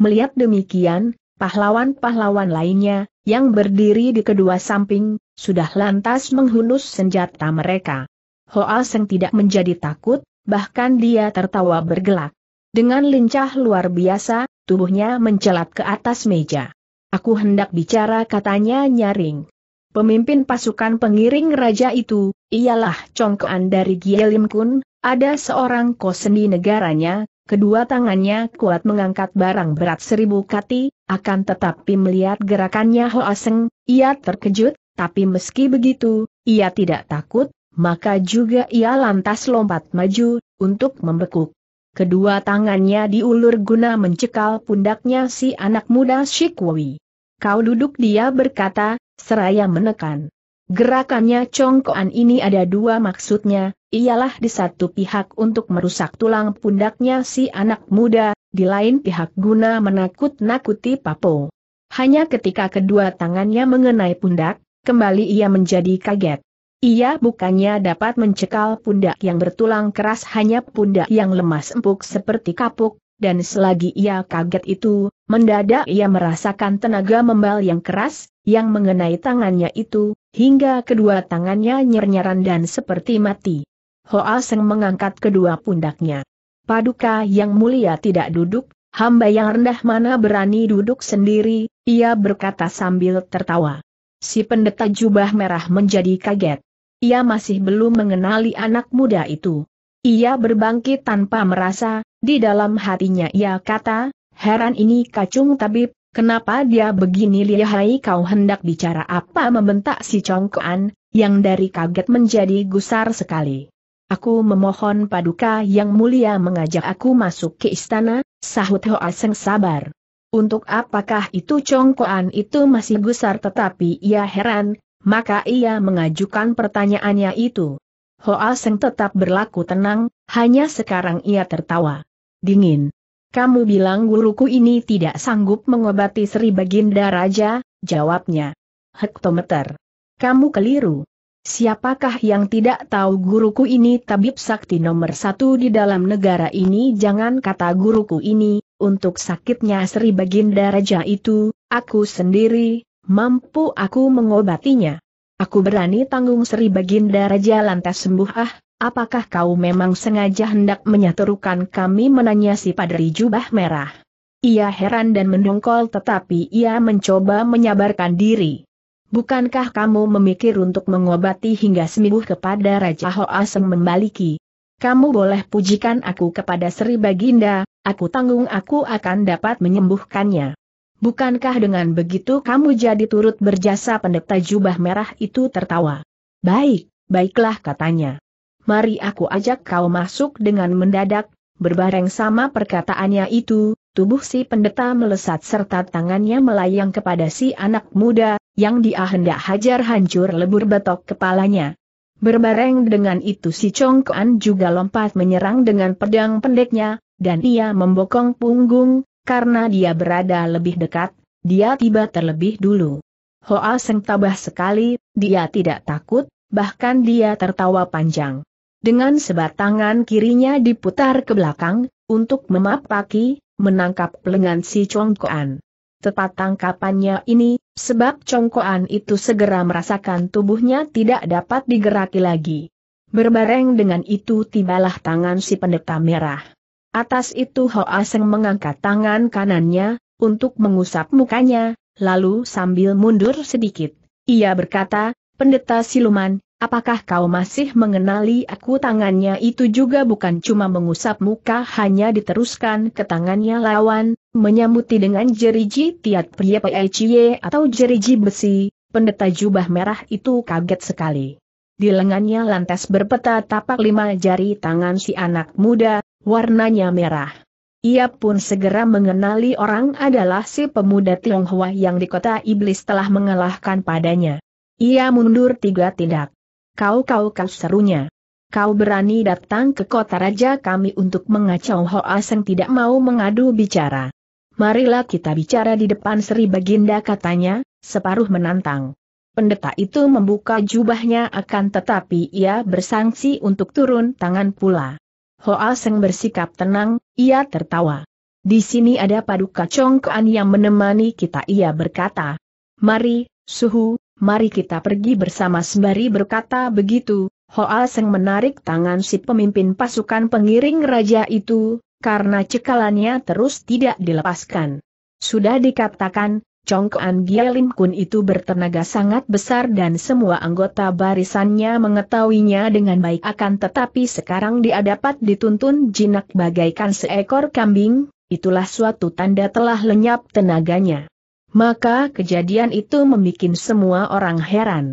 Melihat demikian, pahlawan-pahlawan lainnya, yang berdiri di kedua samping, sudah lantas menghunus senjata mereka. Hoa Seng tidak menjadi takut, bahkan dia tertawa bergelak. Dengan lincah luar biasa, tubuhnya mencelat ke atas meja. Aku hendak bicara katanya nyaring. Pemimpin pasukan pengiring raja itu, ialah congkoan dari Gielim Kun, ada seorang kos di negaranya, kedua tangannya kuat mengangkat barang berat seribu kati, akan tetapi melihat gerakannya Hoa Seng, ia terkejut, tapi meski begitu, ia tidak takut, maka juga ia lantas lompat maju, untuk membekuk. Kedua tangannya diulur guna mencekal pundaknya si anak muda Shikwi. Kau duduk dia berkata, seraya menekan. Gerakannya congkoan ini ada dua maksudnya, ialah di satu pihak untuk merusak tulang pundaknya si anak muda, di lain pihak guna menakut-nakuti Papo. Hanya ketika kedua tangannya mengenai pundak, kembali ia menjadi kaget. Ia bukannya dapat mencekal pundak yang bertulang keras hanya pundak yang lemas empuk seperti kapuk, dan selagi ia kaget itu, mendadak ia merasakan tenaga membal yang keras, yang mengenai tangannya itu, hingga kedua tangannya nyernyaran dan seperti mati. Hoa Seng mengangkat kedua pundaknya. Paduka yang mulia tidak duduk, hamba yang rendah mana berani duduk sendiri, ia berkata sambil tertawa. Si pendeta jubah merah menjadi kaget. Ia masih belum mengenali anak muda itu. Ia berbangkit tanpa merasa, di dalam hatinya ia kata, heran ini kacung tabib, kenapa dia begini lihai kau hendak bicara apa membentak si congkoan, yang dari kaget menjadi gusar sekali. Aku memohon paduka yang mulia mengajak aku masuk ke istana, sahut Hoa Seng sabar. Untuk apakah itu congkoan itu masih gusar tetapi ia heran, maka ia mengajukan pertanyaannya itu. Hoa Seng tetap berlaku tenang, hanya sekarang ia tertawa. Dingin. Kamu bilang guruku ini tidak sanggup mengobati Sri Baginda Raja, jawabnya. Hektometer. Kamu keliru. Siapakah yang tidak tahu guruku ini tabib sakti nomor satu di dalam negara ini jangan kata guruku ini, untuk sakitnya Sri Baginda Raja itu, aku sendiri, mampu aku mengobatinya. Aku berani tanggung Sri Baginda Raja lantas sembuh ah, apakah kau memang sengaja hendak menyaturkan kami menanya si padri jubah merah. Ia heran dan mendongkol tetapi ia mencoba menyabarkan diri. Bukankah kamu memikir untuk mengobati hingga sembuh kepada Raja Hoa Asem? membaliki? Kamu boleh pujikan aku kepada Sri Baginda, aku tanggung aku akan dapat menyembuhkannya. Bukankah dengan begitu kamu jadi turut berjasa pendeta jubah merah itu tertawa? Baik, baiklah katanya. Mari aku ajak kau masuk dengan mendadak, berbareng sama perkataannya itu, tubuh si pendeta melesat serta tangannya melayang kepada si anak muda, yang dia hendak hajar hancur lebur betok kepalanya. Berbareng dengan itu si Chong Kuan juga lompat menyerang dengan pedang pendeknya, dan ia membokong punggung, karena dia berada lebih dekat, dia tiba terlebih dulu. Hoa Seng tabah sekali, dia tidak takut, bahkan dia tertawa panjang. Dengan sebatangan kirinya diputar ke belakang, untuk memapaki, menangkap lengan si Congkoan. Tepat tangkapannya ini, sebab Congkoan itu segera merasakan tubuhnya tidak dapat digeraki lagi. Berbareng dengan itu tibalah tangan si pendeta merah. Atas itu ho aseng mengangkat tangan kanannya, untuk mengusap mukanya, lalu sambil mundur sedikit. Ia berkata, pendeta siluman, apakah kau masih mengenali aku tangannya itu juga bukan cuma mengusap muka hanya diteruskan ke tangannya lawan, menyambuti dengan jeriji tiat pria PECY atau jeriji besi, pendeta jubah merah itu kaget sekali. Di lengannya lantas berpeta tapak lima jari tangan si anak muda, warnanya merah. Ia pun segera mengenali orang adalah si pemuda Tionghoa yang di kota iblis telah mengalahkan padanya. Ia mundur tiga tindak. Kau kau kau serunya. Kau berani datang ke kota raja kami untuk mengacau Hoa Seng tidak mau mengadu bicara. Marilah kita bicara di depan Sri Baginda katanya, separuh menantang. Pendeta itu membuka jubahnya akan tetapi ia bersangsi untuk turun tangan pula. Hoa Seng bersikap tenang, ia tertawa. Di sini ada paduka congkoan yang menemani kita ia berkata. Mari, suhu, mari kita pergi bersama sembari berkata begitu. Hoa Seng menarik tangan si pemimpin pasukan pengiring raja itu, karena cekalannya terus tidak dilepaskan. Sudah dikatakan, Congkoan Gialin Kun itu bertenaga sangat besar dan semua anggota barisannya mengetahuinya dengan baik akan tetapi sekarang dia dapat dituntun jinak bagaikan seekor kambing, itulah suatu tanda telah lenyap tenaganya. Maka kejadian itu membuat semua orang heran.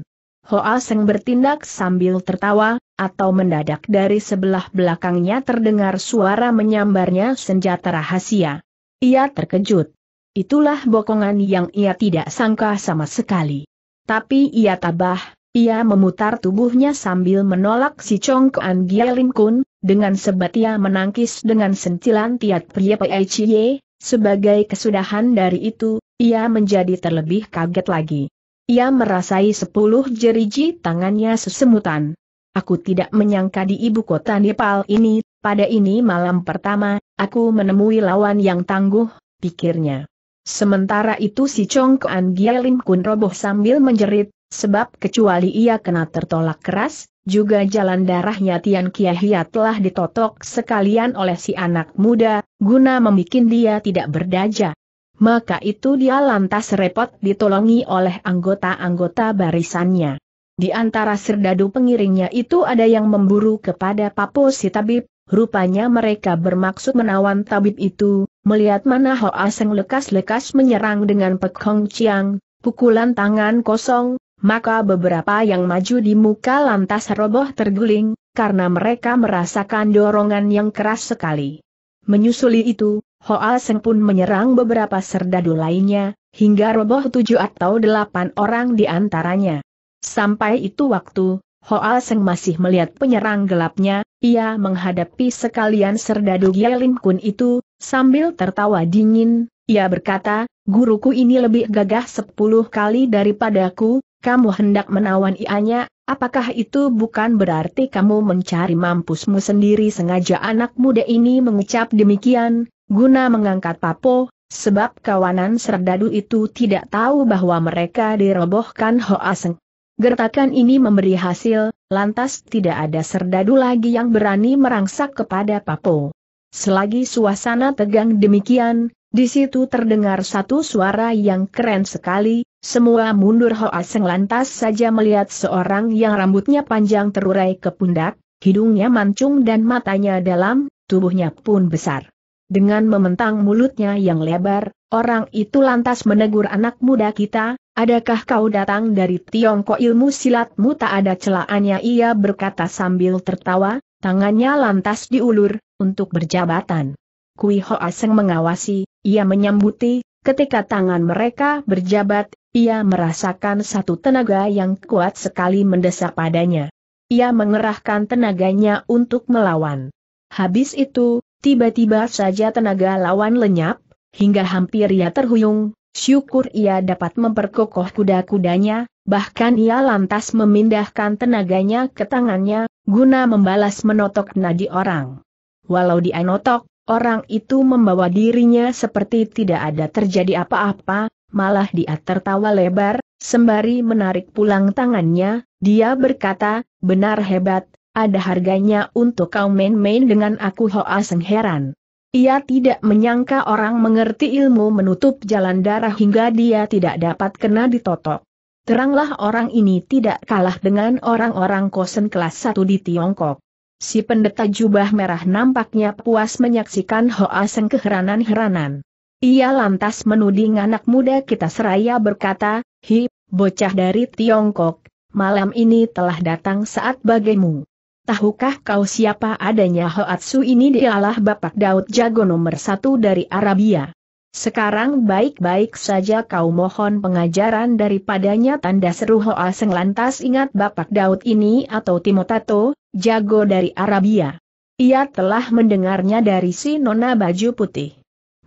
Hoa Seng bertindak sambil tertawa, atau mendadak dari sebelah belakangnya terdengar suara menyambarnya senjata rahasia. Ia terkejut. Itulah bokongan yang ia tidak sangka sama sekali. Tapi ia tabah, ia memutar tubuhnya sambil menolak si congkoan Gialin Kun, dengan sebat ia menangkis dengan sentilan tiat pria Cie, sebagai kesudahan dari itu, ia menjadi terlebih kaget lagi. Ia merasai sepuluh jeriji tangannya sesemutan. Aku tidak menyangka di ibu kota Nepal ini, pada ini malam pertama, aku menemui lawan yang tangguh, pikirnya. Sementara itu si Chong Kuan Gialim Kun roboh sambil menjerit, sebab kecuali ia kena tertolak keras, juga jalan darahnya Tian Kiahia telah ditotok sekalian oleh si anak muda, guna membuat dia tidak berdaja. Maka itu dia lantas repot ditolongi oleh anggota-anggota barisannya. Di antara serdadu pengiringnya itu ada yang memburu kepada papo si tabib, rupanya mereka bermaksud menawan tabib itu, melihat mana Ho Aseng lekas-lekas menyerang dengan pekong ciang, pukulan tangan kosong, maka beberapa yang maju di muka lantas roboh terguling, karena mereka merasakan dorongan yang keras sekali. Menyusuli itu, Ho Aseng pun menyerang beberapa serdadu lainnya, hingga roboh tujuh atau delapan orang di antaranya. Sampai itu waktu, Ho Aseng masih melihat penyerang gelapnya, ia menghadapi sekalian serdadu Gialim Kun itu, Sambil tertawa dingin, ia berkata, guruku ini lebih gagah sepuluh kali daripadaku, kamu hendak menawan ianya, apakah itu bukan berarti kamu mencari mampusmu sendiri sengaja anak muda ini mengucap demikian, guna mengangkat papo, sebab kawanan serdadu itu tidak tahu bahwa mereka dirobohkan Hoaseng. Gertakan ini memberi hasil, lantas tidak ada serdadu lagi yang berani merangsak kepada Papo. Selagi suasana tegang demikian, di situ terdengar satu suara yang keren sekali, semua mundur Hoa Seng lantas saja melihat seorang yang rambutnya panjang terurai ke pundak, hidungnya mancung dan matanya dalam, tubuhnya pun besar. Dengan mementang mulutnya yang lebar, orang itu lantas menegur anak muda kita, adakah kau datang dari Tiongkok ilmu silatmu tak ada celaannya ia berkata sambil tertawa, Tangannya lantas diulur, untuk berjabatan. Kui Ho Aseng mengawasi, ia menyambuti, ketika tangan mereka berjabat, ia merasakan satu tenaga yang kuat sekali mendesak padanya. Ia mengerahkan tenaganya untuk melawan. Habis itu, tiba-tiba saja tenaga lawan lenyap, hingga hampir ia terhuyung, Syukur ia dapat memperkokoh kuda-kudanya, bahkan ia lantas memindahkan tenaganya ke tangannya, guna membalas menotok nadi orang. Walau dia notok, orang itu membawa dirinya seperti tidak ada terjadi apa-apa, malah dia tertawa lebar, sembari menarik pulang tangannya, dia berkata, benar hebat, ada harganya untuk kau main-main dengan aku Hoa Seng heran. Ia tidak menyangka orang mengerti ilmu menutup jalan darah hingga dia tidak dapat kena ditotok. Teranglah orang ini tidak kalah dengan orang-orang kosen kelas 1 di Tiongkok. Si pendeta jubah merah nampaknya puas menyaksikan Hoa Seng keheranan-heranan. Ia lantas menuding anak muda kita seraya berkata, Hi, bocah dari Tiongkok, malam ini telah datang saat bagimu. Tahukah kau siapa adanya Hoatsu ini dialah Bapak Daud Jago nomor satu dari Arabia. Sekarang baik-baik saja kau mohon pengajaran daripadanya tanda seru Hoa Seng lantas ingat Bapak Daud ini atau Timotato, Jago dari Arabia. Ia telah mendengarnya dari si Nona Baju Putih.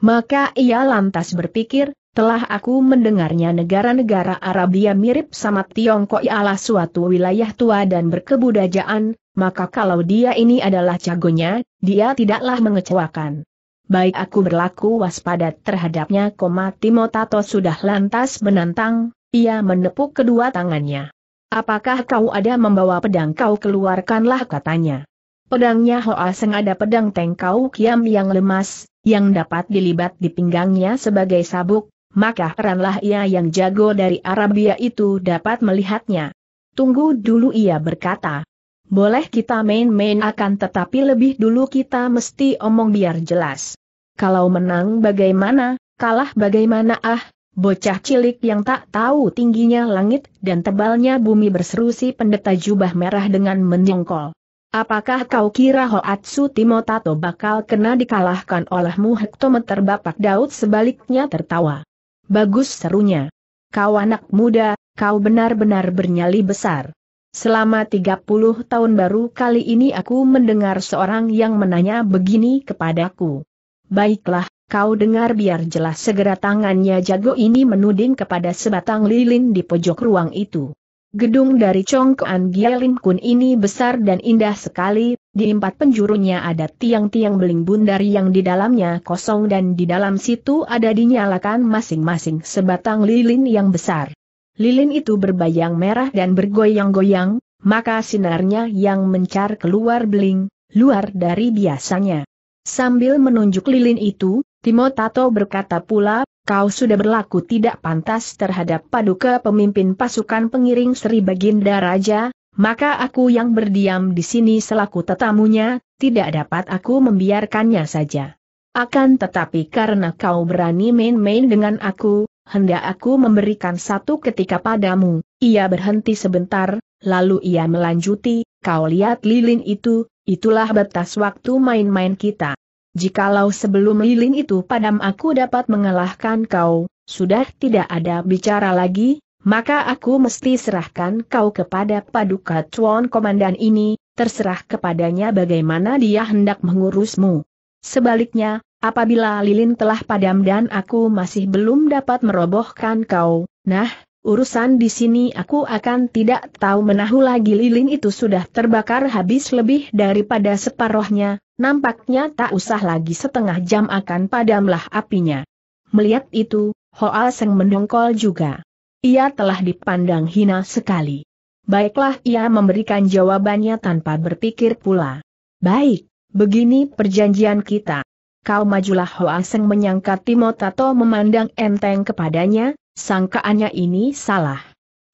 Maka ia lantas berpikir, telah aku mendengarnya negara-negara Arabia mirip sama Tiongkok ialah suatu wilayah tua dan berkebudayaan, maka kalau dia ini adalah jagonya, dia tidaklah mengecewakan. Baik aku berlaku waspada terhadapnya, koma Timotato sudah lantas menantang, ia menepuk kedua tangannya. Apakah kau ada membawa pedang kau keluarkanlah katanya. Pedangnya Hoa Seng ada pedang tengkau kiam yang lemas, yang dapat dilibat di pinggangnya sebagai sabuk, maka heranlah ia yang jago dari Arabia itu dapat melihatnya. Tunggu dulu ia berkata, boleh kita main-main akan tetapi lebih dulu kita mesti omong biar jelas. Kalau menang bagaimana, kalah bagaimana ah, bocah cilik yang tak tahu tingginya langit dan tebalnya bumi berseru si pendeta jubah merah dengan menyengkol. Apakah kau kira Hoatsu Timotato bakal kena dikalahkan olehmu hektometer Bapak Daud sebaliknya tertawa. Bagus serunya. Kau anak muda, kau benar-benar bernyali besar. Selama 30 tahun baru kali ini aku mendengar seorang yang menanya begini kepadaku. Baiklah, kau dengar biar jelas segera tangannya jago ini menuding kepada sebatang lilin di pojok ruang itu. Gedung dari Chongkoan Gielin Kun ini besar dan indah sekali, di empat penjurunya ada tiang-tiang beling bundar yang di dalamnya kosong dan di dalam situ ada dinyalakan masing-masing sebatang lilin yang besar lilin itu berbayang merah dan bergoyang-goyang, maka sinarnya yang mencar keluar beling, luar dari biasanya. Sambil menunjuk lilin itu, Timotato berkata pula, kau sudah berlaku tidak pantas terhadap paduka pemimpin pasukan pengiring Sri Baginda Raja, maka aku yang berdiam di sini selaku tetamunya, tidak dapat aku membiarkannya saja. Akan tetapi karena kau berani main-main dengan aku, hendak aku memberikan satu ketika padamu. Ia berhenti sebentar, lalu ia melanjuti, kau lihat lilin itu, itulah batas waktu main-main kita. Jikalau sebelum lilin itu padam aku dapat mengalahkan kau, sudah tidak ada bicara lagi, maka aku mesti serahkan kau kepada paduka Chuan Komandan ini, terserah kepadanya bagaimana dia hendak mengurusmu. Sebaliknya, Apabila lilin telah padam dan aku masih belum dapat merobohkan kau, nah, urusan di sini aku akan tidak tahu menahu lagi lilin itu sudah terbakar habis lebih daripada separohnya, nampaknya tak usah lagi setengah jam akan padamlah apinya. Melihat itu, Hoa Seng mendongkol juga. Ia telah dipandang hina sekali. Baiklah ia memberikan jawabannya tanpa berpikir pula. Baik, begini perjanjian kita kau majulah Hoa Seng menyangka Tato memandang enteng kepadanya, sangkaannya ini salah.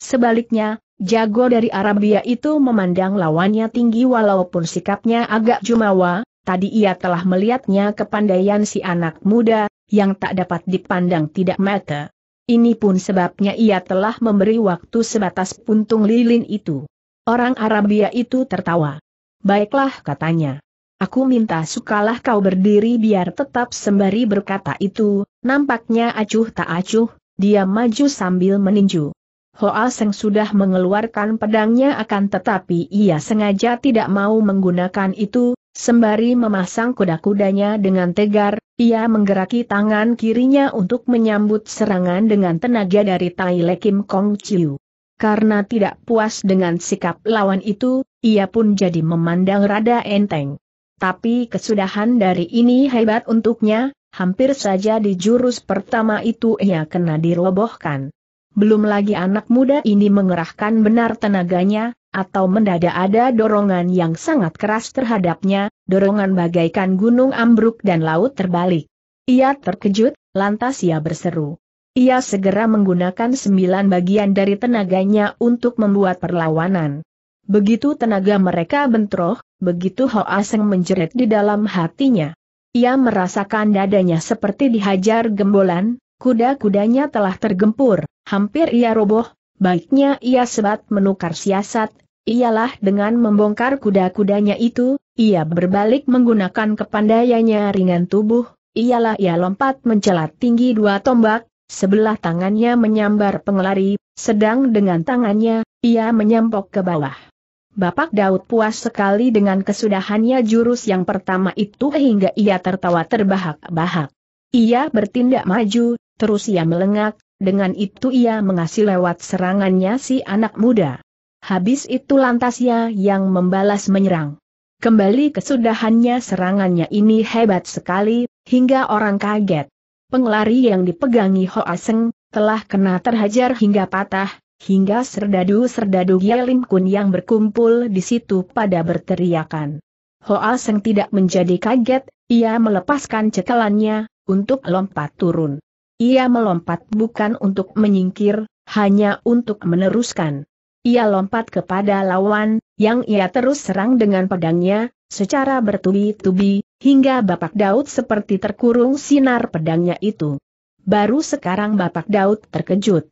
Sebaliknya, jago dari Arabia itu memandang lawannya tinggi walaupun sikapnya agak jumawa, tadi ia telah melihatnya kepandaian si anak muda, yang tak dapat dipandang tidak mata. Ini pun sebabnya ia telah memberi waktu sebatas puntung lilin itu. Orang Arabia itu tertawa. Baiklah katanya. Aku minta sukalah kau berdiri biar tetap sembari berkata itu, nampaknya acuh tak acuh, dia maju sambil meninju. Hoa Seng sudah mengeluarkan pedangnya akan tetapi ia sengaja tidak mau menggunakan itu, sembari memasang kuda-kudanya dengan tegar, ia menggeraki tangan kirinya untuk menyambut serangan dengan tenaga dari Tai Le Kim Kong Chiu. Karena tidak puas dengan sikap lawan itu, ia pun jadi memandang rada enteng tapi kesudahan dari ini hebat untuknya, hampir saja di jurus pertama itu ia kena dirobohkan. Belum lagi anak muda ini mengerahkan benar tenaganya, atau mendadak ada dorongan yang sangat keras terhadapnya, dorongan bagaikan gunung ambruk dan laut terbalik. Ia terkejut, lantas ia berseru. Ia segera menggunakan sembilan bagian dari tenaganya untuk membuat perlawanan. Begitu tenaga mereka bentroh, Begitu Ho Aseng menjerit di dalam hatinya. Ia merasakan dadanya seperti dihajar gembolan, kuda-kudanya telah tergempur, hampir ia roboh, baiknya ia sebat menukar siasat, ialah dengan membongkar kuda-kudanya itu, ia berbalik menggunakan kepandaiannya ringan tubuh, ialah ia lompat mencelat tinggi dua tombak, sebelah tangannya menyambar pengelari, sedang dengan tangannya, ia menyampok ke bawah. Bapak Daud puas sekali dengan kesudahannya jurus yang pertama itu hingga ia tertawa terbahak-bahak. Ia bertindak maju, terus ia melengak, dengan itu ia mengasih lewat serangannya si anak muda. Habis itu lantas ia yang membalas menyerang. Kembali kesudahannya serangannya ini hebat sekali, hingga orang kaget. Penglari yang dipegangi Hoaseng Aseng telah kena terhajar hingga patah, hingga serdadu-serdadu Gielim Kun yang berkumpul di situ pada berteriakan. Hoa Seng tidak menjadi kaget, ia melepaskan cekalannya, untuk lompat turun. Ia melompat bukan untuk menyingkir, hanya untuk meneruskan. Ia lompat kepada lawan, yang ia terus serang dengan pedangnya, secara bertubi-tubi, hingga Bapak Daud seperti terkurung sinar pedangnya itu. Baru sekarang Bapak Daud terkejut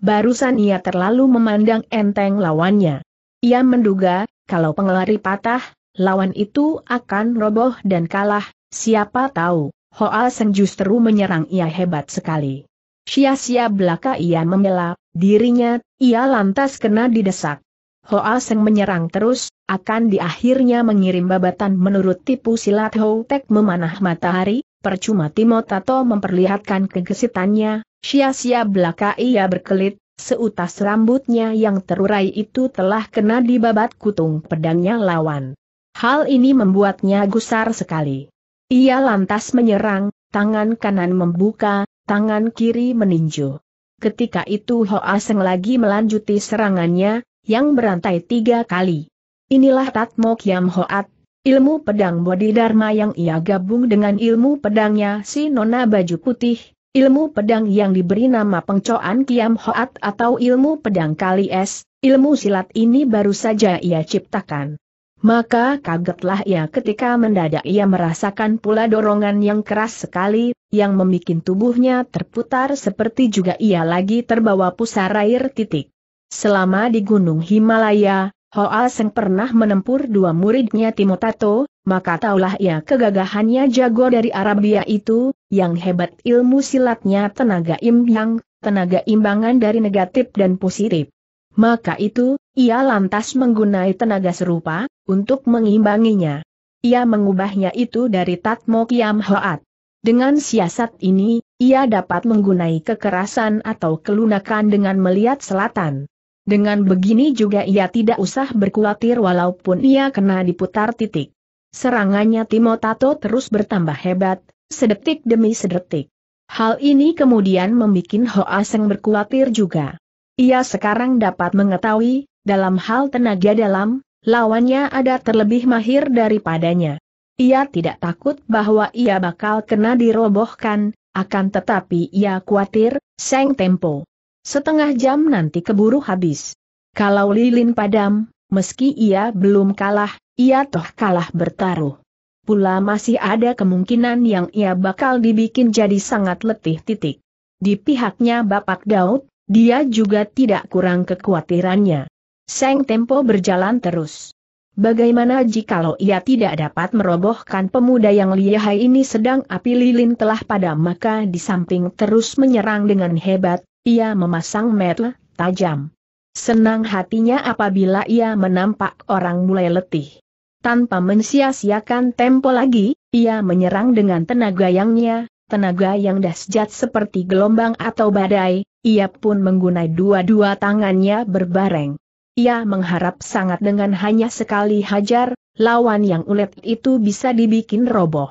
barusan ia terlalu memandang enteng lawannya. Ia menduga, kalau pengelari patah, lawan itu akan roboh dan kalah, siapa tahu, Hoa Seng justru menyerang ia hebat sekali. Sia-sia belaka ia membela dirinya, ia lantas kena didesak. Hoa Seng menyerang terus, akan di akhirnya mengirim babatan menurut tipu silat Tek memanah matahari, percuma Timo Tato memperlihatkan kegesitannya, Sia-sia belaka ia berkelit, seutas rambutnya yang terurai itu telah kena dibabat kutung pedangnya lawan. Hal ini membuatnya gusar sekali. Ia lantas menyerang, tangan kanan membuka, tangan kiri meninju. Ketika itu Hoa Seng lagi melanjuti serangannya, yang berantai tiga kali. Inilah Tatmo Kiam Hoat, ilmu pedang Bodhidharma yang ia gabung dengan ilmu pedangnya si Nona Baju Putih, Ilmu pedang yang diberi nama pengcoan Kiam Hoat atau ilmu pedang kali es, ilmu silat ini baru saja ia ciptakan. Maka kagetlah ia ketika mendadak ia merasakan pula dorongan yang keras sekali, yang membuat tubuhnya terputar seperti juga ia lagi terbawa pusar air titik. Selama di Gunung Himalaya, Hoa Seng pernah menempur dua muridnya Timotato, maka taulah ia kegagahannya jago dari Arabia itu, yang hebat ilmu silatnya tenaga imbang, tenaga imbangan dari negatif dan positif. Maka itu, ia lantas menggunai tenaga serupa, untuk mengimbanginya. Ia mengubahnya itu dari Tatmo Kiam Hoat. Dengan siasat ini, ia dapat menggunai kekerasan atau kelunakan dengan melihat selatan. Dengan begini juga ia tidak usah berkhawatir walaupun ia kena diputar titik. Serangannya Timotato terus bertambah hebat, sedetik demi sedetik. Hal ini kemudian membuat Hoa Seng berkhawatir juga. Ia sekarang dapat mengetahui, dalam hal tenaga dalam, lawannya ada terlebih mahir daripadanya. Ia tidak takut bahwa ia bakal kena dirobohkan, akan tetapi ia khawatir, seng tempo. Setengah jam nanti keburu habis. Kalau lilin padam, meski ia belum kalah, ia toh kalah bertaruh. Pula masih ada kemungkinan yang ia bakal dibikin jadi sangat letih titik. Di pihaknya Bapak Daud, dia juga tidak kurang kekhawatirannya. Seng Tempo berjalan terus. Bagaimana jikalau ia tidak dapat merobohkan pemuda yang lihai ini sedang api lilin telah padam maka di samping terus menyerang dengan hebat, ia memasang metel, tajam. Senang hatinya apabila ia menampak orang mulai letih. Tanpa mensia-siakan tempo lagi, ia menyerang dengan tenaga yangnya, tenaga yang dahsyat seperti gelombang atau badai, ia pun menggunai dua-dua tangannya berbareng. Ia mengharap sangat dengan hanya sekali hajar, lawan yang ulet itu bisa dibikin roboh.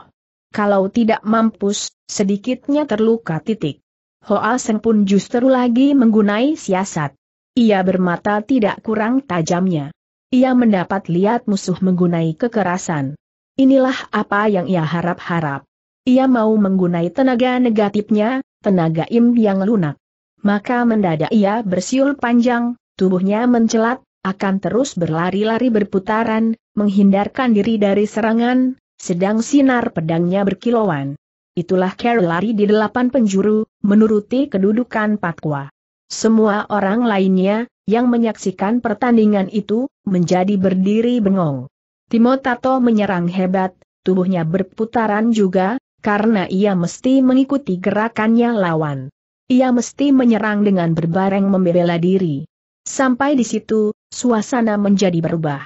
Kalau tidak mampus, sedikitnya terluka titik. Hoa Seng pun justru lagi menggunai siasat. Ia bermata tidak kurang tajamnya. Ia mendapat lihat musuh menggunai kekerasan. Inilah apa yang ia harap-harap. Ia mau menggunai tenaga negatifnya, tenaga im yang lunak. Maka mendadak ia bersiul panjang, tubuhnya mencelat, akan terus berlari-lari berputaran, menghindarkan diri dari serangan, sedang sinar pedangnya berkilauan. Itulah Carol lari di delapan penjuru, menuruti kedudukan Patwa. Semua orang lainnya, yang menyaksikan pertandingan itu, menjadi berdiri bengong. Timotato menyerang hebat, tubuhnya berputaran juga, karena ia mesti mengikuti gerakannya lawan. Ia mesti menyerang dengan berbareng membela diri. Sampai di situ, suasana menjadi berubah.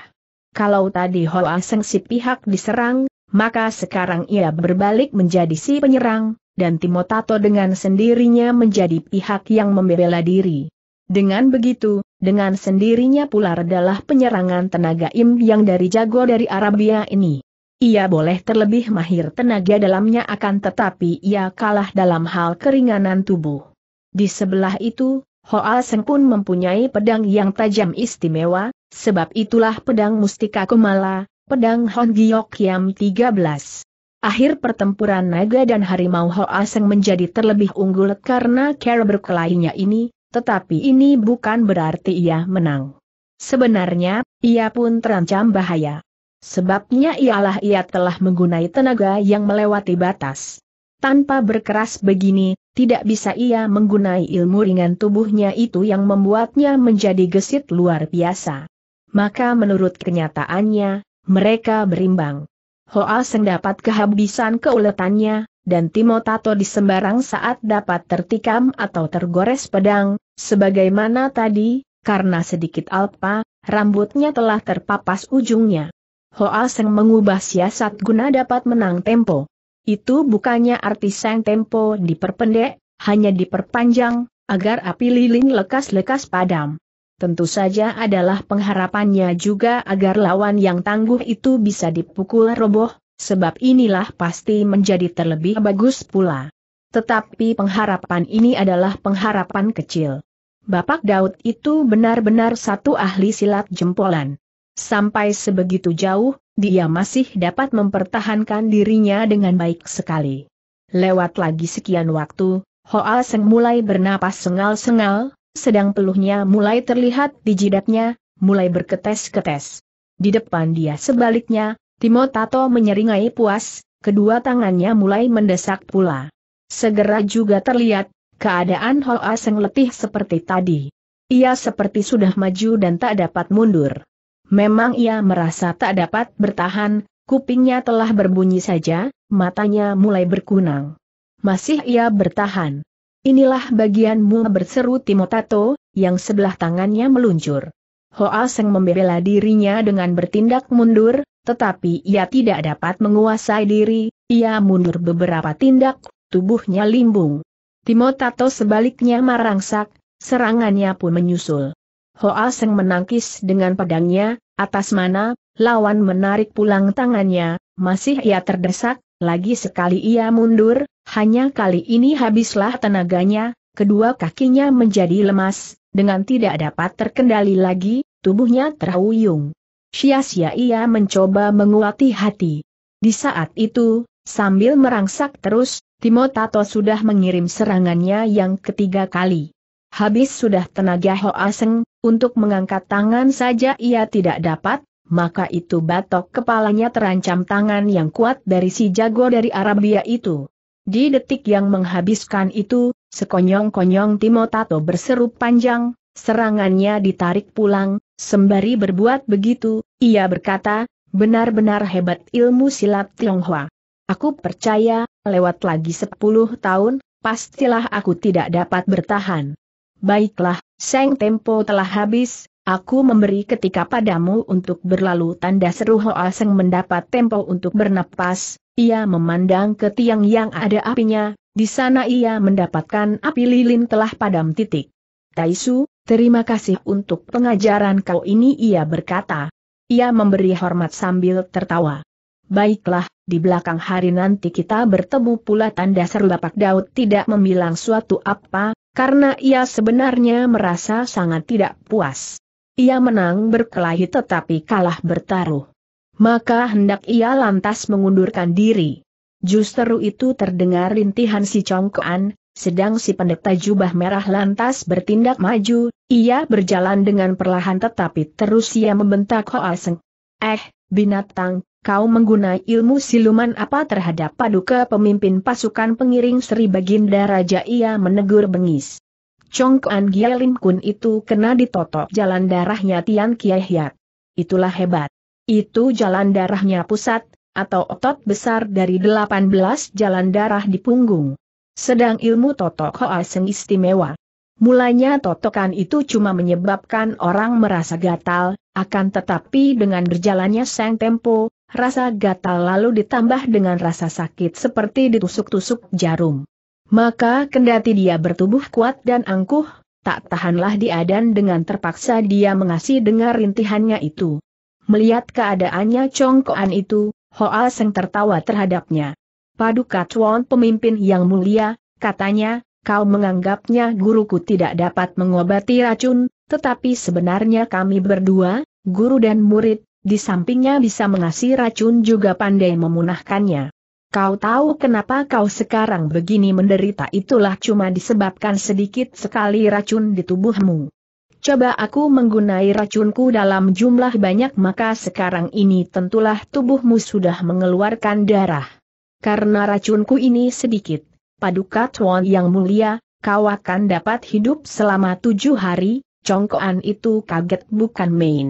Kalau tadi Hoa Seng si pihak diserang, maka sekarang ia berbalik menjadi si penyerang, dan Timotato dengan sendirinya menjadi pihak yang membela diri. Dengan begitu, dengan sendirinya pula adalah penyerangan tenaga im yang dari jago dari Arabia ini. Ia boleh terlebih mahir tenaga dalamnya akan tetapi ia kalah dalam hal keringanan tubuh. Di sebelah itu, Hoa Seng pun mempunyai pedang yang tajam istimewa, sebab itulah pedang Mustika Kumala, pedang Hon Yam 13. Akhir pertempuran naga dan harimau Hoa Seng menjadi terlebih unggul karena cara berkelahinya ini, tetapi ini bukan berarti ia menang. Sebenarnya, ia pun terancam bahaya. Sebabnya ialah ia telah menggunai tenaga yang melewati batas. Tanpa berkeras begini, tidak bisa ia menggunai ilmu ringan tubuhnya itu yang membuatnya menjadi gesit luar biasa. Maka menurut kenyataannya, mereka berimbang. Hoa Seng dapat kehabisan keuletannya, dan Timotato di sembarang saat dapat tertikam atau tergores pedang, sebagaimana tadi, karena sedikit alpa, rambutnya telah terpapas ujungnya. Hoa Seng mengubah siasat guna dapat menang tempo. Itu bukannya arti sang tempo diperpendek, hanya diperpanjang, agar api lilin lekas-lekas padam. Tentu saja adalah pengharapannya juga agar lawan yang tangguh itu bisa dipukul roboh, Sebab inilah pasti menjadi terlebih bagus pula. Tetapi pengharapan ini adalah pengharapan kecil. Bapak Daud itu benar-benar satu ahli silat jempolan. Sampai sebegitu jauh, dia masih dapat mempertahankan dirinya dengan baik sekali. Lewat lagi sekian waktu, Hoa Seng mulai bernapas sengal-sengal, sedang peluhnya mulai terlihat di jidatnya, mulai berketes-ketes. Di depan dia sebaliknya, Timo Tato menyeringai puas, kedua tangannya mulai mendesak pula. Segera juga terlihat, keadaan Hoa Seng letih seperti tadi. Ia seperti sudah maju dan tak dapat mundur. Memang ia merasa tak dapat bertahan, kupingnya telah berbunyi saja, matanya mulai berkunang. Masih ia bertahan. Inilah bagianmu berseru Timotato, yang sebelah tangannya meluncur. Hoa Seng membela dirinya dengan bertindak mundur, tetapi ia tidak dapat menguasai diri, ia mundur beberapa tindak, tubuhnya limbung. Timotato sebaliknya merangsak, serangannya pun menyusul. Hoa Seng menangkis dengan pedangnya, atas mana, lawan menarik pulang tangannya, masih ia terdesak, lagi sekali ia mundur, hanya kali ini habislah tenaganya, kedua kakinya menjadi lemas, dengan tidak dapat terkendali lagi, tubuhnya terhuyung. Sia-sia ia mencoba menguati hati. Di saat itu, sambil merangsak terus, Timotato sudah mengirim serangannya yang ketiga kali. Habis sudah tenaga Ho Aseng, untuk mengangkat tangan saja ia tidak dapat, maka itu batok kepalanya terancam tangan yang kuat dari si jago dari Arabia itu. Di detik yang menghabiskan itu, sekonyong-konyong Timotato berseru panjang, serangannya ditarik pulang, Sembari berbuat begitu, ia berkata, benar-benar hebat ilmu silat Tionghoa. Aku percaya, lewat lagi sepuluh tahun, pastilah aku tidak dapat bertahan. Baiklah, Seng Tempo telah habis, Aku memberi ketika padamu untuk berlalu tanda seru Hoa Seng mendapat tempo untuk bernapas, ia memandang ke tiang yang ada apinya, di sana ia mendapatkan api lilin telah padam titik. Taisu, Terima kasih untuk pengajaran kau ini ia berkata. Ia memberi hormat sambil tertawa. Baiklah, di belakang hari nanti kita bertemu pula tanda seru Bapak Daud tidak membilang suatu apa, karena ia sebenarnya merasa sangat tidak puas. Ia menang berkelahi tetapi kalah bertaruh. Maka hendak ia lantas mengundurkan diri. Justru itu terdengar rintihan si congkoan, sedang si pendeta jubah merah lantas bertindak maju, ia berjalan dengan perlahan tetapi terus ia membentak Hoa Seng. Eh, binatang, kau menggunai ilmu siluman apa terhadap paduka pemimpin pasukan pengiring Sri Baginda Raja ia menegur bengis. Chong An Gielin Kun itu kena ditotok jalan darahnya Tian Kiai Itulah hebat. Itu jalan darahnya pusat, atau otot besar dari 18 jalan darah di punggung. Sedang ilmu totok Toto seng istimewa. Mulanya totokan itu cuma menyebabkan orang merasa gatal, akan tetapi dengan berjalannya sang tempo, rasa gatal lalu ditambah dengan rasa sakit seperti ditusuk-tusuk jarum. Maka kendati dia bertubuh kuat dan angkuh, tak tahanlah dia dan dengan terpaksa dia mengasih dengar rintihannya itu. Melihat keadaannya congkoan itu, Hoa Seng tertawa terhadapnya. Paduka Chuan pemimpin yang mulia, katanya, kau menganggapnya guruku tidak dapat mengobati racun, tetapi sebenarnya kami berdua, guru dan murid, di sampingnya bisa mengasih racun juga pandai memunahkannya. Kau tahu kenapa kau sekarang begini menderita itulah cuma disebabkan sedikit sekali racun di tubuhmu. Coba aku menggunai racunku dalam jumlah banyak maka sekarang ini tentulah tubuhmu sudah mengeluarkan darah karena racunku ini sedikit. Paduka Tuan yang mulia, kau akan dapat hidup selama tujuh hari, congkoan itu kaget bukan main.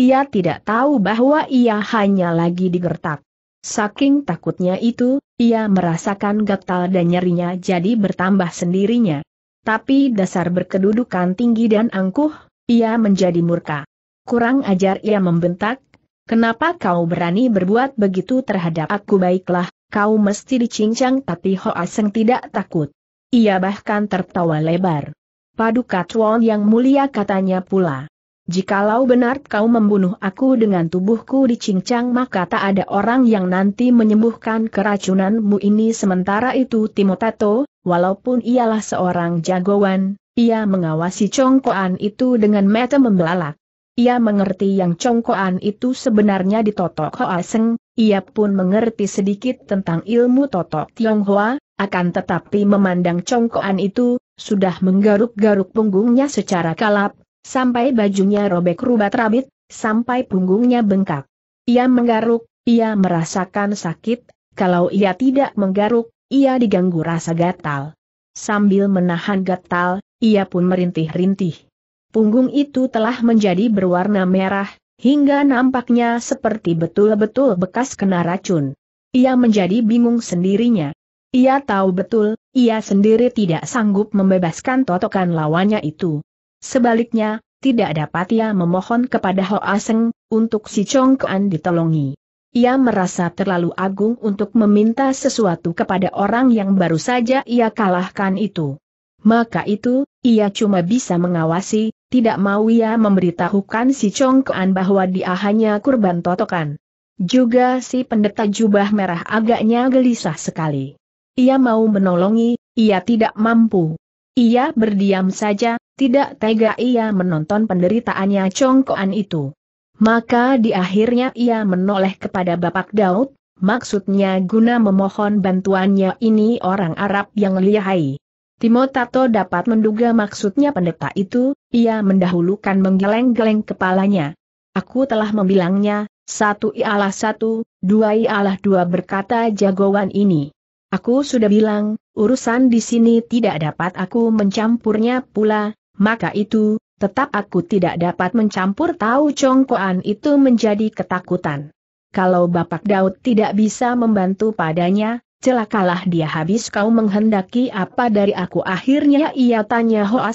Ia tidak tahu bahwa ia hanya lagi digertak. Saking takutnya itu, ia merasakan gatal dan nyerinya jadi bertambah sendirinya. Tapi dasar berkedudukan tinggi dan angkuh, ia menjadi murka. Kurang ajar ia membentak, kenapa kau berani berbuat begitu terhadap aku baiklah, kau mesti dicincang tapi Ho Aseng tidak takut. Ia bahkan tertawa lebar. Paduka Tuan yang mulia katanya pula. Jikalau benar kau membunuh aku dengan tubuhku dicincang maka tak ada orang yang nanti menyembuhkan keracunanmu ini sementara itu Timotato, walaupun ialah seorang jagoan, ia mengawasi congkoan itu dengan mata membelalak. Ia mengerti yang congkoan itu sebenarnya ditotok Hoa Seng, ia pun mengerti sedikit tentang ilmu totok Tionghoa, akan tetapi memandang congkoan itu, sudah menggaruk-garuk punggungnya secara kalap, sampai bajunya robek rubat rabit, sampai punggungnya bengkak. Ia menggaruk, ia merasakan sakit, kalau ia tidak menggaruk, ia diganggu rasa gatal. Sambil menahan gatal, ia pun merintih-rintih punggung itu telah menjadi berwarna merah, hingga nampaknya seperti betul-betul bekas kena racun. Ia menjadi bingung sendirinya. Ia tahu betul, ia sendiri tidak sanggup membebaskan totokan lawannya itu. Sebaliknya, tidak dapat ia memohon kepada Ho Aseng untuk si Chongkuan ditolongi. Ia merasa terlalu agung untuk meminta sesuatu kepada orang yang baru saja ia kalahkan itu. Maka itu, ia cuma bisa mengawasi, tidak mau ia memberitahukan si Congkoan bahwa dia hanya kurban totokan. Juga si pendeta jubah merah agaknya gelisah sekali. Ia mau menolongi, ia tidak mampu. Ia berdiam saja, tidak tega ia menonton penderitaannya Congkoan itu. Maka di akhirnya ia menoleh kepada Bapak Daud, maksudnya guna memohon bantuannya ini orang Arab yang lihai. Timotato dapat menduga maksudnya pendeta itu, ia mendahulukan menggeleng-geleng kepalanya. Aku telah membilangnya, satu ialah satu, dua ialah dua berkata jagoan ini. Aku sudah bilang, urusan di sini tidak dapat aku mencampurnya pula, maka itu, tetap aku tidak dapat mencampur tahu congkoan itu menjadi ketakutan. Kalau Bapak Daud tidak bisa membantu padanya, celakalah dia habis kau menghendaki apa dari aku akhirnya ia tanya Hoa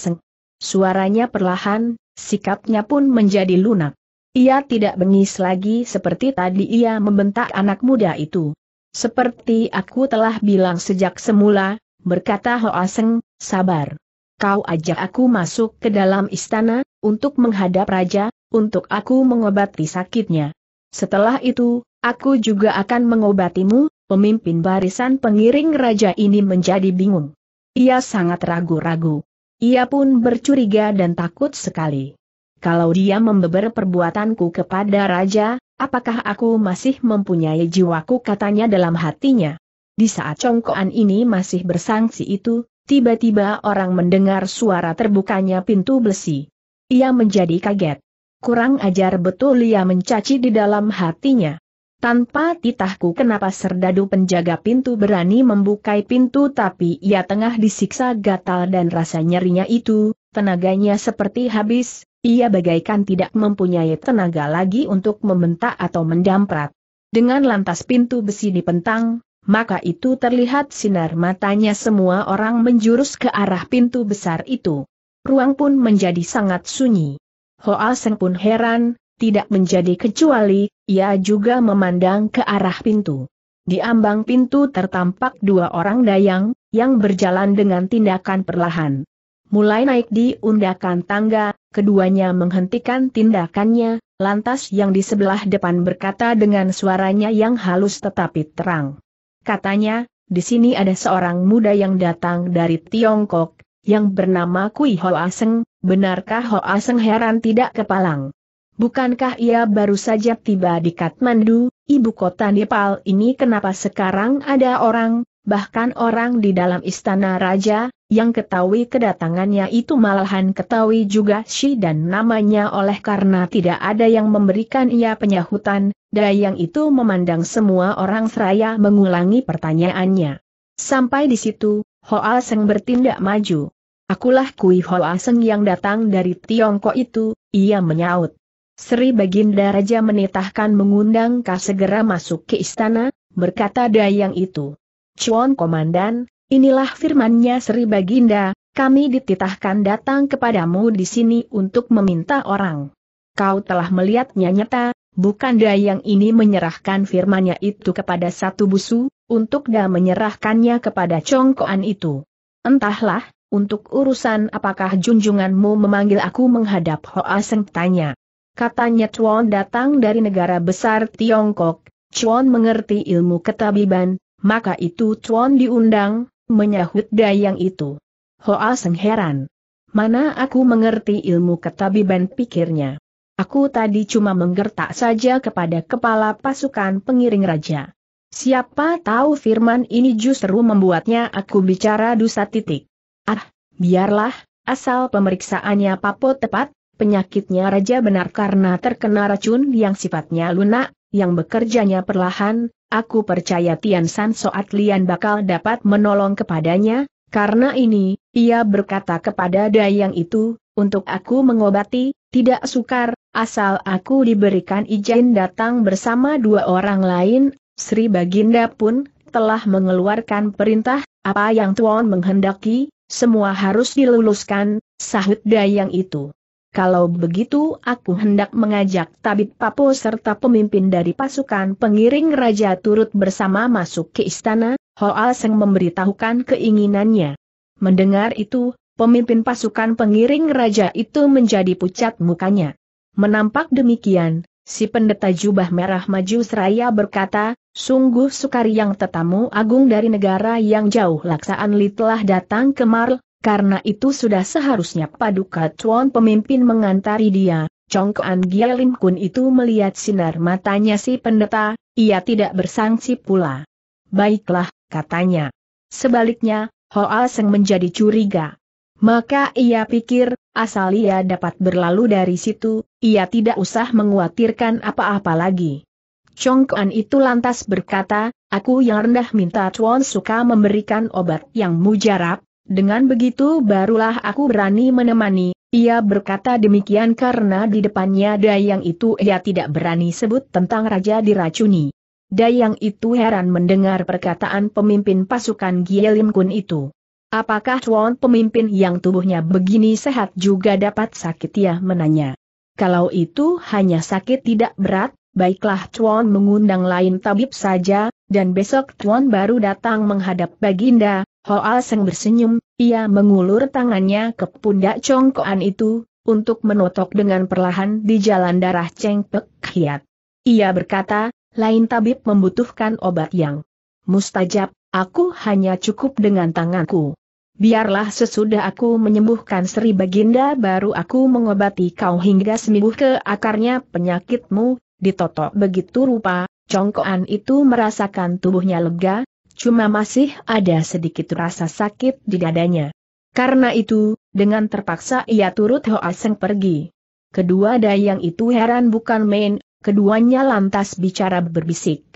Suaranya perlahan, sikapnya pun menjadi lunak. Ia tidak bengis lagi seperti tadi ia membentak anak muda itu. Seperti aku telah bilang sejak semula, berkata Hoa Seng, sabar. Kau ajak aku masuk ke dalam istana, untuk menghadap raja, untuk aku mengobati sakitnya. Setelah itu, aku juga akan mengobatimu, pemimpin barisan pengiring raja ini menjadi bingung. Ia sangat ragu-ragu. Ia pun bercuriga dan takut sekali. Kalau dia membeber perbuatanku kepada raja, apakah aku masih mempunyai jiwaku katanya dalam hatinya. Di saat congkoan ini masih bersangsi itu, tiba-tiba orang mendengar suara terbukanya pintu besi. Ia menjadi kaget. Kurang ajar betul ia mencaci di dalam hatinya. Tanpa titahku kenapa serdadu penjaga pintu berani membuka pintu tapi ia tengah disiksa gatal dan rasa nyerinya itu, tenaganya seperti habis, ia bagaikan tidak mempunyai tenaga lagi untuk membentak atau mendamprat. Dengan lantas pintu besi dipentang, maka itu terlihat sinar matanya semua orang menjurus ke arah pintu besar itu. Ruang pun menjadi sangat sunyi. Hoa Seng pun heran, tidak menjadi kecuali ia juga memandang ke arah pintu. Di ambang pintu tertampak dua orang dayang, yang berjalan dengan tindakan perlahan. Mulai naik di undakan tangga, keduanya menghentikan tindakannya, lantas yang di sebelah depan berkata dengan suaranya yang halus tetapi terang. Katanya, di sini ada seorang muda yang datang dari Tiongkok, yang bernama Kui Hoa Seng, benarkah Hoa Seng heran tidak kepalang? Bukankah ia baru saja tiba di Kathmandu, ibu kota Nepal ini kenapa sekarang ada orang, bahkan orang di dalam istana raja, yang ketahui kedatangannya itu malahan ketahui juga si dan namanya oleh karena tidak ada yang memberikan ia penyahutan, dayang itu memandang semua orang seraya mengulangi pertanyaannya. Sampai di situ, Hoa Seng bertindak maju. Akulah Kui Hoa Seng yang datang dari Tiongkok itu, ia menyaut. Sri Baginda Raja menitahkan mengundang Ka segera masuk ke istana, berkata Dayang itu. Cuan Komandan, inilah firmannya Sri Baginda, kami dititahkan datang kepadamu di sini untuk meminta orang. Kau telah melihatnya nyata, bukan Dayang ini menyerahkan firmannya itu kepada satu busu, untuk dia menyerahkannya kepada congkoan itu. Entahlah, untuk urusan apakah junjunganmu memanggil aku menghadap Hoa Seng tanya. Katanya Chuan datang dari negara besar Tiongkok, Chuan mengerti ilmu ketabiban, maka itu Chuan diundang, menyahut dayang itu. Hoa Seng heran. Mana aku mengerti ilmu ketabiban pikirnya. Aku tadi cuma menggertak saja kepada kepala pasukan pengiring raja. Siapa tahu firman ini justru membuatnya aku bicara dusa titik. Ah, biarlah, asal pemeriksaannya papo tepat, Penyakitnya raja benar karena terkena racun yang sifatnya lunak, yang bekerjanya perlahan, aku percaya Tian San Soat Lian bakal dapat menolong kepadanya, karena ini, ia berkata kepada Dayang itu, untuk aku mengobati, tidak sukar, asal aku diberikan izin datang bersama dua orang lain, Sri Baginda pun, telah mengeluarkan perintah, apa yang Tuan menghendaki, semua harus diluluskan, sahut Dayang itu. Kalau begitu aku hendak mengajak tabib Papo serta pemimpin dari pasukan pengiring raja turut bersama masuk ke istana, Hoal Seng memberitahukan keinginannya. Mendengar itu, pemimpin pasukan pengiring raja itu menjadi pucat mukanya. Menampak demikian, si pendeta jubah merah maju seraya berkata, Sungguh sukar yang tetamu agung dari negara yang jauh laksaan Li telah datang kemar, karena itu sudah seharusnya Paduka Chuan pemimpin mengantari dia, Chong Kuan Gielim Kun itu melihat sinar matanya si pendeta, ia tidak bersangsi pula. Baiklah, katanya. Sebaliknya, Hoa Seng menjadi curiga. Maka ia pikir, asal ia dapat berlalu dari situ, ia tidak usah menguatirkan apa-apa lagi. Chong Kuan itu lantas berkata, aku yang rendah minta Chuan suka memberikan obat yang mujarab, dengan begitu barulah aku berani menemani, ia berkata demikian karena di depannya Dayang itu ia tidak berani sebut tentang Raja diracuni. Dayang itu heran mendengar perkataan pemimpin pasukan Gielim Kun itu. Apakah tuan pemimpin yang tubuhnya begini sehat juga dapat sakit ya? menanya. Kalau itu hanya sakit tidak berat, baiklah tuan mengundang lain tabib saja, dan besok tuan baru datang menghadap Baginda, Hoa Seng bersenyum, ia mengulur tangannya ke pundak congkoan itu, untuk menotok dengan perlahan di jalan darah Cheng Pek Hiat. Ia berkata, lain tabib membutuhkan obat yang mustajab, aku hanya cukup dengan tanganku. Biarlah sesudah aku menyembuhkan Sri Baginda baru aku mengobati kau hingga sembuh ke akarnya penyakitmu, ditotok begitu rupa, congkoan itu merasakan tubuhnya lega, cuma masih ada sedikit rasa sakit di dadanya. Karena itu, dengan terpaksa ia turut Hoa Seng pergi. Kedua dayang itu heran bukan main, keduanya lantas bicara berbisik.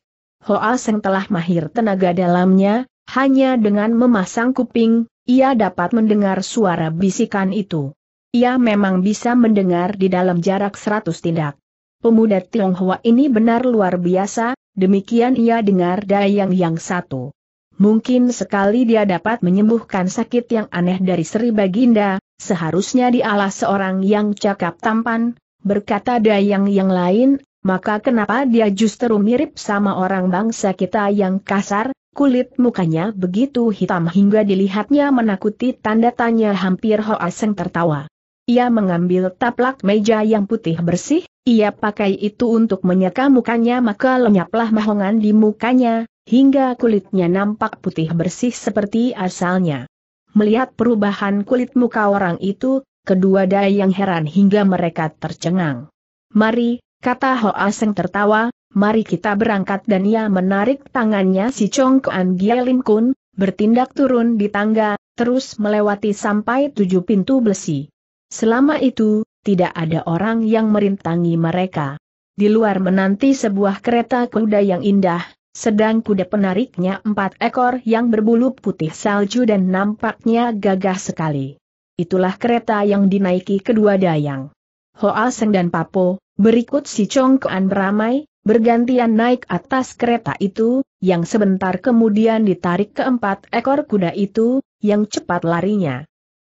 Hoa Seng telah mahir tenaga dalamnya, hanya dengan memasang kuping, ia dapat mendengar suara bisikan itu. Ia memang bisa mendengar di dalam jarak seratus tindak. Pemuda Tionghoa ini benar luar biasa, Demikian ia dengar Dayang yang satu. Mungkin sekali dia dapat menyembuhkan sakit yang aneh dari Sri Baginda, seharusnya dialah seorang yang cakap tampan, berkata Dayang yang lain, maka kenapa dia justru mirip sama orang bangsa kita yang kasar, kulit mukanya begitu hitam hingga dilihatnya menakuti tanda tanya hampir Hoa Seng tertawa. Ia mengambil taplak meja yang putih bersih, ia pakai itu untuk menyeka mukanya maka lenyaplah mahongan di mukanya, hingga kulitnya nampak putih bersih seperti asalnya. Melihat perubahan kulit muka orang itu, kedua dayang heran hingga mereka tercengang. Mari, kata Ho Aseng tertawa, mari kita berangkat dan ia menarik tangannya si Chong Gia Lin Kun, bertindak turun di tangga, terus melewati sampai tujuh pintu besi. Selama itu, tidak ada orang yang merintangi mereka. Di luar menanti sebuah kereta kuda yang indah, sedang kuda penariknya empat ekor yang berbulu putih salju dan nampaknya gagah sekali. Itulah kereta yang dinaiki kedua dayang. Hoa Seng dan Papo, berikut si Congkoan beramai, bergantian naik atas kereta itu, yang sebentar kemudian ditarik keempat ekor kuda itu, yang cepat larinya.